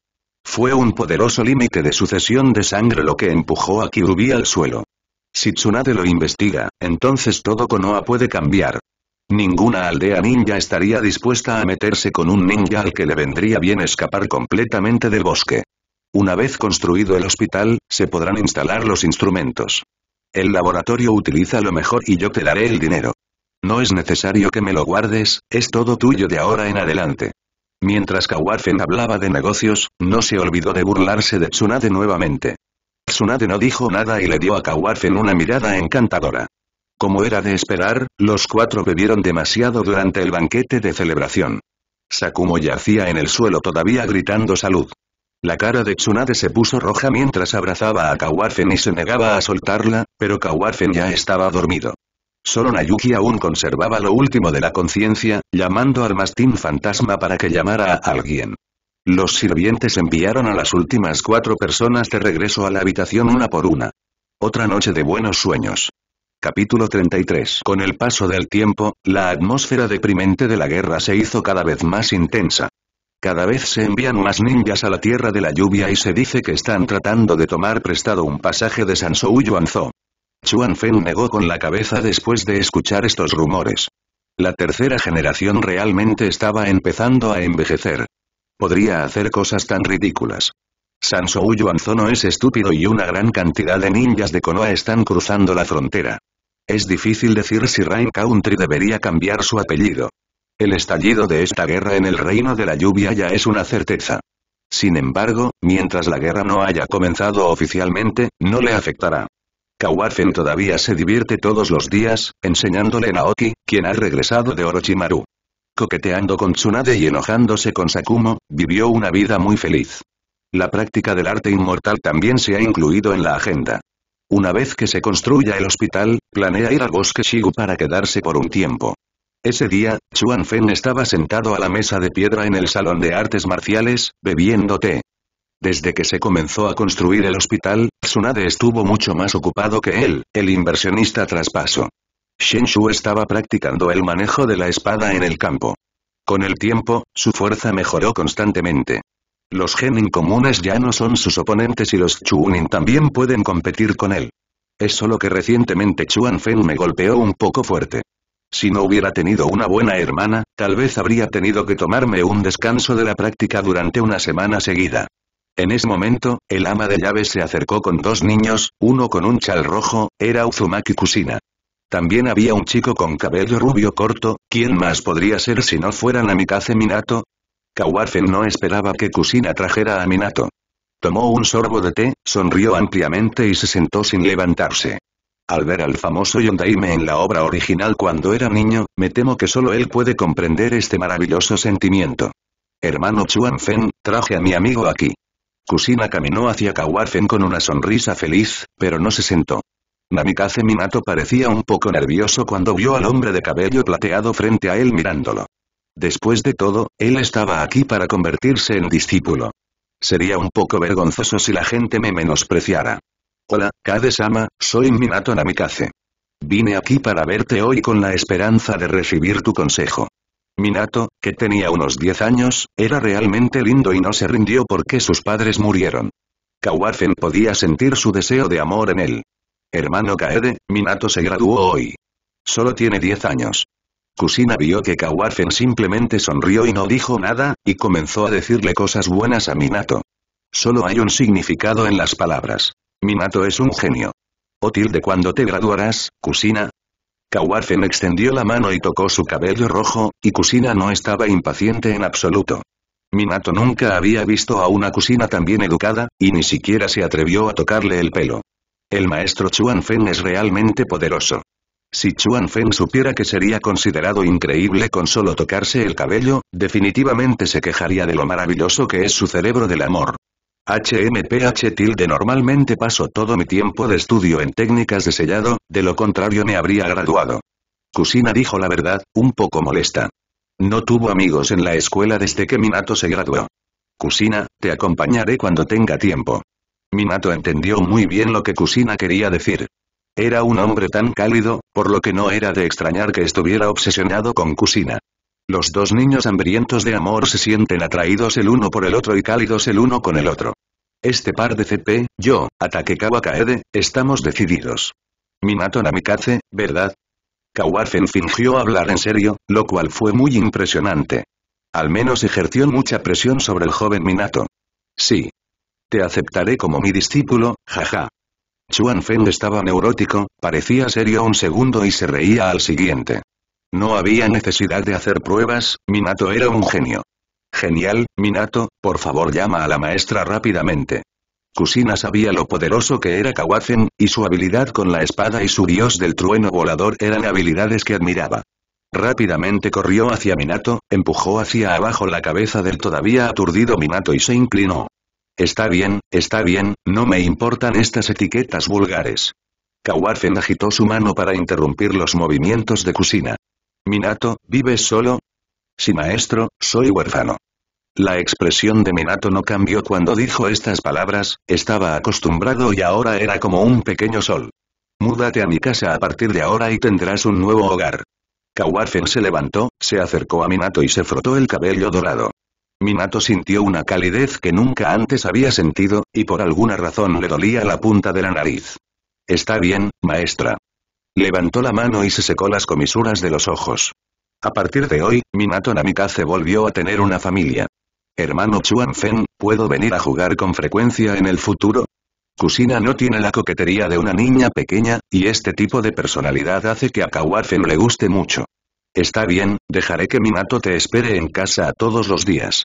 Fue un poderoso límite de sucesión de sangre lo que empujó a Kirubi al suelo. Si Tsunade lo investiga, entonces todo Konoha puede cambiar. Ninguna aldea ninja estaría dispuesta a meterse con un ninja al que le vendría bien escapar completamente del bosque. Una vez construido el hospital, se podrán instalar los instrumentos. El laboratorio utiliza lo mejor y yo te daré el dinero. No es necesario que me lo guardes, es todo tuyo de ahora en adelante. Mientras Kawarfen hablaba de negocios, no se olvidó de burlarse de Tsunade nuevamente. Tsunade no dijo nada y le dio a Kawarfen una mirada encantadora. Como era de esperar, los cuatro bebieron demasiado durante el banquete de celebración. Sakumo yacía en el suelo todavía gritando salud. La cara de Tsunade se puso roja mientras abrazaba a Kawarfen y se negaba a soltarla, pero Kawarfen ya estaba dormido. Solo Nayuki aún conservaba lo último de la conciencia, llamando al mastín fantasma para que llamara a alguien. Los sirvientes enviaron a las últimas cuatro personas de regreso a la habitación una por una. Otra noche de buenos sueños. Capítulo 33 Con el paso del tiempo, la atmósfera deprimente de la guerra se hizo cada vez más intensa. Cada vez se envían más ninjas a la Tierra de la Lluvia y se dice que están tratando de tomar prestado un pasaje de Sansou Yuanzhou. Chuan Feng negó con la cabeza después de escuchar estos rumores. La tercera generación realmente estaba empezando a envejecer. Podría hacer cosas tan ridículas. Sansou Yuanzhou no es estúpido y una gran cantidad de ninjas de Konoha están cruzando la frontera. Es difícil decir si Rain Country debería cambiar su apellido. El estallido de esta guerra en el reino de la lluvia ya es una certeza. Sin embargo, mientras la guerra no haya comenzado oficialmente, no le afectará. Kawafen todavía se divierte todos los días, enseñándole a Naoki, quien ha regresado de Orochimaru. Coqueteando con Tsunade y enojándose con Sakumo, vivió una vida muy feliz. La práctica del arte inmortal también se ha incluido en la agenda. Una vez que se construya el hospital, planea ir al bosque Shigu para quedarse por un tiempo. Ese día, Chuan estaba sentado a la mesa de piedra en el salón de artes marciales, bebiendo té. Desde que se comenzó a construir el hospital, Tsunade estuvo mucho más ocupado que él, el inversionista traspaso. Shenshu estaba practicando el manejo de la espada en el campo. Con el tiempo, su fuerza mejoró constantemente. Los genin comunes ya no son sus oponentes y los Chunin también pueden competir con él. Es solo que recientemente Chuan Fen me golpeó un poco fuerte. Si no hubiera tenido una buena hermana, tal vez habría tenido que tomarme un descanso de la práctica durante una semana seguida. En ese momento, el ama de llaves se acercó con dos niños, uno con un chal rojo, era Uzumaki Kusina. También había un chico con cabello rubio corto, ¿quién más podría ser si no fuera Namikaze Minato? Kawarfen no esperaba que Kusina trajera a Minato. Tomó un sorbo de té, sonrió ampliamente y se sentó sin levantarse. Al ver al famoso Yondaime en la obra original cuando era niño, me temo que solo él puede comprender este maravilloso sentimiento. Hermano Chuanfen, traje a mi amigo aquí. Kusina caminó hacia Kawarfen con una sonrisa feliz, pero no se sentó. Namikaze Minato parecía un poco nervioso cuando vio al hombre de cabello plateado frente a él mirándolo. Después de todo, él estaba aquí para convertirse en discípulo. Sería un poco vergonzoso si la gente me menospreciara. Hola, Kadesama, sama soy Minato Namikaze. Vine aquí para verte hoy con la esperanza de recibir tu consejo. Minato, que tenía unos 10 años, era realmente lindo y no se rindió porque sus padres murieron. Kawafen podía sentir su deseo de amor en él. Hermano Kaede, Minato se graduó hoy. Solo tiene 10 años. Kusina vio que Kawarfen simplemente sonrió y no dijo nada, y comenzó a decirle cosas buenas a Minato. Solo hay un significado en las palabras. Minato es un genio. O oh, de cuando te graduarás, Kusina, Kawarfen extendió la mano y tocó su cabello rojo, y Kusina no estaba impaciente en absoluto. Minato nunca había visto a una Kusina tan bien educada, y ni siquiera se atrevió a tocarle el pelo. El maestro Chuanfen es realmente poderoso. Si Chuan Feng supiera que sería considerado increíble con solo tocarse el cabello, definitivamente se quejaría de lo maravilloso que es su cerebro del amor. HMPH tilde normalmente paso todo mi tiempo de estudio en técnicas de sellado, de lo contrario me habría graduado. Kusina dijo la verdad, un poco molesta. No tuvo amigos en la escuela desde que Minato se graduó. Kusina, te acompañaré cuando tenga tiempo. Minato entendió muy bien lo que Kusina quería decir. Era un hombre tan cálido, por lo que no era de extrañar que estuviera obsesionado con Kusina. Los dos niños hambrientos de amor se sienten atraídos el uno por el otro y cálidos el uno con el otro. Este par de CP, yo, ataque Kawakaede, estamos decididos. Minato Namikaze, ¿verdad? Kawarfen fingió hablar en serio, lo cual fue muy impresionante. Al menos ejerció mucha presión sobre el joven Minato. Sí. Te aceptaré como mi discípulo, jaja. Chuan Feng estaba neurótico, parecía serio un segundo y se reía al siguiente. No había necesidad de hacer pruebas, Minato era un genio. Genial, Minato, por favor llama a la maestra rápidamente. Kusina sabía lo poderoso que era Kawazen, y su habilidad con la espada y su dios del trueno volador eran habilidades que admiraba. Rápidamente corrió hacia Minato, empujó hacia abajo la cabeza del todavía aturdido Minato y se inclinó. Está bien, está bien, no me importan estas etiquetas vulgares. Kawarfen agitó su mano para interrumpir los movimientos de cocina. Minato, ¿vives solo? Sí maestro, soy huérfano. La expresión de Minato no cambió cuando dijo estas palabras, estaba acostumbrado y ahora era como un pequeño sol. Múdate a mi casa a partir de ahora y tendrás un nuevo hogar. Kawarfen se levantó, se acercó a Minato y se frotó el cabello dorado. Minato sintió una calidez que nunca antes había sentido, y por alguna razón le dolía la punta de la nariz. Está bien, maestra. Levantó la mano y se secó las comisuras de los ojos. A partir de hoy, Minato Namikaze volvió a tener una familia. Hermano Chuanfen, ¿puedo venir a jugar con frecuencia en el futuro? Kusina no tiene la coquetería de una niña pequeña, y este tipo de personalidad hace que a Kawafen le guste mucho. Está bien, dejaré que Minato te espere en casa todos los días.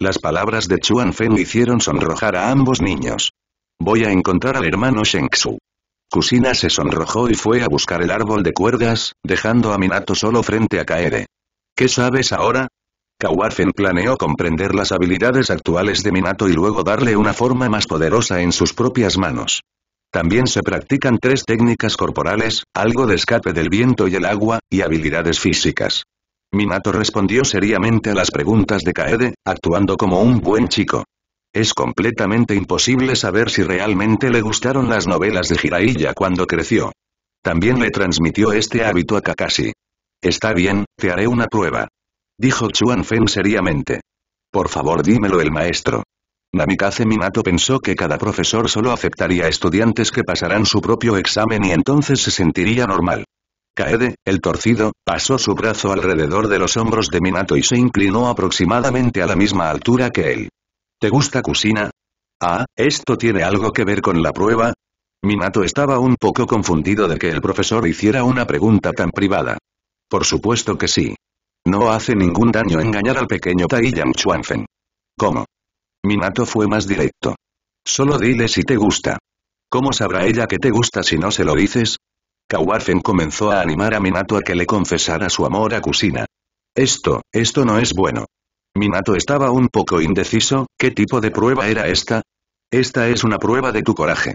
Las palabras de Chuan Fen hicieron sonrojar a ambos niños. Voy a encontrar al hermano Shengsu. Kusina se sonrojó y fue a buscar el árbol de cuerdas, dejando a Minato solo frente a Kaede. ¿Qué sabes ahora? Kawarfen planeó comprender las habilidades actuales de Minato y luego darle una forma más poderosa en sus propias manos. También se practican tres técnicas corporales, algo de escape del viento y el agua, y habilidades físicas. Minato respondió seriamente a las preguntas de Kaede, actuando como un buen chico. Es completamente imposible saber si realmente le gustaron las novelas de Jiraiya cuando creció. También le transmitió este hábito a Kakashi. Está bien, te haré una prueba. Dijo Chuan Feng seriamente. Por favor dímelo el maestro. Namikaze Minato pensó que cada profesor solo aceptaría estudiantes que pasarán su propio examen y entonces se sentiría normal. Kaede, el torcido, pasó su brazo alrededor de los hombros de Minato y se inclinó aproximadamente a la misma altura que él. ¿Te gusta cocina? Ah, ¿esto tiene algo que ver con la prueba? Minato estaba un poco confundido de que el profesor hiciera una pregunta tan privada. Por supuesto que sí. No hace ningún daño engañar al pequeño Tai Yang Chuanfen. ¿Cómo? Minato fue más directo. Solo dile si te gusta. ¿Cómo sabrá ella que te gusta si no se lo dices? Kawafen comenzó a animar a Minato a que le confesara su amor a Kusina. Esto, esto no es bueno. Minato estaba un poco indeciso, ¿qué tipo de prueba era esta? Esta es una prueba de tu coraje.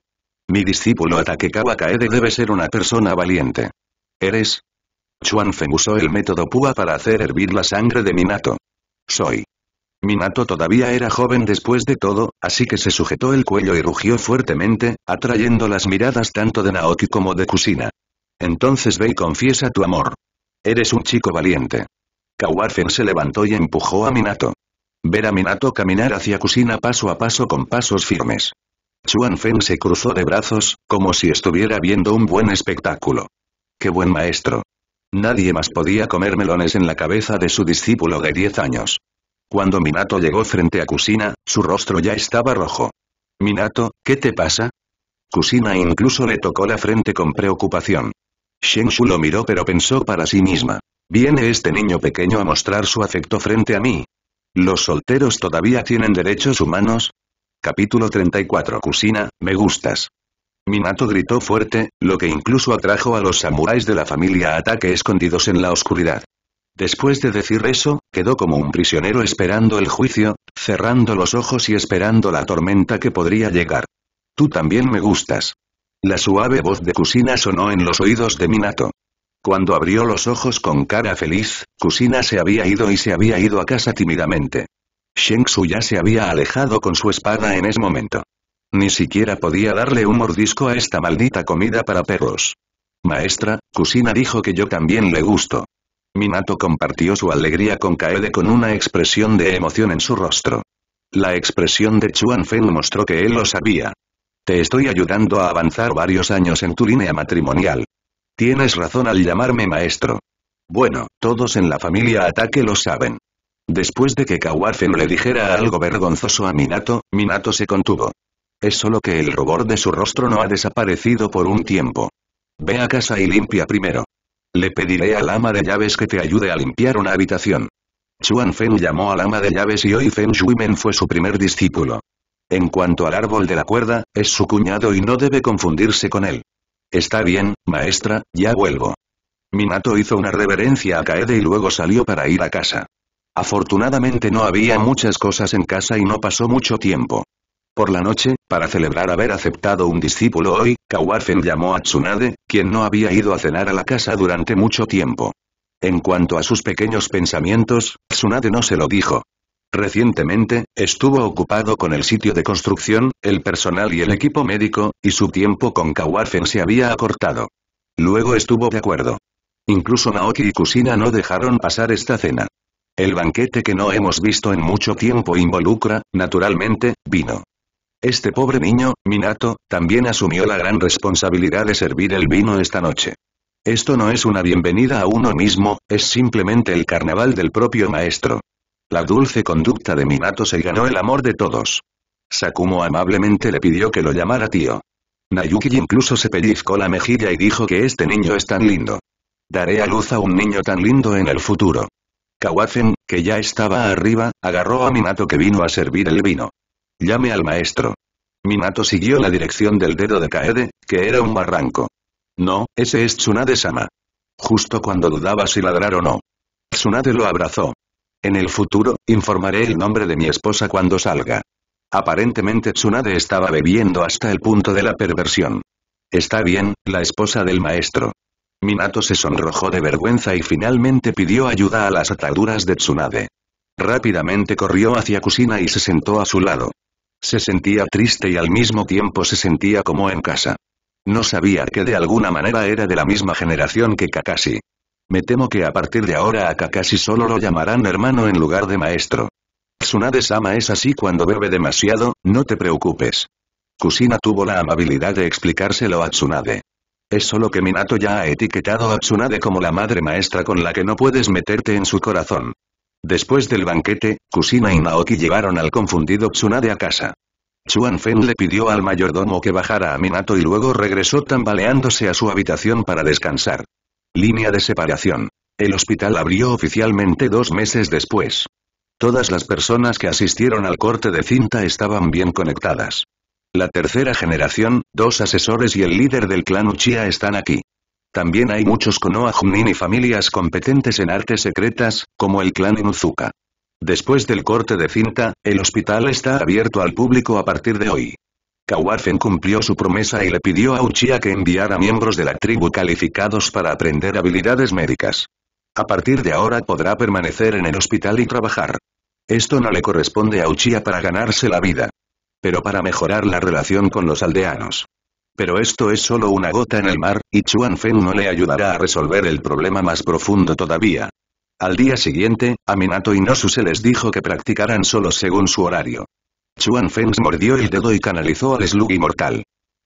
Mi discípulo Ataque Kaede debe ser una persona valiente. ¿Eres? Chuanfen usó el método Púa para hacer hervir la sangre de Minato. Soy. Minato todavía era joven después de todo, así que se sujetó el cuello y rugió fuertemente, atrayendo las miradas tanto de Naoki como de Kusina. Entonces ve y confiesa tu amor. Eres un chico valiente. Kawafen se levantó y empujó a Minato. Ver a Minato caminar hacia Kusina paso a paso con pasos firmes. Chuanfen se cruzó de brazos, como si estuviera viendo un buen espectáculo. ¡Qué buen maestro! Nadie más podía comer melones en la cabeza de su discípulo de 10 años. Cuando Minato llegó frente a Kusina, su rostro ya estaba rojo. «Minato, ¿qué te pasa?» Kusina incluso le tocó la frente con preocupación. Shenshu lo miró pero pensó para sí misma. ¿Viene este niño pequeño a mostrar su afecto frente a mí? ¿Los solteros todavía tienen derechos humanos? Capítulo 34 Kusina, me gustas. Minato gritó fuerte, lo que incluso atrajo a los samuráis de la familia ataque escondidos en la oscuridad. Después de decir eso, quedó como un prisionero esperando el juicio, cerrando los ojos y esperando la tormenta que podría llegar. Tú también me gustas. La suave voz de Kusina sonó en los oídos de Minato. Cuando abrió los ojos con cara feliz, Kusina se había ido y se había ido a casa tímidamente. Sheng ya se había alejado con su espada en ese momento. Ni siquiera podía darle un mordisco a esta maldita comida para perros. Maestra, Kusina dijo que yo también le gusto. Minato compartió su alegría con Kaede con una expresión de emoción en su rostro. La expresión de Chuan Feng mostró que él lo sabía. Te estoy ayudando a avanzar varios años en tu línea matrimonial. Tienes razón al llamarme maestro. Bueno, todos en la familia Ataque lo saben. Después de que Kawafen le dijera algo vergonzoso a Minato, Minato se contuvo. Es solo que el rubor de su rostro no ha desaparecido por un tiempo. Ve a casa y limpia primero. Le pediré al ama de llaves que te ayude a limpiar una habitación. Chuan Feng llamó al ama de llaves y hoy Feng fue su primer discípulo. En cuanto al árbol de la cuerda, es su cuñado y no debe confundirse con él. Está bien, maestra, ya vuelvo. Minato hizo una reverencia a Kaede y luego salió para ir a casa. Afortunadamente no había muchas cosas en casa y no pasó mucho tiempo. Por la noche, para celebrar haber aceptado un discípulo hoy, Kawarfen llamó a Tsunade, quien no había ido a cenar a la casa durante mucho tiempo. En cuanto a sus pequeños pensamientos, Tsunade no se lo dijo. Recientemente, estuvo ocupado con el sitio de construcción, el personal y el equipo médico, y su tiempo con Kawarfen se había acortado. Luego estuvo de acuerdo. Incluso Naoki y Kusina no dejaron pasar esta cena. El banquete que no hemos visto en mucho tiempo involucra, naturalmente, vino. Este pobre niño, Minato, también asumió la gran responsabilidad de servir el vino esta noche. Esto no es una bienvenida a uno mismo, es simplemente el carnaval del propio maestro. La dulce conducta de Minato se ganó el amor de todos. Sakumo amablemente le pidió que lo llamara tío. Nayuki incluso se pellizcó la mejilla y dijo que este niño es tan lindo. Daré a luz a un niño tan lindo en el futuro. Kawazen, que ya estaba arriba, agarró a Minato que vino a servir el vino. Llame al maestro. Minato siguió la dirección del dedo de Kaede, que era un barranco. No, ese es Tsunade-sama. Justo cuando dudaba si ladrar o no. Tsunade lo abrazó. En el futuro, informaré el nombre de mi esposa cuando salga. Aparentemente Tsunade estaba bebiendo hasta el punto de la perversión. Está bien, la esposa del maestro. Minato se sonrojó de vergüenza y finalmente pidió ayuda a las ataduras de Tsunade. Rápidamente corrió hacia Kusina y se sentó a su lado. Se sentía triste y al mismo tiempo se sentía como en casa. No sabía que de alguna manera era de la misma generación que Kakashi. Me temo que a partir de ahora a Kakashi solo lo llamarán hermano en lugar de maestro. Tsunade-sama es así cuando bebe demasiado, no te preocupes. Kusina tuvo la amabilidad de explicárselo a Tsunade. Es solo que Minato ya ha etiquetado a Tsunade como la madre maestra con la que no puedes meterte en su corazón. Después del banquete, Kusina y Naoki llevaron al confundido Tsunade a casa. Chuan le pidió al mayordomo que bajara a Minato y luego regresó tambaleándose a su habitación para descansar. Línea de separación. El hospital abrió oficialmente dos meses después. Todas las personas que asistieron al corte de cinta estaban bien conectadas. La tercera generación, dos asesores y el líder del clan Uchiha están aquí. También hay muchos Konoha Junin y familias competentes en artes secretas, como el clan Inuzuka. Después del corte de cinta, el hospital está abierto al público a partir de hoy. Kawarfen cumplió su promesa y le pidió a Uchiha que enviara miembros de la tribu calificados para aprender habilidades médicas. A partir de ahora podrá permanecer en el hospital y trabajar. Esto no le corresponde a Uchiha para ganarse la vida. Pero para mejorar la relación con los aldeanos. Pero esto es solo una gota en el mar, y Chuan Feng no le ayudará a resolver el problema más profundo todavía. Al día siguiente, a Minato y Nosu se les dijo que practicaran solo según su horario. Chuan Fen mordió el dedo y canalizó al Slug Inmortal.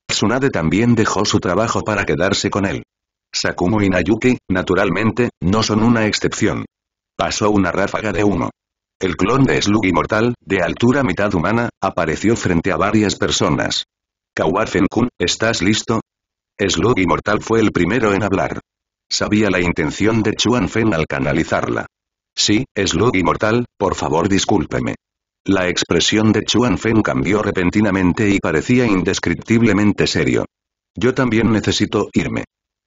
Tsunade también dejó su trabajo para quedarse con él. Sakumo y Nayuki, naturalmente, no son una excepción. Pasó una ráfaga de humo. El clon de Slug Inmortal, de altura mitad humana, apareció frente a varias personas kawarfen kun ¿estás listo? Slug Inmortal fue el primero en hablar. Sabía la intención de Chuan Fen al canalizarla. Sí, Slug Inmortal, por favor discúlpeme. La expresión de Chuan Fen cambió repentinamente y parecía indescriptiblemente serio. Yo también necesito irme.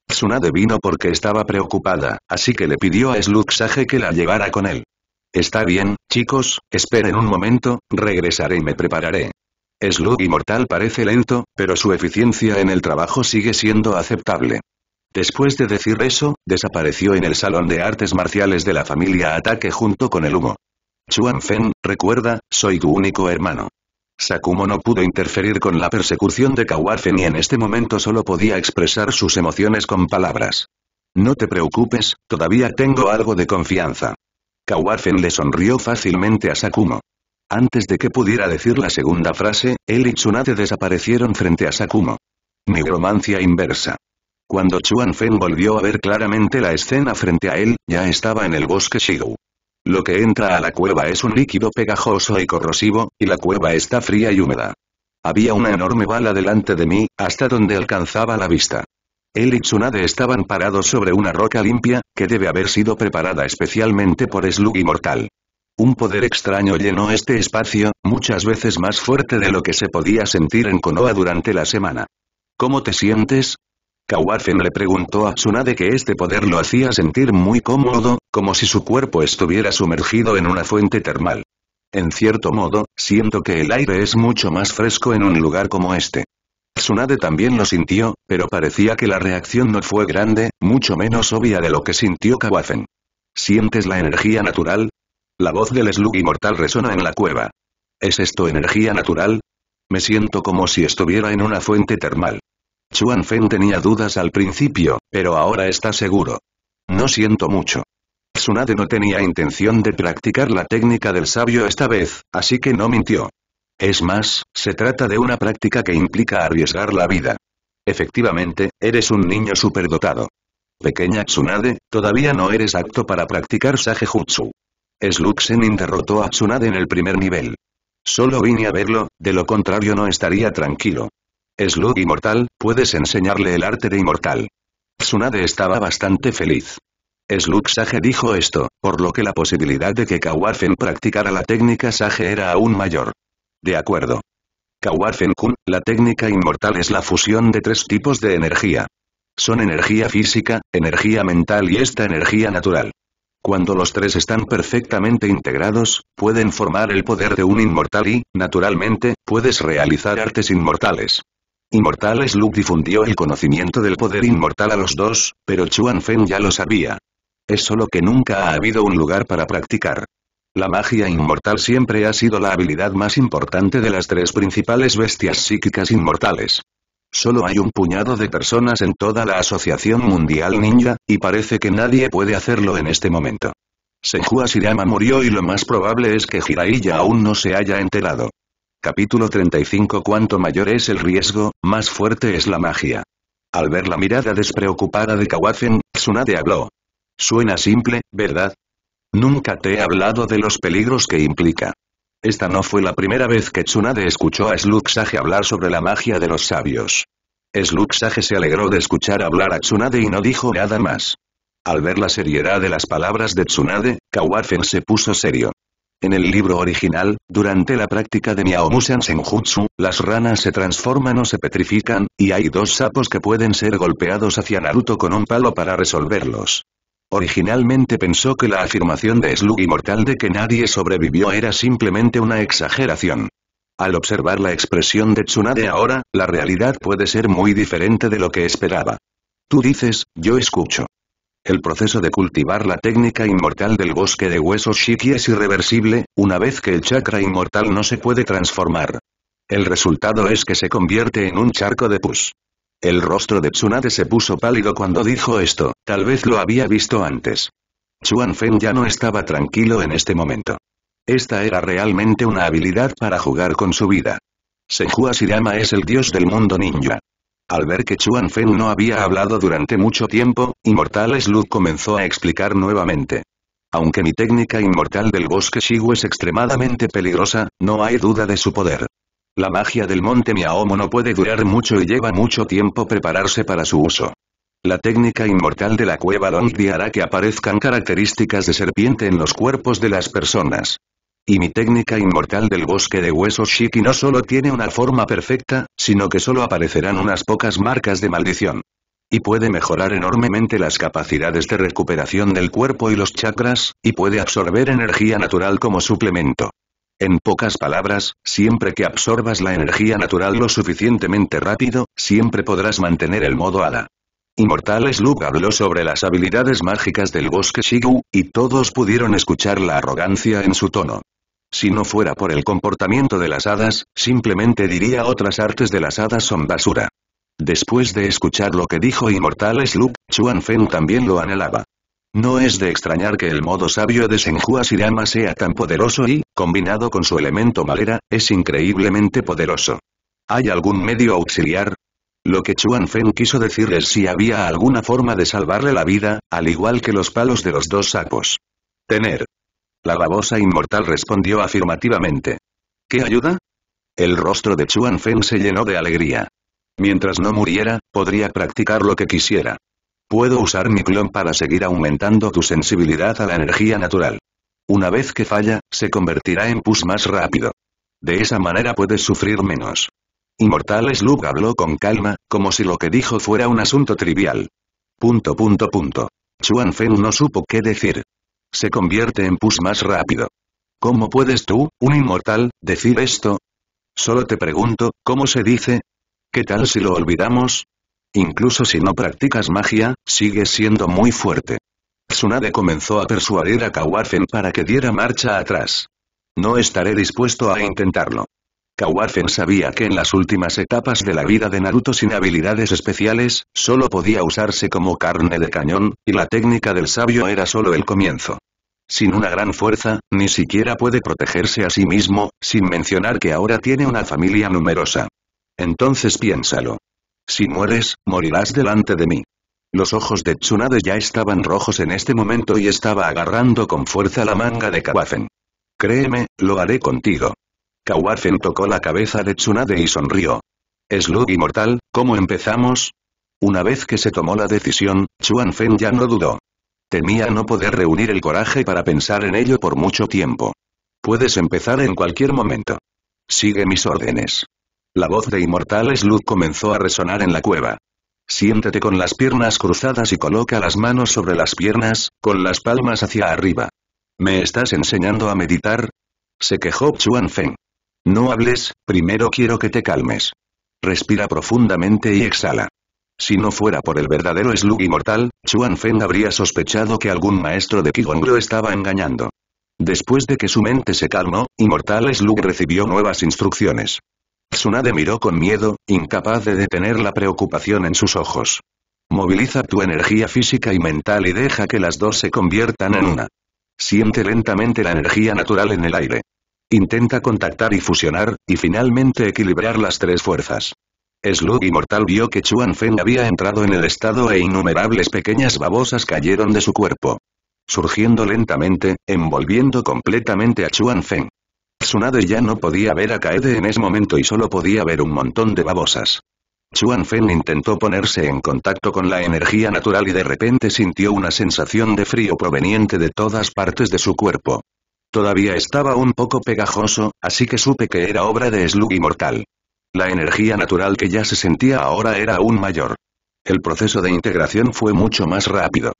Tsunade vino porque estaba preocupada, así que le pidió a Slug Sage que la llevara con él. Está bien, chicos, esperen un momento, regresaré y me prepararé. Slug Inmortal parece lento, pero su eficiencia en el trabajo sigue siendo aceptable. Después de decir eso, desapareció en el salón de artes marciales de la familia Ataque junto con el humo. Chuan Fen, recuerda, soy tu único hermano. Sakumo no pudo interferir con la persecución de Kawafen y en este momento solo podía expresar sus emociones con palabras. No te preocupes, todavía tengo algo de confianza. Kawafen le sonrió fácilmente a Sakumo. Antes de que pudiera decir la segunda frase, él y Tsunade desaparecieron frente a Sakumo. Nigromancia inversa. Cuando Chuan Feng volvió a ver claramente la escena frente a él, ya estaba en el bosque Shigou. Lo que entra a la cueva es un líquido pegajoso y corrosivo, y la cueva está fría y húmeda. Había una enorme bala delante de mí, hasta donde alcanzaba la vista. Él y Tsunade estaban parados sobre una roca limpia, que debe haber sido preparada especialmente por Slug Inmortal. Un poder extraño llenó este espacio, muchas veces más fuerte de lo que se podía sentir en Konoha durante la semana. ¿Cómo te sientes? Kawafen le preguntó a Tsunade que este poder lo hacía sentir muy cómodo, como si su cuerpo estuviera sumergido en una fuente termal. En cierto modo, siento que el aire es mucho más fresco en un lugar como este. Tsunade también lo sintió, pero parecía que la reacción no fue grande, mucho menos obvia de lo que sintió Kawafen. ¿Sientes la energía natural? La voz del Slug inmortal resona en la cueva. ¿Es esto energía natural? Me siento como si estuviera en una fuente termal. Chuan tenía dudas al principio, pero ahora está seguro. No siento mucho. Tsunade no tenía intención de practicar la técnica del sabio esta vez, así que no mintió. Es más, se trata de una práctica que implica arriesgar la vida. Efectivamente, eres un niño superdotado. Pequeña Tsunade, todavía no eres apto para practicar Jutsu. Sluxen interrotó a Tsunade en el primer nivel. Solo vine a verlo, de lo contrario no estaría tranquilo. Slug Inmortal, puedes enseñarle el arte de Inmortal. Tsunade estaba bastante feliz. Slug Sage dijo esto, por lo que la posibilidad de que Kawarfen practicara la técnica Sage era aún mayor. De acuerdo. Kawarfen-kun, la técnica inmortal es la fusión de tres tipos de energía. Son energía física, energía mental y esta energía natural. Cuando los tres están perfectamente integrados, pueden formar el poder de un inmortal y, naturalmente, puedes realizar artes inmortales. Inmortales Luke difundió el conocimiento del poder inmortal a los dos, pero Chuan Feng ya lo sabía. Es solo que nunca ha habido un lugar para practicar. La magia inmortal siempre ha sido la habilidad más importante de las tres principales bestias psíquicas inmortales. Solo hay un puñado de personas en toda la Asociación Mundial Ninja, y parece que nadie puede hacerlo en este momento. Senju Asirama murió y lo más probable es que Hiraiya aún no se haya enterado. Capítulo 35 Cuanto mayor es el riesgo, más fuerte es la magia. Al ver la mirada despreocupada de Kawafen, Tsunade habló. Suena simple, ¿verdad? Nunca te he hablado de los peligros que implica. Esta no fue la primera vez que Tsunade escuchó a Sluxage hablar sobre la magia de los sabios. Sluxage se alegró de escuchar hablar a Tsunade y no dijo nada más. Al ver la seriedad de las palabras de Tsunade, Kawafen se puso serio. En el libro original, durante la práctica de Miaomusan Senjutsu, las ranas se transforman o se petrifican, y hay dos sapos que pueden ser golpeados hacia Naruto con un palo para resolverlos. Originalmente pensó que la afirmación de Slug Inmortal de que nadie sobrevivió era simplemente una exageración. Al observar la expresión de Tsunade ahora, la realidad puede ser muy diferente de lo que esperaba. Tú dices, yo escucho. El proceso de cultivar la técnica inmortal del bosque de huesos Shiki es irreversible, una vez que el chakra inmortal no se puede transformar. El resultado es que se convierte en un charco de pus. El rostro de Tsunade se puso pálido cuando dijo esto, tal vez lo había visto antes. Chuan Feng ya no estaba tranquilo en este momento. Esta era realmente una habilidad para jugar con su vida. Senju Shirama es el dios del mundo ninja. Al ver que Chuan Feng no había hablado durante mucho tiempo, Inmortal Slug comenzó a explicar nuevamente. Aunque mi técnica inmortal del bosque Shigu es extremadamente peligrosa, no hay duda de su poder. La magia del monte Miaomo no puede durar mucho y lleva mucho tiempo prepararse para su uso. La técnica inmortal de la cueva Dongdi hará que aparezcan características de serpiente en los cuerpos de las personas. Y mi técnica inmortal del bosque de huesos Shiki no solo tiene una forma perfecta, sino que solo aparecerán unas pocas marcas de maldición. Y puede mejorar enormemente las capacidades de recuperación del cuerpo y los chakras, y puede absorber energía natural como suplemento. En pocas palabras, siempre que absorbas la energía natural lo suficientemente rápido, siempre podrás mantener el modo hada. Inmortal Slug habló sobre las habilidades mágicas del bosque Shigu, y todos pudieron escuchar la arrogancia en su tono. Si no fuera por el comportamiento de las hadas, simplemente diría otras artes de las hadas son basura. Después de escuchar lo que dijo Inmortal Slug, Chuan Feng también lo anhelaba. No es de extrañar que el modo sabio de Senju Asirama sea tan poderoso y, combinado con su elemento madera, es increíblemente poderoso. ¿Hay algún medio auxiliar? Lo que Chuan Feng quiso decir es si había alguna forma de salvarle la vida, al igual que los palos de los dos sapos. Tener. La babosa inmortal respondió afirmativamente. ¿Qué ayuda? El rostro de Chuan Feng se llenó de alegría. Mientras no muriera, podría practicar lo que quisiera. Puedo usar mi clon para seguir aumentando tu sensibilidad a la energía natural. Una vez que falla, se convertirá en pus más rápido. De esa manera puedes sufrir menos. Inmortal Slug habló con calma, como si lo que dijo fuera un asunto trivial. Punto punto punto. Chuan Fen no supo qué decir. Se convierte en pus más rápido. ¿Cómo puedes tú, un inmortal, decir esto? Solo te pregunto, ¿cómo se dice? ¿Qué tal si lo olvidamos? Incluso si no practicas magia, sigues siendo muy fuerte. Tsunade comenzó a persuadir a Kawarfen para que diera marcha atrás. No estaré dispuesto a intentarlo. Kawarfen sabía que en las últimas etapas de la vida de Naruto sin habilidades especiales, solo podía usarse como carne de cañón, y la técnica del sabio era solo el comienzo. Sin una gran fuerza, ni siquiera puede protegerse a sí mismo, sin mencionar que ahora tiene una familia numerosa. Entonces piénsalo. Si mueres, morirás delante de mí. Los ojos de Tsunade ya estaban rojos en este momento y estaba agarrando con fuerza la manga de Kawafen. Créeme, lo haré contigo. Kawafen tocó la cabeza de Tsunade y sonrió. Slug inmortal, ¿cómo empezamos? Una vez que se tomó la decisión, Chuan Fen ya no dudó. Temía no poder reunir el coraje para pensar en ello por mucho tiempo. Puedes empezar en cualquier momento. Sigue mis órdenes. La voz de inmortal Slug comenzó a resonar en la cueva. Siéntete con las piernas cruzadas y coloca las manos sobre las piernas, con las palmas hacia arriba. ¿Me estás enseñando a meditar? Se quejó Chuan Feng. No hables, primero quiero que te calmes. Respira profundamente y exhala. Si no fuera por el verdadero Slug inmortal, Chuan Feng habría sospechado que algún maestro de Qigong lo estaba engañando. Después de que su mente se calmó, Inmortal Slug recibió nuevas instrucciones. Tsunade miró con miedo, incapaz de detener la preocupación en sus ojos. Moviliza tu energía física y mental y deja que las dos se conviertan en una. Siente lentamente la energía natural en el aire. Intenta contactar y fusionar, y finalmente equilibrar las tres fuerzas. Slug Inmortal vio que Chuan Feng había entrado en el estado e innumerables pequeñas babosas cayeron de su cuerpo. Surgiendo lentamente, envolviendo completamente a Chuan Feng. Tsunade ya no podía ver a Kaede en ese momento y solo podía ver un montón de babosas. Chuan Fen intentó ponerse en contacto con la energía natural y de repente sintió una sensación de frío proveniente de todas partes de su cuerpo. Todavía estaba un poco pegajoso, así que supe que era obra de Slug Inmortal. La energía natural que ya se sentía ahora era aún mayor. El proceso de integración fue mucho más rápido.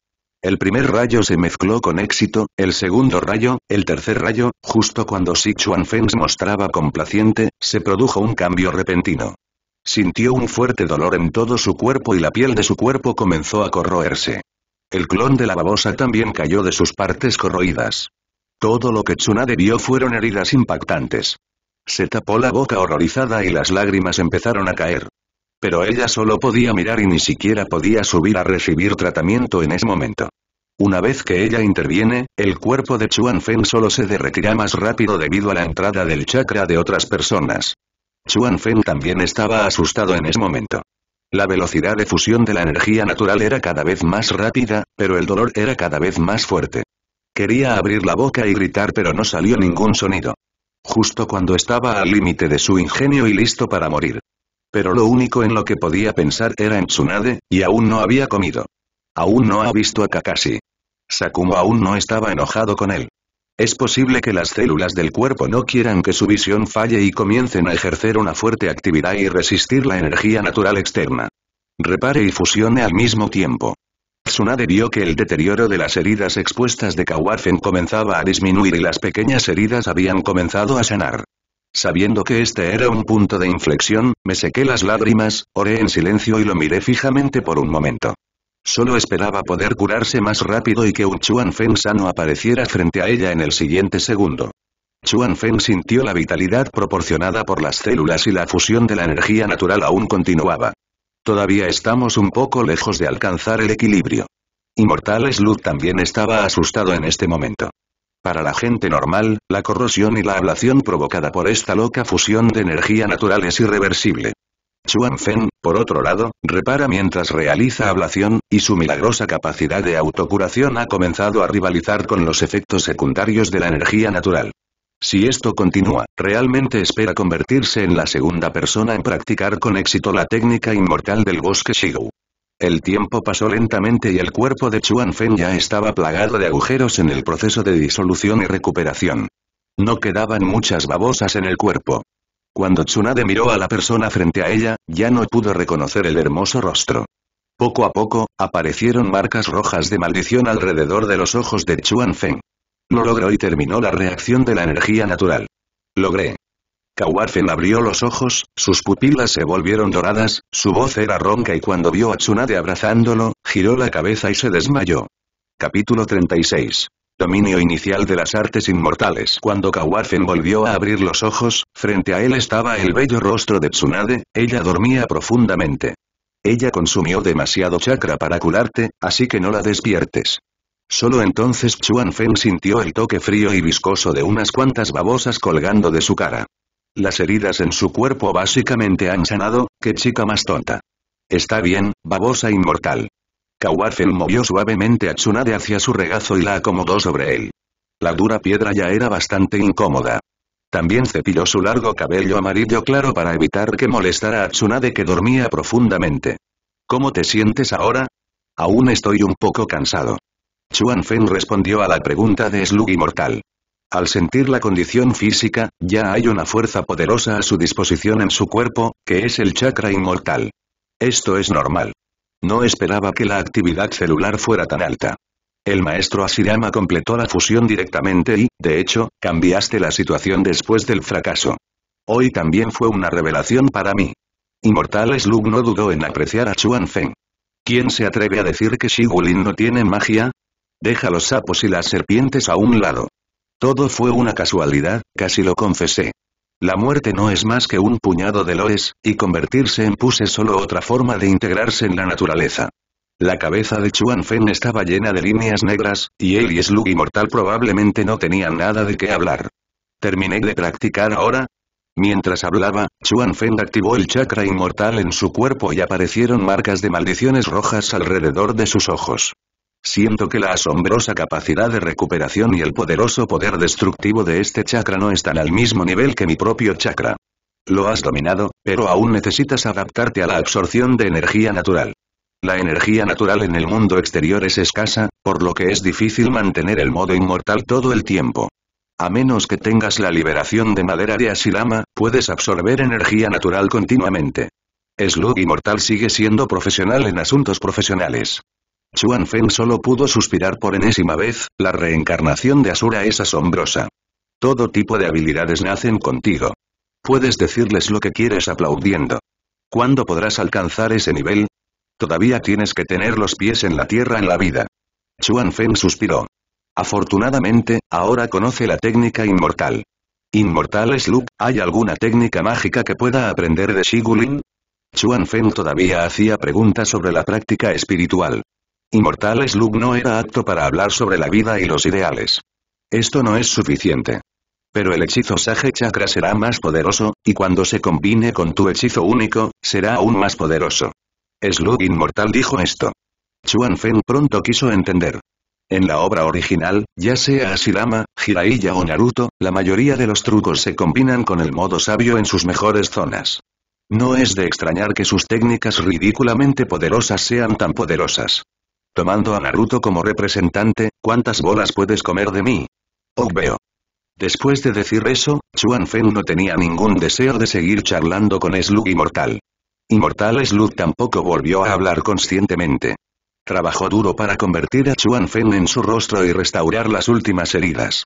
El primer rayo se mezcló con éxito, el segundo rayo, el tercer rayo, justo cuando Sichuan Feng se mostraba complaciente, se produjo un cambio repentino. Sintió un fuerte dolor en todo su cuerpo y la piel de su cuerpo comenzó a corroerse. El clon de la babosa también cayó de sus partes corroídas. Todo lo que Tsunade vio fueron heridas impactantes. Se tapó la boca horrorizada y las lágrimas empezaron a caer pero ella solo podía mirar y ni siquiera podía subir a recibir tratamiento en ese momento. Una vez que ella interviene, el cuerpo de Chuan Feng solo se derretirá más rápido debido a la entrada del chakra de otras personas. Chuan Feng también estaba asustado en ese momento. La velocidad de fusión de la energía natural era cada vez más rápida, pero el dolor era cada vez más fuerte. Quería abrir la boca y gritar pero no salió ningún sonido. Justo cuando estaba al límite de su ingenio y listo para morir, pero lo único en lo que podía pensar era en Tsunade, y aún no había comido. Aún no ha visto a Kakashi. Sakumo aún no estaba enojado con él. Es posible que las células del cuerpo no quieran que su visión falle y comiencen a ejercer una fuerte actividad y resistir la energía natural externa. Repare y fusione al mismo tiempo. Tsunade vio que el deterioro de las heridas expuestas de Kawafen comenzaba a disminuir y las pequeñas heridas habían comenzado a sanar. Sabiendo que este era un punto de inflexión, me sequé las lágrimas, oré en silencio y lo miré fijamente por un momento. Solo esperaba poder curarse más rápido y que un Chuan Feng sano apareciera frente a ella en el siguiente segundo. Chuan Feng sintió la vitalidad proporcionada por las células y la fusión de la energía natural aún continuaba. Todavía estamos un poco lejos de alcanzar el equilibrio. Inmortales Slug también estaba asustado en este momento. Para la gente normal, la corrosión y la ablación provocada por esta loca fusión de energía natural es irreversible. Xuan Fen, por otro lado, repara mientras realiza ablación, y su milagrosa capacidad de autocuración ha comenzado a rivalizar con los efectos secundarios de la energía natural. Si esto continúa, realmente espera convertirse en la segunda persona en practicar con éxito la técnica inmortal del bosque Shigou. El tiempo pasó lentamente y el cuerpo de Chuan Feng ya estaba plagado de agujeros en el proceso de disolución y recuperación. No quedaban muchas babosas en el cuerpo. Cuando Tsunade miró a la persona frente a ella, ya no pudo reconocer el hermoso rostro. Poco a poco, aparecieron marcas rojas de maldición alrededor de los ojos de Chuan Feng. Lo logró y terminó la reacción de la energía natural. Logré. Kawarfen abrió los ojos, sus pupilas se volvieron doradas, su voz era ronca y cuando vio a Tsunade abrazándolo, giró la cabeza y se desmayó. Capítulo 36. Dominio inicial de las artes inmortales. Cuando Kawarfen volvió a abrir los ojos, frente a él estaba el bello rostro de Tsunade, ella dormía profundamente. Ella consumió demasiado chakra para curarte, así que no la despiertes. Solo entonces Chuan sintió el toque frío y viscoso de unas cuantas babosas colgando de su cara. Las heridas en su cuerpo básicamente han sanado, qué chica más tonta. Está bien, babosa inmortal. Kawafen movió suavemente a Tsunade hacia su regazo y la acomodó sobre él. La dura piedra ya era bastante incómoda. También cepilló su largo cabello amarillo claro para evitar que molestara a Tsunade que dormía profundamente. ¿Cómo te sientes ahora? Aún estoy un poco cansado. Chuan respondió a la pregunta de Slug Inmortal. Al sentir la condición física, ya hay una fuerza poderosa a su disposición en su cuerpo, que es el chakra inmortal. Esto es normal. No esperaba que la actividad celular fuera tan alta. El maestro Asirama completó la fusión directamente y, de hecho, cambiaste la situación después del fracaso. Hoy también fue una revelación para mí. Inmortal Slug no dudó en apreciar a Chuan Feng. ¿Quién se atreve a decir que Shigulin no tiene magia? Deja los sapos y las serpientes a un lado. Todo fue una casualidad, casi lo confesé. La muerte no es más que un puñado de loes, y convertirse en puse es solo otra forma de integrarse en la naturaleza. La cabeza de Chuan Fen estaba llena de líneas negras, y él y Slug Inmortal probablemente no tenían nada de qué hablar. ¿Terminé de practicar ahora? Mientras hablaba, Chuan Fen activó el chakra inmortal en su cuerpo y aparecieron marcas de maldiciones rojas alrededor de sus ojos. Siento que la asombrosa capacidad de recuperación y el poderoso poder destructivo de este chakra no están al mismo nivel que mi propio chakra. Lo has dominado, pero aún necesitas adaptarte a la absorción de energía natural. La energía natural en el mundo exterior es escasa, por lo que es difícil mantener el modo inmortal todo el tiempo. A menos que tengas la liberación de madera de Asilama, puedes absorber energía natural continuamente. Slug Inmortal sigue siendo profesional en asuntos profesionales. Chuan Feng solo pudo suspirar por enésima vez, la reencarnación de Asura es asombrosa. Todo tipo de habilidades nacen contigo. Puedes decirles lo que quieres aplaudiendo. ¿Cuándo podrás alcanzar ese nivel? Todavía tienes que tener los pies en la tierra en la vida. Chuan Feng suspiró. Afortunadamente, ahora conoce la técnica inmortal. Inmortal Luke. ¿hay alguna técnica mágica que pueda aprender de Shigulin? Chuan Feng todavía hacía preguntas sobre la práctica espiritual. Inmortal Slug no era apto para hablar sobre la vida y los ideales. Esto no es suficiente. Pero el hechizo Sage Chakra será más poderoso, y cuando se combine con tu hechizo único, será aún más poderoso. Slug Inmortal dijo esto. Chuan Feng pronto quiso entender. En la obra original, ya sea Asirama, Jiraiya o Naruto, la mayoría de los trucos se combinan con el modo sabio en sus mejores zonas. No es de extrañar que sus técnicas ridículamente poderosas sean tan poderosas. Tomando a Naruto como representante, ¿cuántas bolas puedes comer de mí? Oh veo. Después de decir eso, Chuan Fen no tenía ningún deseo de seguir charlando con Slug Inmortal. Inmortal Slug tampoco volvió a hablar conscientemente. Trabajó duro para convertir a Chuan Fen en su rostro y restaurar las últimas heridas.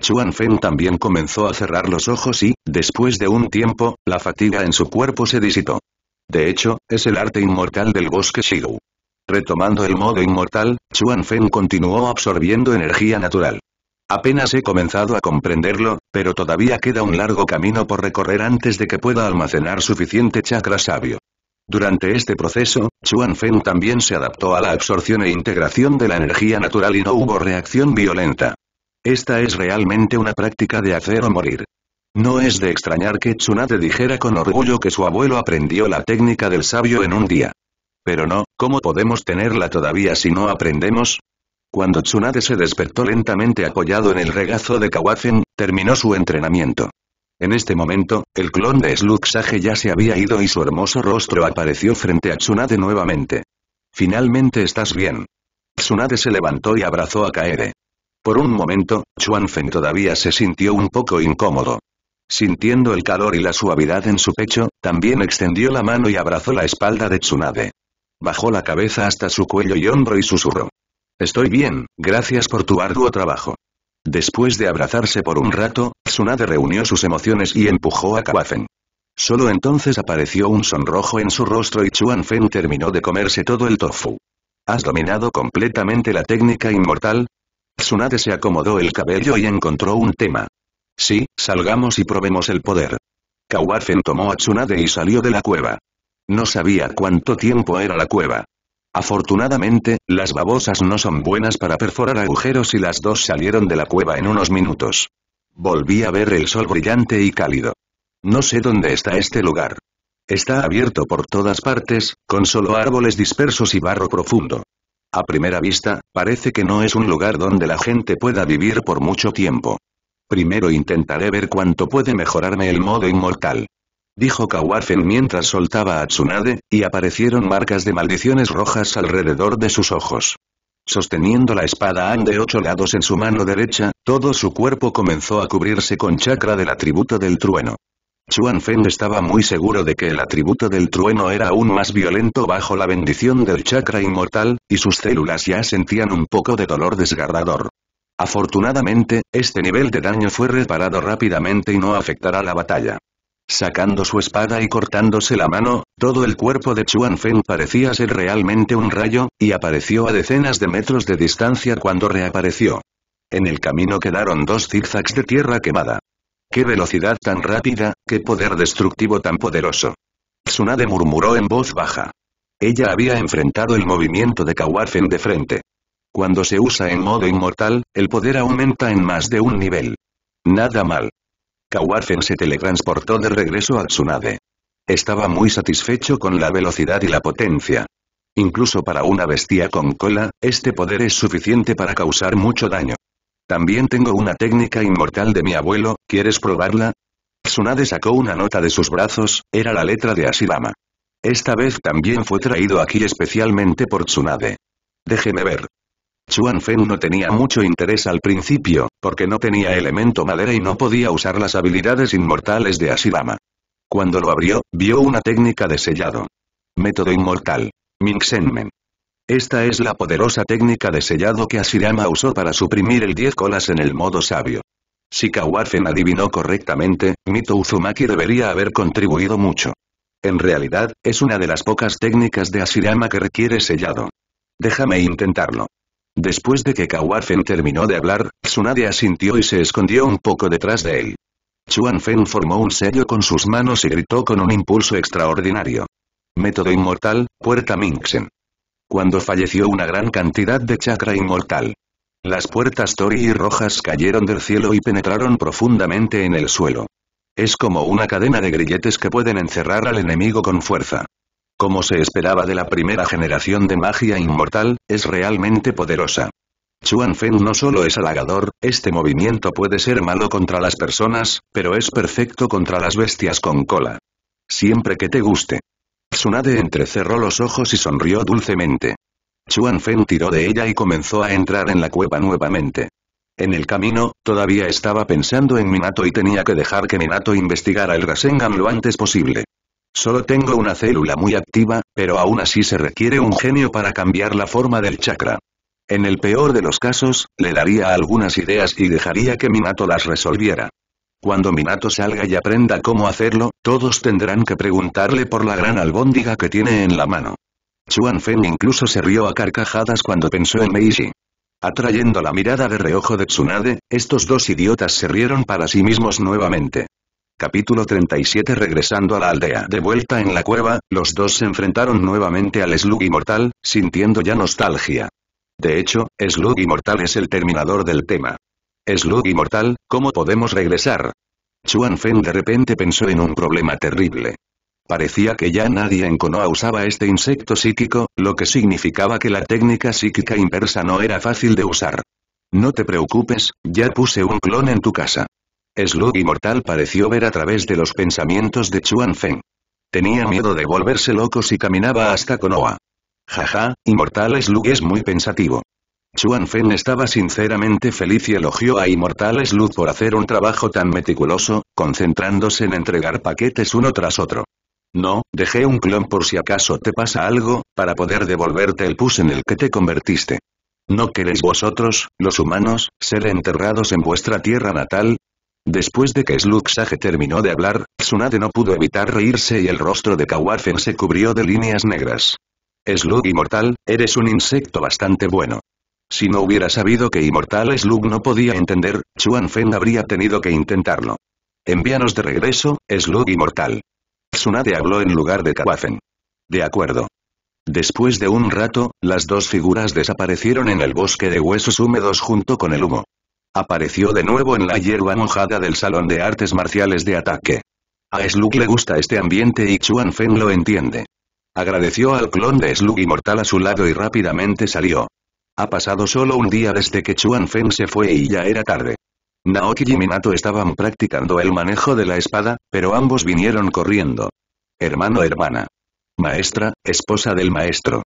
Chuan Fen también comenzó a cerrar los ojos y, después de un tiempo, la fatiga en su cuerpo se disipó. De hecho, es el arte inmortal del bosque Shirou. Retomando el modo inmortal, Chuan Feng continuó absorbiendo energía natural. Apenas he comenzado a comprenderlo, pero todavía queda un largo camino por recorrer antes de que pueda almacenar suficiente chakra sabio. Durante este proceso, Chuan Feng también se adaptó a la absorción e integración de la energía natural y no hubo reacción violenta. Esta es realmente una práctica de hacer o morir. No es de extrañar que Chunade dijera con orgullo que su abuelo aprendió la técnica del sabio en un día. Pero no, ¿cómo podemos tenerla todavía si no aprendemos? Cuando Tsunade se despertó lentamente apoyado en el regazo de Kawafen, terminó su entrenamiento. En este momento, el clon de Sluxage ya se había ido y su hermoso rostro apareció frente a Tsunade nuevamente. Finalmente estás bien. Tsunade se levantó y abrazó a Kaede. Por un momento, Chuanfen todavía se sintió un poco incómodo. Sintiendo el calor y la suavidad en su pecho, también extendió la mano y abrazó la espalda de Tsunade. Bajó la cabeza hasta su cuello y hombro y susurró. Estoy bien, gracias por tu arduo trabajo. Después de abrazarse por un rato, Tsunade reunió sus emociones y empujó a Kawafen. Solo entonces apareció un sonrojo en su rostro y Chuan terminó de comerse todo el tofu. ¿Has dominado completamente la técnica inmortal? Tsunade se acomodó el cabello y encontró un tema. Sí, salgamos y probemos el poder. Kawafen tomó a Tsunade y salió de la cueva. No sabía cuánto tiempo era la cueva. Afortunadamente, las babosas no son buenas para perforar agujeros y las dos salieron de la cueva en unos minutos. Volví a ver el sol brillante y cálido. No sé dónde está este lugar. Está abierto por todas partes, con solo árboles dispersos y barro profundo. A primera vista, parece que no es un lugar donde la gente pueda vivir por mucho tiempo. Primero intentaré ver cuánto puede mejorarme el modo inmortal dijo Kawafen mientras soltaba a Tsunade, y aparecieron marcas de maldiciones rojas alrededor de sus ojos. Sosteniendo la espada An de ocho lados en su mano derecha, todo su cuerpo comenzó a cubrirse con chakra del atributo del trueno. Chuan estaba muy seguro de que el atributo del trueno era aún más violento bajo la bendición del chakra inmortal, y sus células ya sentían un poco de dolor desgarrador. Afortunadamente, este nivel de daño fue reparado rápidamente y no afectará la batalla. Sacando su espada y cortándose la mano, todo el cuerpo de Chuan Feng parecía ser realmente un rayo, y apareció a decenas de metros de distancia cuando reapareció. En el camino quedaron dos zigzags de tierra quemada. ¡Qué velocidad tan rápida, qué poder destructivo tan poderoso! Tsunade murmuró en voz baja. Ella había enfrentado el movimiento de Kawafen de frente. Cuando se usa en modo inmortal, el poder aumenta en más de un nivel. Nada mal. Kawarfen se teletransportó de regreso a Tsunade. Estaba muy satisfecho con la velocidad y la potencia. Incluso para una bestia con cola, este poder es suficiente para causar mucho daño. También tengo una técnica inmortal de mi abuelo, ¿quieres probarla? Tsunade sacó una nota de sus brazos, era la letra de Asirama. Esta vez también fue traído aquí especialmente por Tsunade. Déjeme ver. Chuan Feng no tenía mucho interés al principio, porque no tenía elemento madera y no podía usar las habilidades inmortales de Asirama. Cuando lo abrió, vio una técnica de sellado. Método inmortal. Men. Esta es la poderosa técnica de sellado que Asirama usó para suprimir el 10 colas en el modo sabio. Si Kawafen adivinó correctamente, Mito Uzumaki debería haber contribuido mucho. En realidad, es una de las pocas técnicas de Asirama que requiere sellado. Déjame intentarlo. Después de que Kawafen terminó de hablar, Tsunade asintió y se escondió un poco detrás de él. Chuan formó un sello con sus manos y gritó con un impulso extraordinario. Método inmortal, puerta Minxen. Cuando falleció una gran cantidad de chakra inmortal. Las puertas Tori y rojas cayeron del cielo y penetraron profundamente en el suelo. Es como una cadena de grilletes que pueden encerrar al enemigo con fuerza. Como se esperaba de la primera generación de magia inmortal, es realmente poderosa. Chuan Fen no solo es halagador, este movimiento puede ser malo contra las personas, pero es perfecto contra las bestias con cola. Siempre que te guste. Tsunade entrecerró los ojos y sonrió dulcemente. Chuan Fen tiró de ella y comenzó a entrar en la cueva nuevamente. En el camino, todavía estaba pensando en Minato y tenía que dejar que Minato investigara el Rasengan lo antes posible. Solo tengo una célula muy activa, pero aún así se requiere un genio para cambiar la forma del chakra. En el peor de los casos, le daría algunas ideas y dejaría que Minato las resolviera. Cuando Minato salga y aprenda cómo hacerlo, todos tendrán que preguntarle por la gran albóndiga que tiene en la mano. Chuan Feng incluso se rió a carcajadas cuando pensó en Meiji. Atrayendo la mirada de reojo de Tsunade, estos dos idiotas se rieron para sí mismos nuevamente. Capítulo 37 Regresando a la aldea de vuelta en la cueva, los dos se enfrentaron nuevamente al Slug Inmortal, sintiendo ya nostalgia. De hecho, Slug Inmortal es el terminador del tema. Slug Inmortal, ¿cómo podemos regresar? Chuan Feng de repente pensó en un problema terrible. Parecía que ya nadie en Konoha usaba este insecto psíquico, lo que significaba que la técnica psíquica inversa no era fácil de usar. No te preocupes, ya puse un clon en tu casa. Slug inmortal pareció ver a través de los pensamientos de Chuan Feng. Tenía miedo de volverse loco si caminaba hasta Konoha. Jaja, Inmortal Slug es muy pensativo. Chuan Feng estaba sinceramente feliz y elogió a Inmortal Slug por hacer un trabajo tan meticuloso, concentrándose en entregar paquetes uno tras otro. No, dejé un clon por si acaso te pasa algo, para poder devolverte el pus en el que te convertiste. ¿No queréis vosotros, los humanos, ser enterrados en vuestra tierra natal? Después de que Sage terminó de hablar, Tsunade no pudo evitar reírse y el rostro de Kawafen se cubrió de líneas negras. Slug inmortal, eres un insecto bastante bueno. Si no hubiera sabido que inmortal Slug no podía entender, Chuan habría tenido que intentarlo. Envíanos de regreso, Slug inmortal. Tsunade habló en lugar de Kawafen. De acuerdo. Después de un rato, las dos figuras desaparecieron en el bosque de huesos húmedos junto con el humo. Apareció de nuevo en la hierba mojada del Salón de Artes Marciales de Ataque. A Slug le gusta este ambiente y Chuan Feng lo entiende. Agradeció al clon de Slug inmortal a su lado y rápidamente salió. Ha pasado solo un día desde que Chuan Feng se fue y ya era tarde. Naoki y Minato estaban practicando el manejo de la espada, pero ambos vinieron corriendo. Hermano hermana. Maestra, esposa del maestro.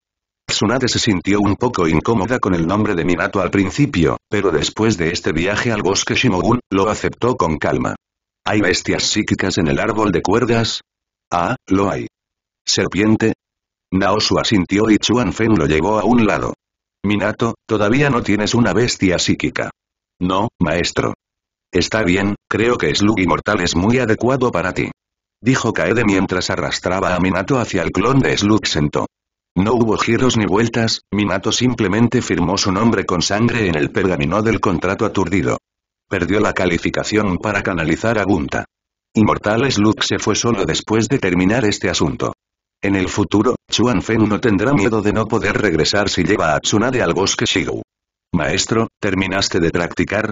Tsunade se sintió un poco incómoda con el nombre de Minato al principio, pero después de este viaje al bosque Shimogun, lo aceptó con calma. ¿Hay bestias psíquicas en el árbol de cuerdas? Ah, lo hay. ¿Serpiente? Naosu asintió y Chuan lo llevó a un lado. Minato, todavía no tienes una bestia psíquica. No, maestro. Está bien, creo que Slug Inmortal es muy adecuado para ti. Dijo Kaede mientras arrastraba a Minato hacia el clon de Slug Sento. No hubo giros ni vueltas, Minato simplemente firmó su nombre con sangre en el pergamino del contrato aturdido. Perdió la calificación para canalizar a Gunta. Inmortales Luke se fue solo después de terminar este asunto. En el futuro, Chuan Feng no tendrá miedo de no poder regresar si lleva a Tsunade al bosque Shigou. Maestro, ¿terminaste de practicar?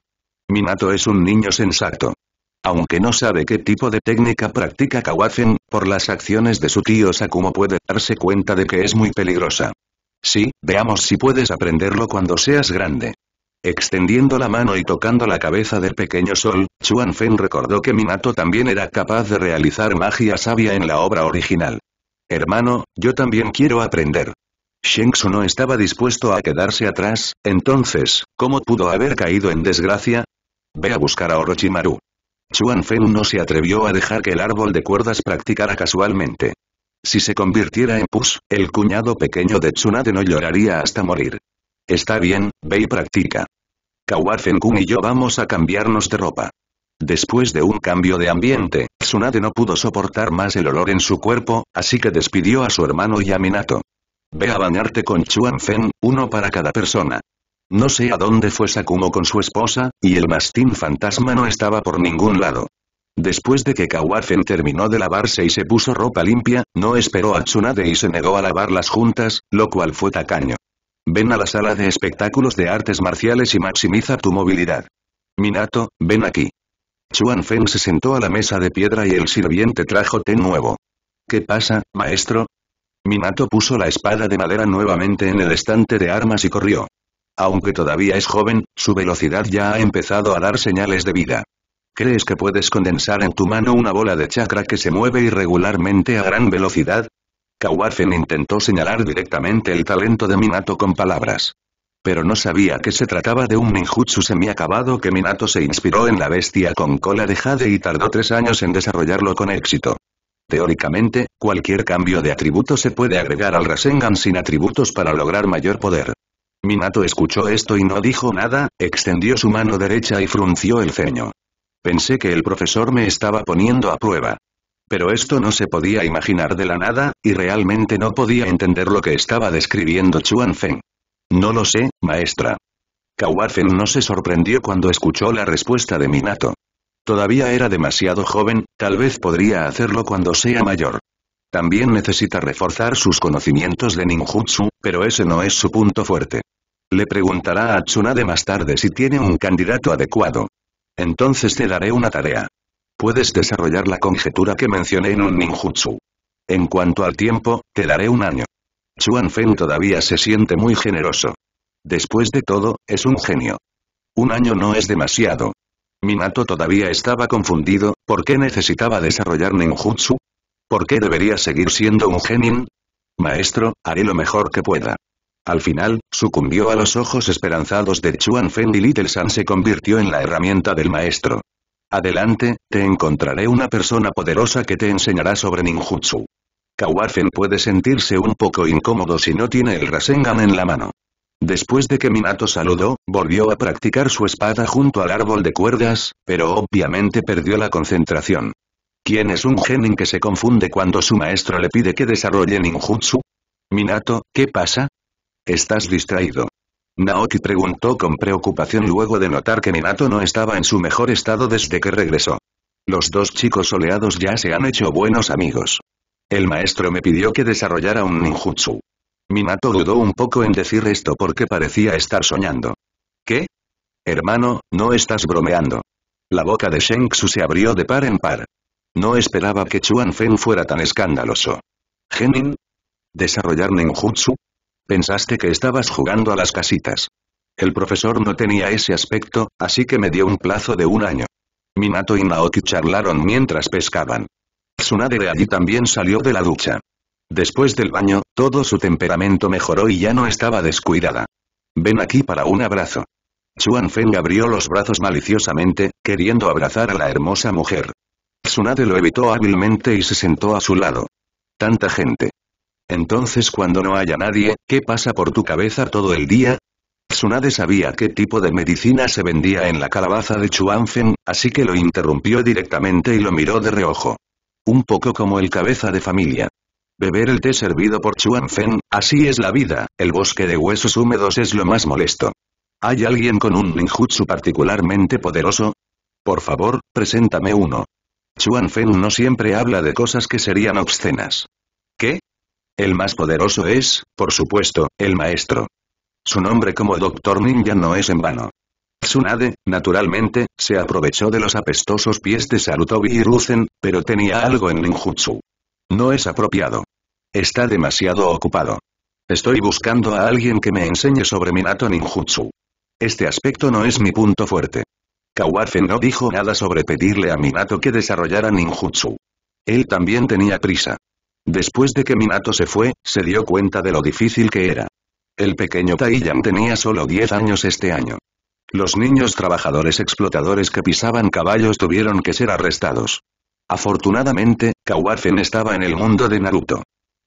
Minato es un niño sensato. Aunque no sabe qué tipo de técnica practica Kawafen, por las acciones de su tío Sakumo puede darse cuenta de que es muy peligrosa. Sí, veamos si puedes aprenderlo cuando seas grande. Extendiendo la mano y tocando la cabeza del pequeño sol, Chuan recordó que Minato también era capaz de realizar magia sabia en la obra original. Hermano, yo también quiero aprender. Sheng no estaba dispuesto a quedarse atrás, entonces, ¿cómo pudo haber caído en desgracia? Ve a buscar a Orochimaru. Chuan Feng no se atrevió a dejar que el árbol de cuerdas practicara casualmente. Si se convirtiera en pus, el cuñado pequeño de Tsunade no lloraría hasta morir. Está bien, ve y practica. Feng Kun y yo vamos a cambiarnos de ropa. Después de un cambio de ambiente, Tsunade no pudo soportar más el olor en su cuerpo, así que despidió a su hermano y a Minato. Ve a bañarte con Chuan Feng, uno para cada persona. No sé a dónde fue Sakumo con su esposa, y el mastín fantasma no estaba por ningún lado. Después de que Kawafen terminó de lavarse y se puso ropa limpia, no esperó a Tsunade y se negó a lavarlas juntas, lo cual fue tacaño. Ven a la sala de espectáculos de artes marciales y maximiza tu movilidad. Minato, ven aquí. Chuan se sentó a la mesa de piedra y el sirviente trajo té nuevo. ¿Qué pasa, maestro? Minato puso la espada de madera nuevamente en el estante de armas y corrió. Aunque todavía es joven, su velocidad ya ha empezado a dar señales de vida. ¿Crees que puedes condensar en tu mano una bola de chakra que se mueve irregularmente a gran velocidad? Kawafen intentó señalar directamente el talento de Minato con palabras. Pero no sabía que se trataba de un ninjutsu semiacabado que Minato se inspiró en la bestia con cola de jade y tardó tres años en desarrollarlo con éxito. Teóricamente, cualquier cambio de atributo se puede agregar al Rasengan sin atributos para lograr mayor poder. Minato escuchó esto y no dijo nada, extendió su mano derecha y frunció el ceño. Pensé que el profesor me estaba poniendo a prueba. Pero esto no se podía imaginar de la nada, y realmente no podía entender lo que estaba describiendo Chuan Feng. No lo sé, maestra. Kawafen no se sorprendió cuando escuchó la respuesta de Minato. Todavía era demasiado joven, tal vez podría hacerlo cuando sea mayor. También necesita reforzar sus conocimientos de ninjutsu, pero ese no es su punto fuerte. Le preguntará a Tsunade más tarde si tiene un candidato adecuado. Entonces te daré una tarea. Puedes desarrollar la conjetura que mencioné en un ninjutsu. En cuanto al tiempo, te daré un año. Chuan Fen todavía se siente muy generoso. Después de todo, es un genio. Un año no es demasiado. Minato todavía estaba confundido, ¿por qué necesitaba desarrollar ninjutsu? ¿Por qué debería seguir siendo un genin? Maestro, haré lo mejor que pueda. Al final, sucumbió a los ojos esperanzados de Chuan Feng y Little San se convirtió en la herramienta del maestro. Adelante, te encontraré una persona poderosa que te enseñará sobre ninjutsu. Kawafen puede sentirse un poco incómodo si no tiene el Rasengan en la mano. Después de que Minato saludó, volvió a practicar su espada junto al árbol de cuerdas, pero obviamente perdió la concentración. ¿Quién es un genin que se confunde cuando su maestro le pide que desarrolle ninjutsu? Minato, ¿qué pasa? ¿Estás distraído? Naoki preguntó con preocupación luego de notar que Minato no estaba en su mejor estado desde que regresó. Los dos chicos soleados ya se han hecho buenos amigos. El maestro me pidió que desarrollara un ninjutsu. Minato dudó un poco en decir esto porque parecía estar soñando. ¿Qué? Hermano, no estás bromeando. La boca de Sheng se abrió de par en par. No esperaba que Chuan Feng fuera tan escandaloso. ¿Genin? ¿Desarrollar ninjutsu? Pensaste que estabas jugando a las casitas. El profesor no tenía ese aspecto, así que me dio un plazo de un año. Minato y Naoki charlaron mientras pescaban. Tsunade de allí también salió de la ducha. Después del baño, todo su temperamento mejoró y ya no estaba descuidada. Ven aquí para un abrazo. xuan Feng abrió los brazos maliciosamente, queriendo abrazar a la hermosa mujer. Tsunade lo evitó hábilmente y se sentó a su lado. Tanta gente. Entonces cuando no haya nadie, ¿qué pasa por tu cabeza todo el día? Tsunade sabía qué tipo de medicina se vendía en la calabaza de Chuanfen, así que lo interrumpió directamente y lo miró de reojo. Un poco como el cabeza de familia. Beber el té servido por Chuanfen, así es la vida, el bosque de huesos húmedos es lo más molesto. ¿Hay alguien con un ninjutsu particularmente poderoso? Por favor, preséntame uno. Chuanfen no siempre habla de cosas que serían obscenas. ¿Qué? El más poderoso es, por supuesto, el maestro. Su nombre como Doctor Ninja no es en vano. Tsunade, naturalmente, se aprovechó de los apestosos pies de Sarutobi y Ruzen, pero tenía algo en ninjutsu. No es apropiado. Está demasiado ocupado. Estoy buscando a alguien que me enseñe sobre Minato Ninjutsu. Este aspecto no es mi punto fuerte. Kawafen no dijo nada sobre pedirle a Minato que desarrollara ninjutsu. Él también tenía prisa. Después de que Minato se fue, se dio cuenta de lo difícil que era. El pequeño Taiyan tenía solo 10 años este año. Los niños trabajadores explotadores que pisaban caballos tuvieron que ser arrestados. Afortunadamente, Kawarfen estaba en el mundo de Naruto.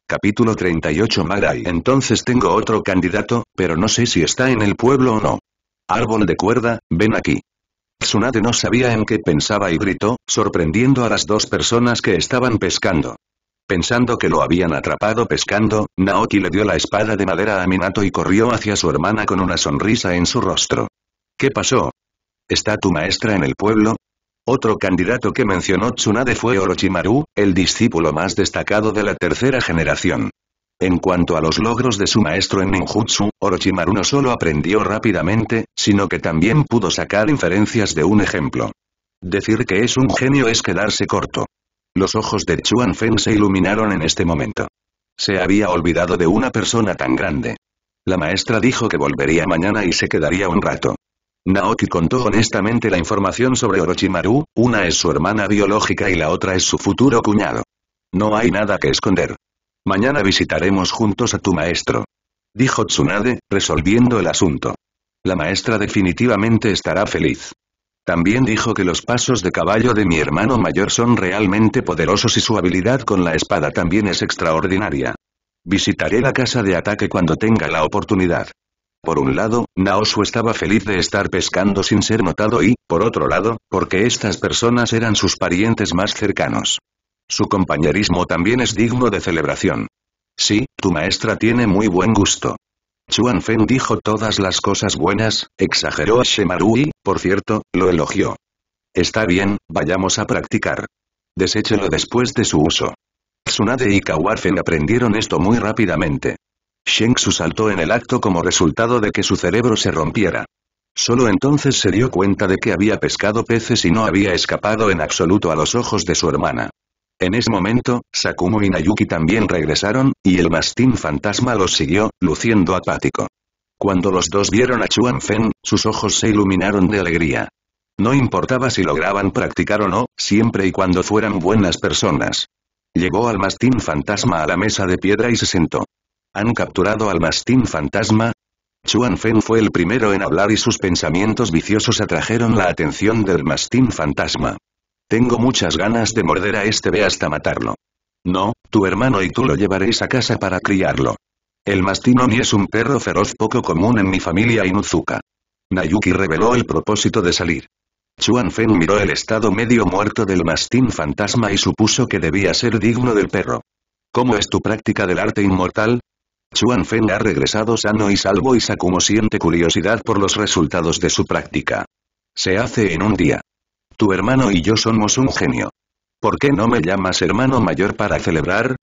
Capítulo 38 Marai Entonces tengo otro candidato, pero no sé si está en el pueblo o no. Árbol de cuerda, ven aquí. Tsunade no sabía en qué pensaba y gritó, sorprendiendo a las dos personas que estaban pescando. Pensando que lo habían atrapado pescando, Naoki le dio la espada de madera a Minato y corrió hacia su hermana con una sonrisa en su rostro. ¿Qué pasó? ¿Está tu maestra en el pueblo? Otro candidato que mencionó Tsunade fue Orochimaru, el discípulo más destacado de la tercera generación. En cuanto a los logros de su maestro en ninjutsu, Orochimaru no solo aprendió rápidamente, sino que también pudo sacar inferencias de un ejemplo. Decir que es un genio es quedarse corto. Los ojos de Chuan Feng se iluminaron en este momento. Se había olvidado de una persona tan grande. La maestra dijo que volvería mañana y se quedaría un rato. Naoki contó honestamente la información sobre Orochimaru, una es su hermana biológica y la otra es su futuro cuñado. No hay nada que esconder. Mañana visitaremos juntos a tu maestro. Dijo Tsunade, resolviendo el asunto. La maestra definitivamente estará feliz. También dijo que los pasos de caballo de mi hermano mayor son realmente poderosos y su habilidad con la espada también es extraordinaria. Visitaré la casa de ataque cuando tenga la oportunidad. Por un lado, Naosu estaba feliz de estar pescando sin ser notado y, por otro lado, porque estas personas eran sus parientes más cercanos. Su compañerismo también es digno de celebración. Sí, tu maestra tiene muy buen gusto. Chuan feng dijo todas las cosas buenas, exageró a Shemaru y, por cierto, lo elogió. Está bien, vayamos a practicar. Deséchelo después de su uso. Tsunade y Kawafen aprendieron esto muy rápidamente. Shengsu saltó en el acto como resultado de que su cerebro se rompiera. Solo entonces se dio cuenta de que había pescado peces y no había escapado en absoluto a los ojos de su hermana. En ese momento, Sakumo y Nayuki también regresaron, y el mastín fantasma los siguió, luciendo apático. Cuando los dos vieron a Chuan Fen, sus ojos se iluminaron de alegría. No importaba si lograban practicar o no, siempre y cuando fueran buenas personas. Llegó al mastín fantasma a la mesa de piedra y se sentó. ¿Han capturado al mastín fantasma? Chuan Feng fue el primero en hablar y sus pensamientos viciosos atrajeron la atención del mastín fantasma. Tengo muchas ganas de morder a este ve hasta matarlo. No, tu hermano y tú lo llevaréis a casa para criarlo. El mastinoni es un perro feroz poco común en mi familia Inuzuka. Nayuki reveló el propósito de salir. Chuan Feng miró el estado medio muerto del mastín fantasma y supuso que debía ser digno del perro. ¿Cómo es tu práctica del arte inmortal? Chuan Feng ha regresado sano y salvo y Sakumo siente curiosidad por los resultados de su práctica. Se hace en un día. Tu hermano y yo somos un genio. ¿Por qué no me llamas hermano mayor para celebrar?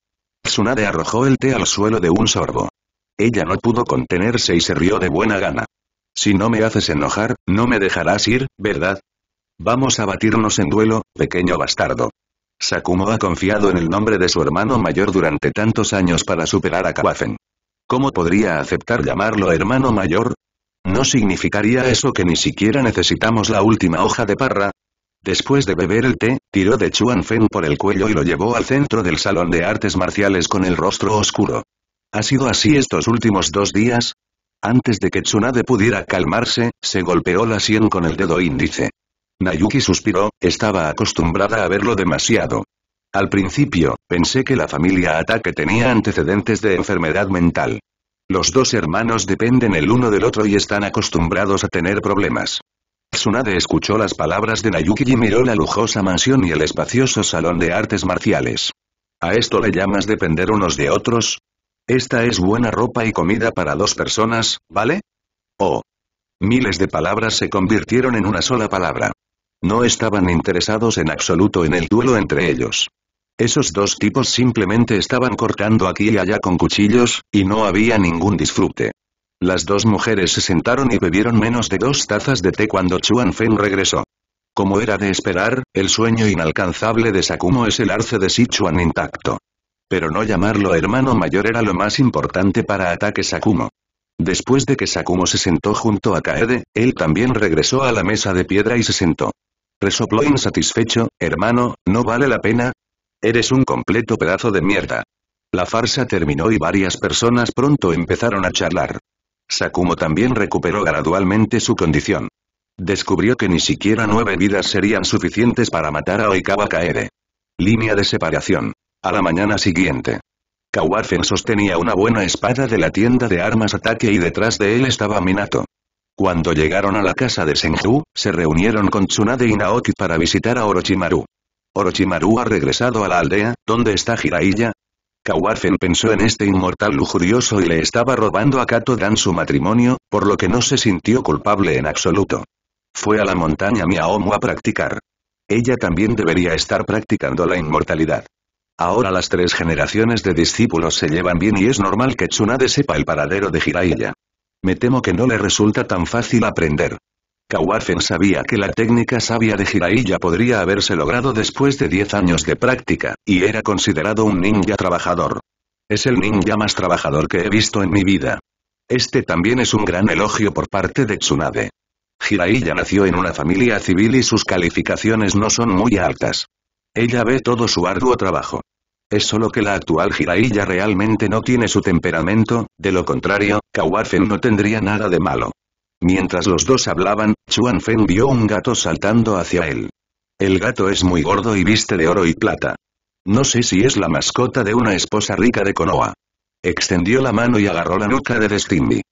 Tsunade arrojó el té al suelo de un sorbo. Ella no pudo contenerse y se rió de buena gana. Si no me haces enojar, no me dejarás ir, ¿verdad? Vamos a batirnos en duelo, pequeño bastardo. Sakumo ha confiado en el nombre de su hermano mayor durante tantos años para superar a Kawafen. ¿Cómo podría aceptar llamarlo hermano mayor? ¿No significaría eso que ni siquiera necesitamos la última hoja de parra? Después de beber el té, tiró de Chuan Feng por el cuello y lo llevó al centro del salón de artes marciales con el rostro oscuro. ¿Ha sido así estos últimos dos días? Antes de que Tsunade pudiera calmarse, se golpeó la sien con el dedo índice. Nayuki suspiró, estaba acostumbrada a verlo demasiado. Al principio, pensé que la familia Ataque tenía antecedentes de enfermedad mental. Los dos hermanos dependen el uno del otro y están acostumbrados a tener problemas. Tsunade escuchó las palabras de Nayuki y miró la lujosa mansión y el espacioso salón de artes marciales. ¿A esto le llamas depender unos de otros? Esta es buena ropa y comida para dos personas, ¿vale? Oh. Miles de palabras se convirtieron en una sola palabra. No estaban interesados en absoluto en el duelo entre ellos. Esos dos tipos simplemente estaban cortando aquí y allá con cuchillos, y no había ningún disfrute. Las dos mujeres se sentaron y bebieron menos de dos tazas de té cuando Chuan Feng regresó. Como era de esperar, el sueño inalcanzable de Sakumo es el arce de Sichuan intacto. Pero no llamarlo hermano mayor era lo más importante para ataque Sakumo. Después de que Sakumo se sentó junto a Kaede, él también regresó a la mesa de piedra y se sentó. Resopló insatisfecho, hermano, ¿no vale la pena? Eres un completo pedazo de mierda. La farsa terminó y varias personas pronto empezaron a charlar. Sakumo también recuperó gradualmente su condición. Descubrió que ni siquiera nueve vidas serían suficientes para matar a Oikawa Kaede. Línea de separación. A la mañana siguiente. Kawarfen sostenía una buena espada de la tienda de armas ataque y detrás de él estaba Minato. Cuando llegaron a la casa de Senju, se reunieron con Tsunade y Naoki para visitar a Orochimaru. Orochimaru ha regresado a la aldea, donde está Jiraiya? Kawarfen pensó en este inmortal lujurioso y le estaba robando a Kato Dan su matrimonio, por lo que no se sintió culpable en absoluto. Fue a la montaña Miaomu a practicar. Ella también debería estar practicando la inmortalidad. Ahora las tres generaciones de discípulos se llevan bien y es normal que Tsunade sepa el paradero de Jiraiya. Me temo que no le resulta tan fácil aprender. Kawarfen sabía que la técnica sabia de Jiraiya podría haberse logrado después de 10 años de práctica, y era considerado un ninja trabajador. Es el ninja más trabajador que he visto en mi vida. Este también es un gran elogio por parte de Tsunade. Jiraiya nació en una familia civil y sus calificaciones no son muy altas. Ella ve todo su arduo trabajo. Es solo que la actual Jiraiya realmente no tiene su temperamento, de lo contrario, Kawafen no tendría nada de malo. Mientras los dos hablaban, Chuan Feng vio un gato saltando hacia él. El gato es muy gordo y viste de oro y plata. No sé si es la mascota de una esposa rica de Konoha. Extendió la mano y agarró la nuca de Destiny.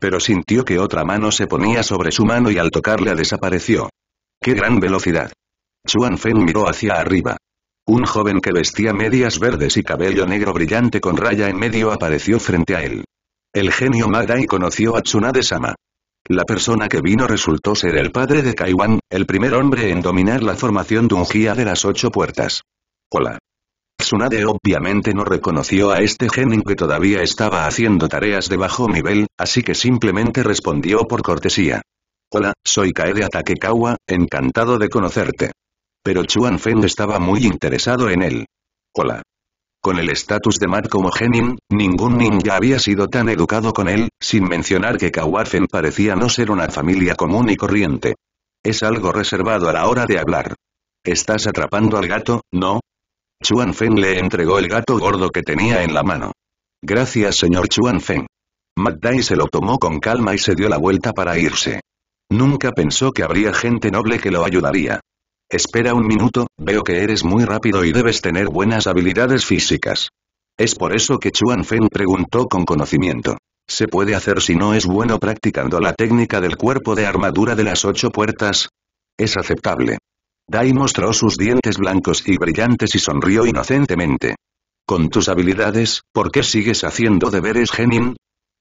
Pero sintió que otra mano se ponía sobre su mano y al tocarla desapareció. ¡Qué gran velocidad! Chuan Feng miró hacia arriba. Un joven que vestía medias verdes y cabello negro brillante con raya en medio apareció frente a él. El genio Madai conoció a Tsunade-sama. La persona que vino resultó ser el padre de Kaiwan, el primer hombre en dominar la formación de un de las ocho puertas. Hola. Tsunade obviamente no reconoció a este genin que todavía estaba haciendo tareas de bajo nivel, así que simplemente respondió por cortesía. Hola, soy Kaede Atakekawa, encantado de conocerte. Pero Chuan Fen estaba muy interesado en él. Hola. Con el estatus de Matt como genin, ningún ninja había sido tan educado con él, sin mencionar que Kawafen parecía no ser una familia común y corriente. Es algo reservado a la hora de hablar. ¿Estás atrapando al gato, no? Chuan Feng le entregó el gato gordo que tenía en la mano. Gracias señor Chuan Feng. se lo tomó con calma y se dio la vuelta para irse. Nunca pensó que habría gente noble que lo ayudaría. Espera un minuto, veo que eres muy rápido y debes tener buenas habilidades físicas. Es por eso que Chuan Feng preguntó con conocimiento. ¿Se puede hacer si no es bueno practicando la técnica del cuerpo de armadura de las ocho puertas? Es aceptable. Dai mostró sus dientes blancos y brillantes y sonrió inocentemente. Con tus habilidades, ¿por qué sigues haciendo deberes Genin?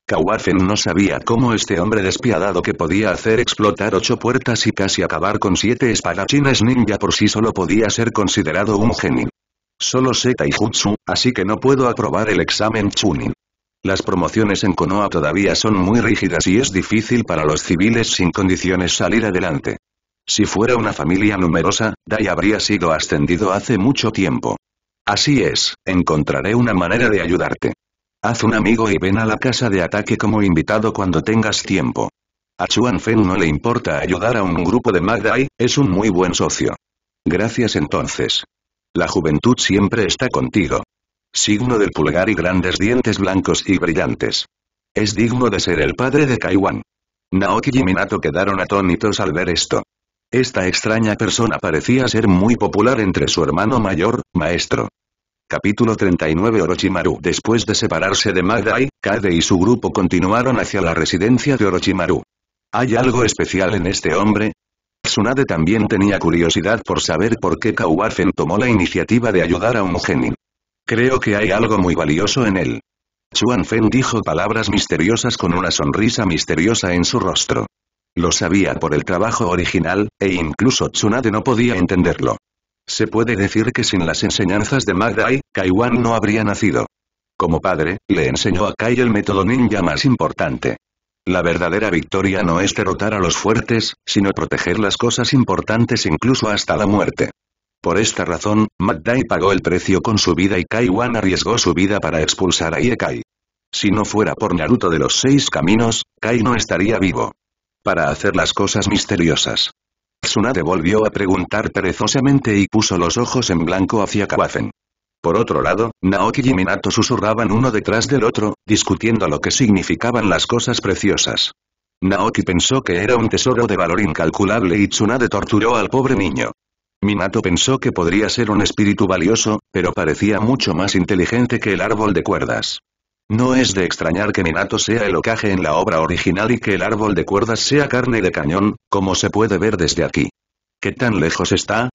Kawafen no sabía cómo este hombre despiadado que podía hacer explotar ocho puertas y casi acabar con siete espadachines ninja por sí solo podía ser considerado un genio. Solo sé taijutsu, así que no puedo aprobar el examen Chunin. Las promociones en Konoha todavía son muy rígidas y es difícil para los civiles sin condiciones salir adelante. Si fuera una familia numerosa, Dai habría sido ascendido hace mucho tiempo. Así es, encontraré una manera de ayudarte. Haz un amigo y ven a la casa de ataque como invitado cuando tengas tiempo. A Chuan Fen no le importa ayudar a un grupo de Magdai, es un muy buen socio. Gracias entonces. La juventud siempre está contigo. Signo del pulgar y grandes dientes blancos y brillantes. Es digno de ser el padre de Kaiwan. Naoki y Minato quedaron atónitos al ver esto. Esta extraña persona parecía ser muy popular entre su hermano mayor, maestro. Capítulo 39 Orochimaru Después de separarse de Madai, Kade y su grupo continuaron hacia la residencia de Orochimaru. ¿Hay algo especial en este hombre? Tsunade también tenía curiosidad por saber por qué Kawafen tomó la iniciativa de ayudar a un genin. Creo que hay algo muy valioso en él. Chuanfen dijo palabras misteriosas con una sonrisa misteriosa en su rostro. Lo sabía por el trabajo original, e incluso Tsunade no podía entenderlo. Se puede decir que sin las enseñanzas de Magdai, Kaiwan no habría nacido. Como padre, le enseñó a Kai el método ninja más importante. La verdadera victoria no es derrotar a los fuertes, sino proteger las cosas importantes incluso hasta la muerte. Por esta razón, Magdai pagó el precio con su vida y Kaiwan arriesgó su vida para expulsar a Iekai. Si no fuera por Naruto de los seis caminos, Kai no estaría vivo. Para hacer las cosas misteriosas, Tsunade volvió a preguntar perezosamente y puso los ojos en blanco hacia Kawafen. Por otro lado, Naoki y Minato susurraban uno detrás del otro, discutiendo lo que significaban las cosas preciosas. Naoki pensó que era un tesoro de valor incalculable y Tsunade torturó al pobre niño. Minato pensó que podría ser un espíritu valioso, pero parecía mucho más inteligente que el árbol de cuerdas. No es de extrañar que Minato sea el ocaje en la obra original y que el árbol de cuerdas sea carne de cañón, como se puede ver desde aquí. ¿Qué tan lejos está?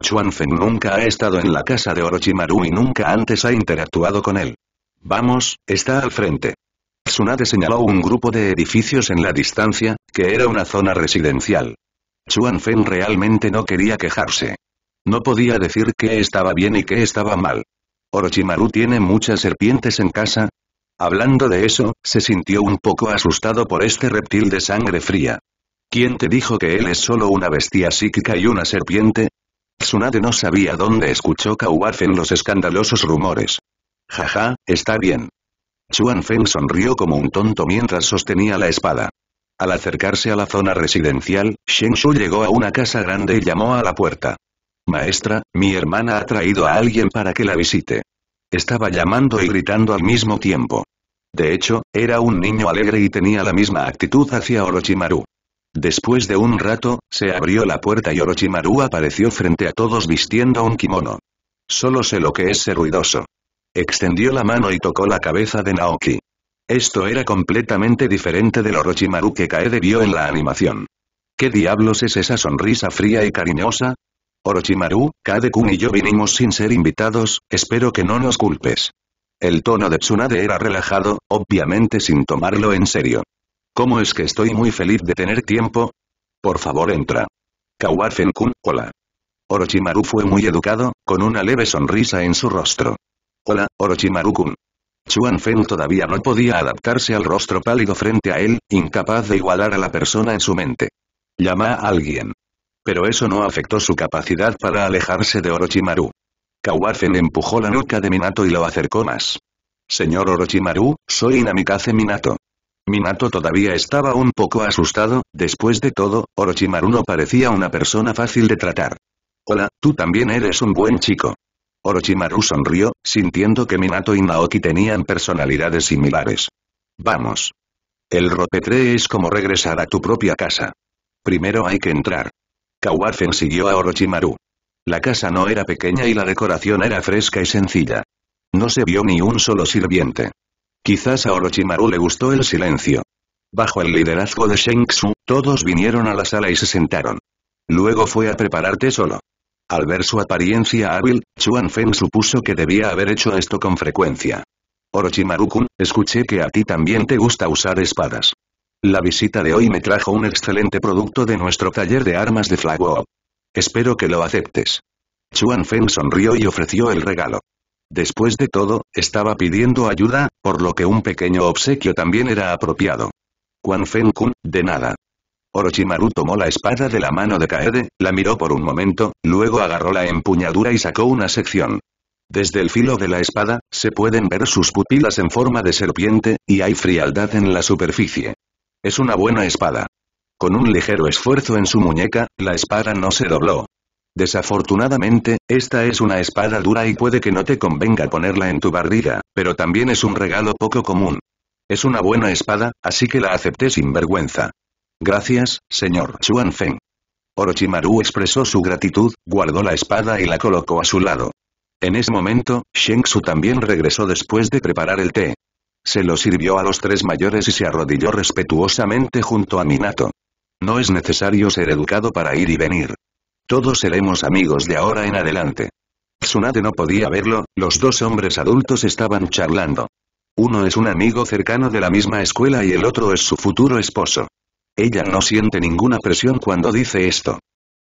Chuanfen nunca ha estado en la casa de Orochimaru y nunca antes ha interactuado con él. Vamos, está al frente. Tsunade señaló un grupo de edificios en la distancia, que era una zona residencial. Chuan realmente no quería quejarse. No podía decir qué estaba bien y qué estaba mal. Orochimaru tiene muchas serpientes en casa, Hablando de eso, se sintió un poco asustado por este reptil de sangre fría. ¿Quién te dijo que él es solo una bestia psíquica y una serpiente? Tsunade no sabía dónde escuchó Kawafen los escandalosos rumores. Jaja, está bien. Chuan Feng sonrió como un tonto mientras sostenía la espada. Al acercarse a la zona residencial, Shenshu llegó a una casa grande y llamó a la puerta. Maestra, mi hermana ha traído a alguien para que la visite. Estaba llamando y gritando al mismo tiempo. De hecho, era un niño alegre y tenía la misma actitud hacia Orochimaru. Después de un rato, se abrió la puerta y Orochimaru apareció frente a todos vistiendo un kimono. Solo sé lo que es ese ruidoso. Extendió la mano y tocó la cabeza de Naoki. Esto era completamente diferente del Orochimaru que Kaede vio en la animación. ¿Qué diablos es esa sonrisa fría y cariñosa? Orochimaru, Kade-kun y yo vinimos sin ser invitados, espero que no nos culpes. El tono de Tsunade era relajado, obviamente sin tomarlo en serio. ¿Cómo es que estoy muy feliz de tener tiempo? Por favor entra. Kawafen-kun, hola. Orochimaru fue muy educado, con una leve sonrisa en su rostro. Hola, Orochimaru-kun. Chuan todavía no podía adaptarse al rostro pálido frente a él, incapaz de igualar a la persona en su mente. Llama a alguien pero eso no afectó su capacidad para alejarse de Orochimaru. Kawafen empujó la nuca de Minato y lo acercó más. Señor Orochimaru, soy Inamikaze Minato. Minato todavía estaba un poco asustado, después de todo, Orochimaru no parecía una persona fácil de tratar. Hola, tú también eres un buen chico. Orochimaru sonrió, sintiendo que Minato y Naoki tenían personalidades similares. Vamos. El ropetre es como regresar a tu propia casa. Primero hay que entrar. Kawafen siguió a Orochimaru. La casa no era pequeña y la decoración era fresca y sencilla. No se vio ni un solo sirviente. Quizás a Orochimaru le gustó el silencio. Bajo el liderazgo de Sheng Tzu, todos vinieron a la sala y se sentaron. Luego fue a prepararte solo. Al ver su apariencia hábil, Chuan Feng supuso que debía haber hecho esto con frecuencia. Orochimaru-kun, escuché que a ti también te gusta usar espadas. La visita de hoy me trajo un excelente producto de nuestro taller de armas de Flaguo. Espero que lo aceptes. Chuan Feng sonrió y ofreció el regalo. Después de todo, estaba pidiendo ayuda, por lo que un pequeño obsequio también era apropiado. Quan Feng Kun, de nada. Orochimaru tomó la espada de la mano de Kaede, la miró por un momento, luego agarró la empuñadura y sacó una sección. Desde el filo de la espada, se pueden ver sus pupilas en forma de serpiente, y hay frialdad en la superficie. Es una buena espada. Con un ligero esfuerzo en su muñeca, la espada no se dobló. Desafortunadamente, esta es una espada dura y puede que no te convenga ponerla en tu barriga, pero también es un regalo poco común. Es una buena espada, así que la acepté sin vergüenza. Gracias, señor Feng. Orochimaru expresó su gratitud, guardó la espada y la colocó a su lado. En ese momento, Shen Tzu también regresó después de preparar el té. Se lo sirvió a los tres mayores y se arrodilló respetuosamente junto a Minato. No es necesario ser educado para ir y venir. Todos seremos amigos de ahora en adelante. Tsunade no podía verlo, los dos hombres adultos estaban charlando. Uno es un amigo cercano de la misma escuela y el otro es su futuro esposo. Ella no siente ninguna presión cuando dice esto.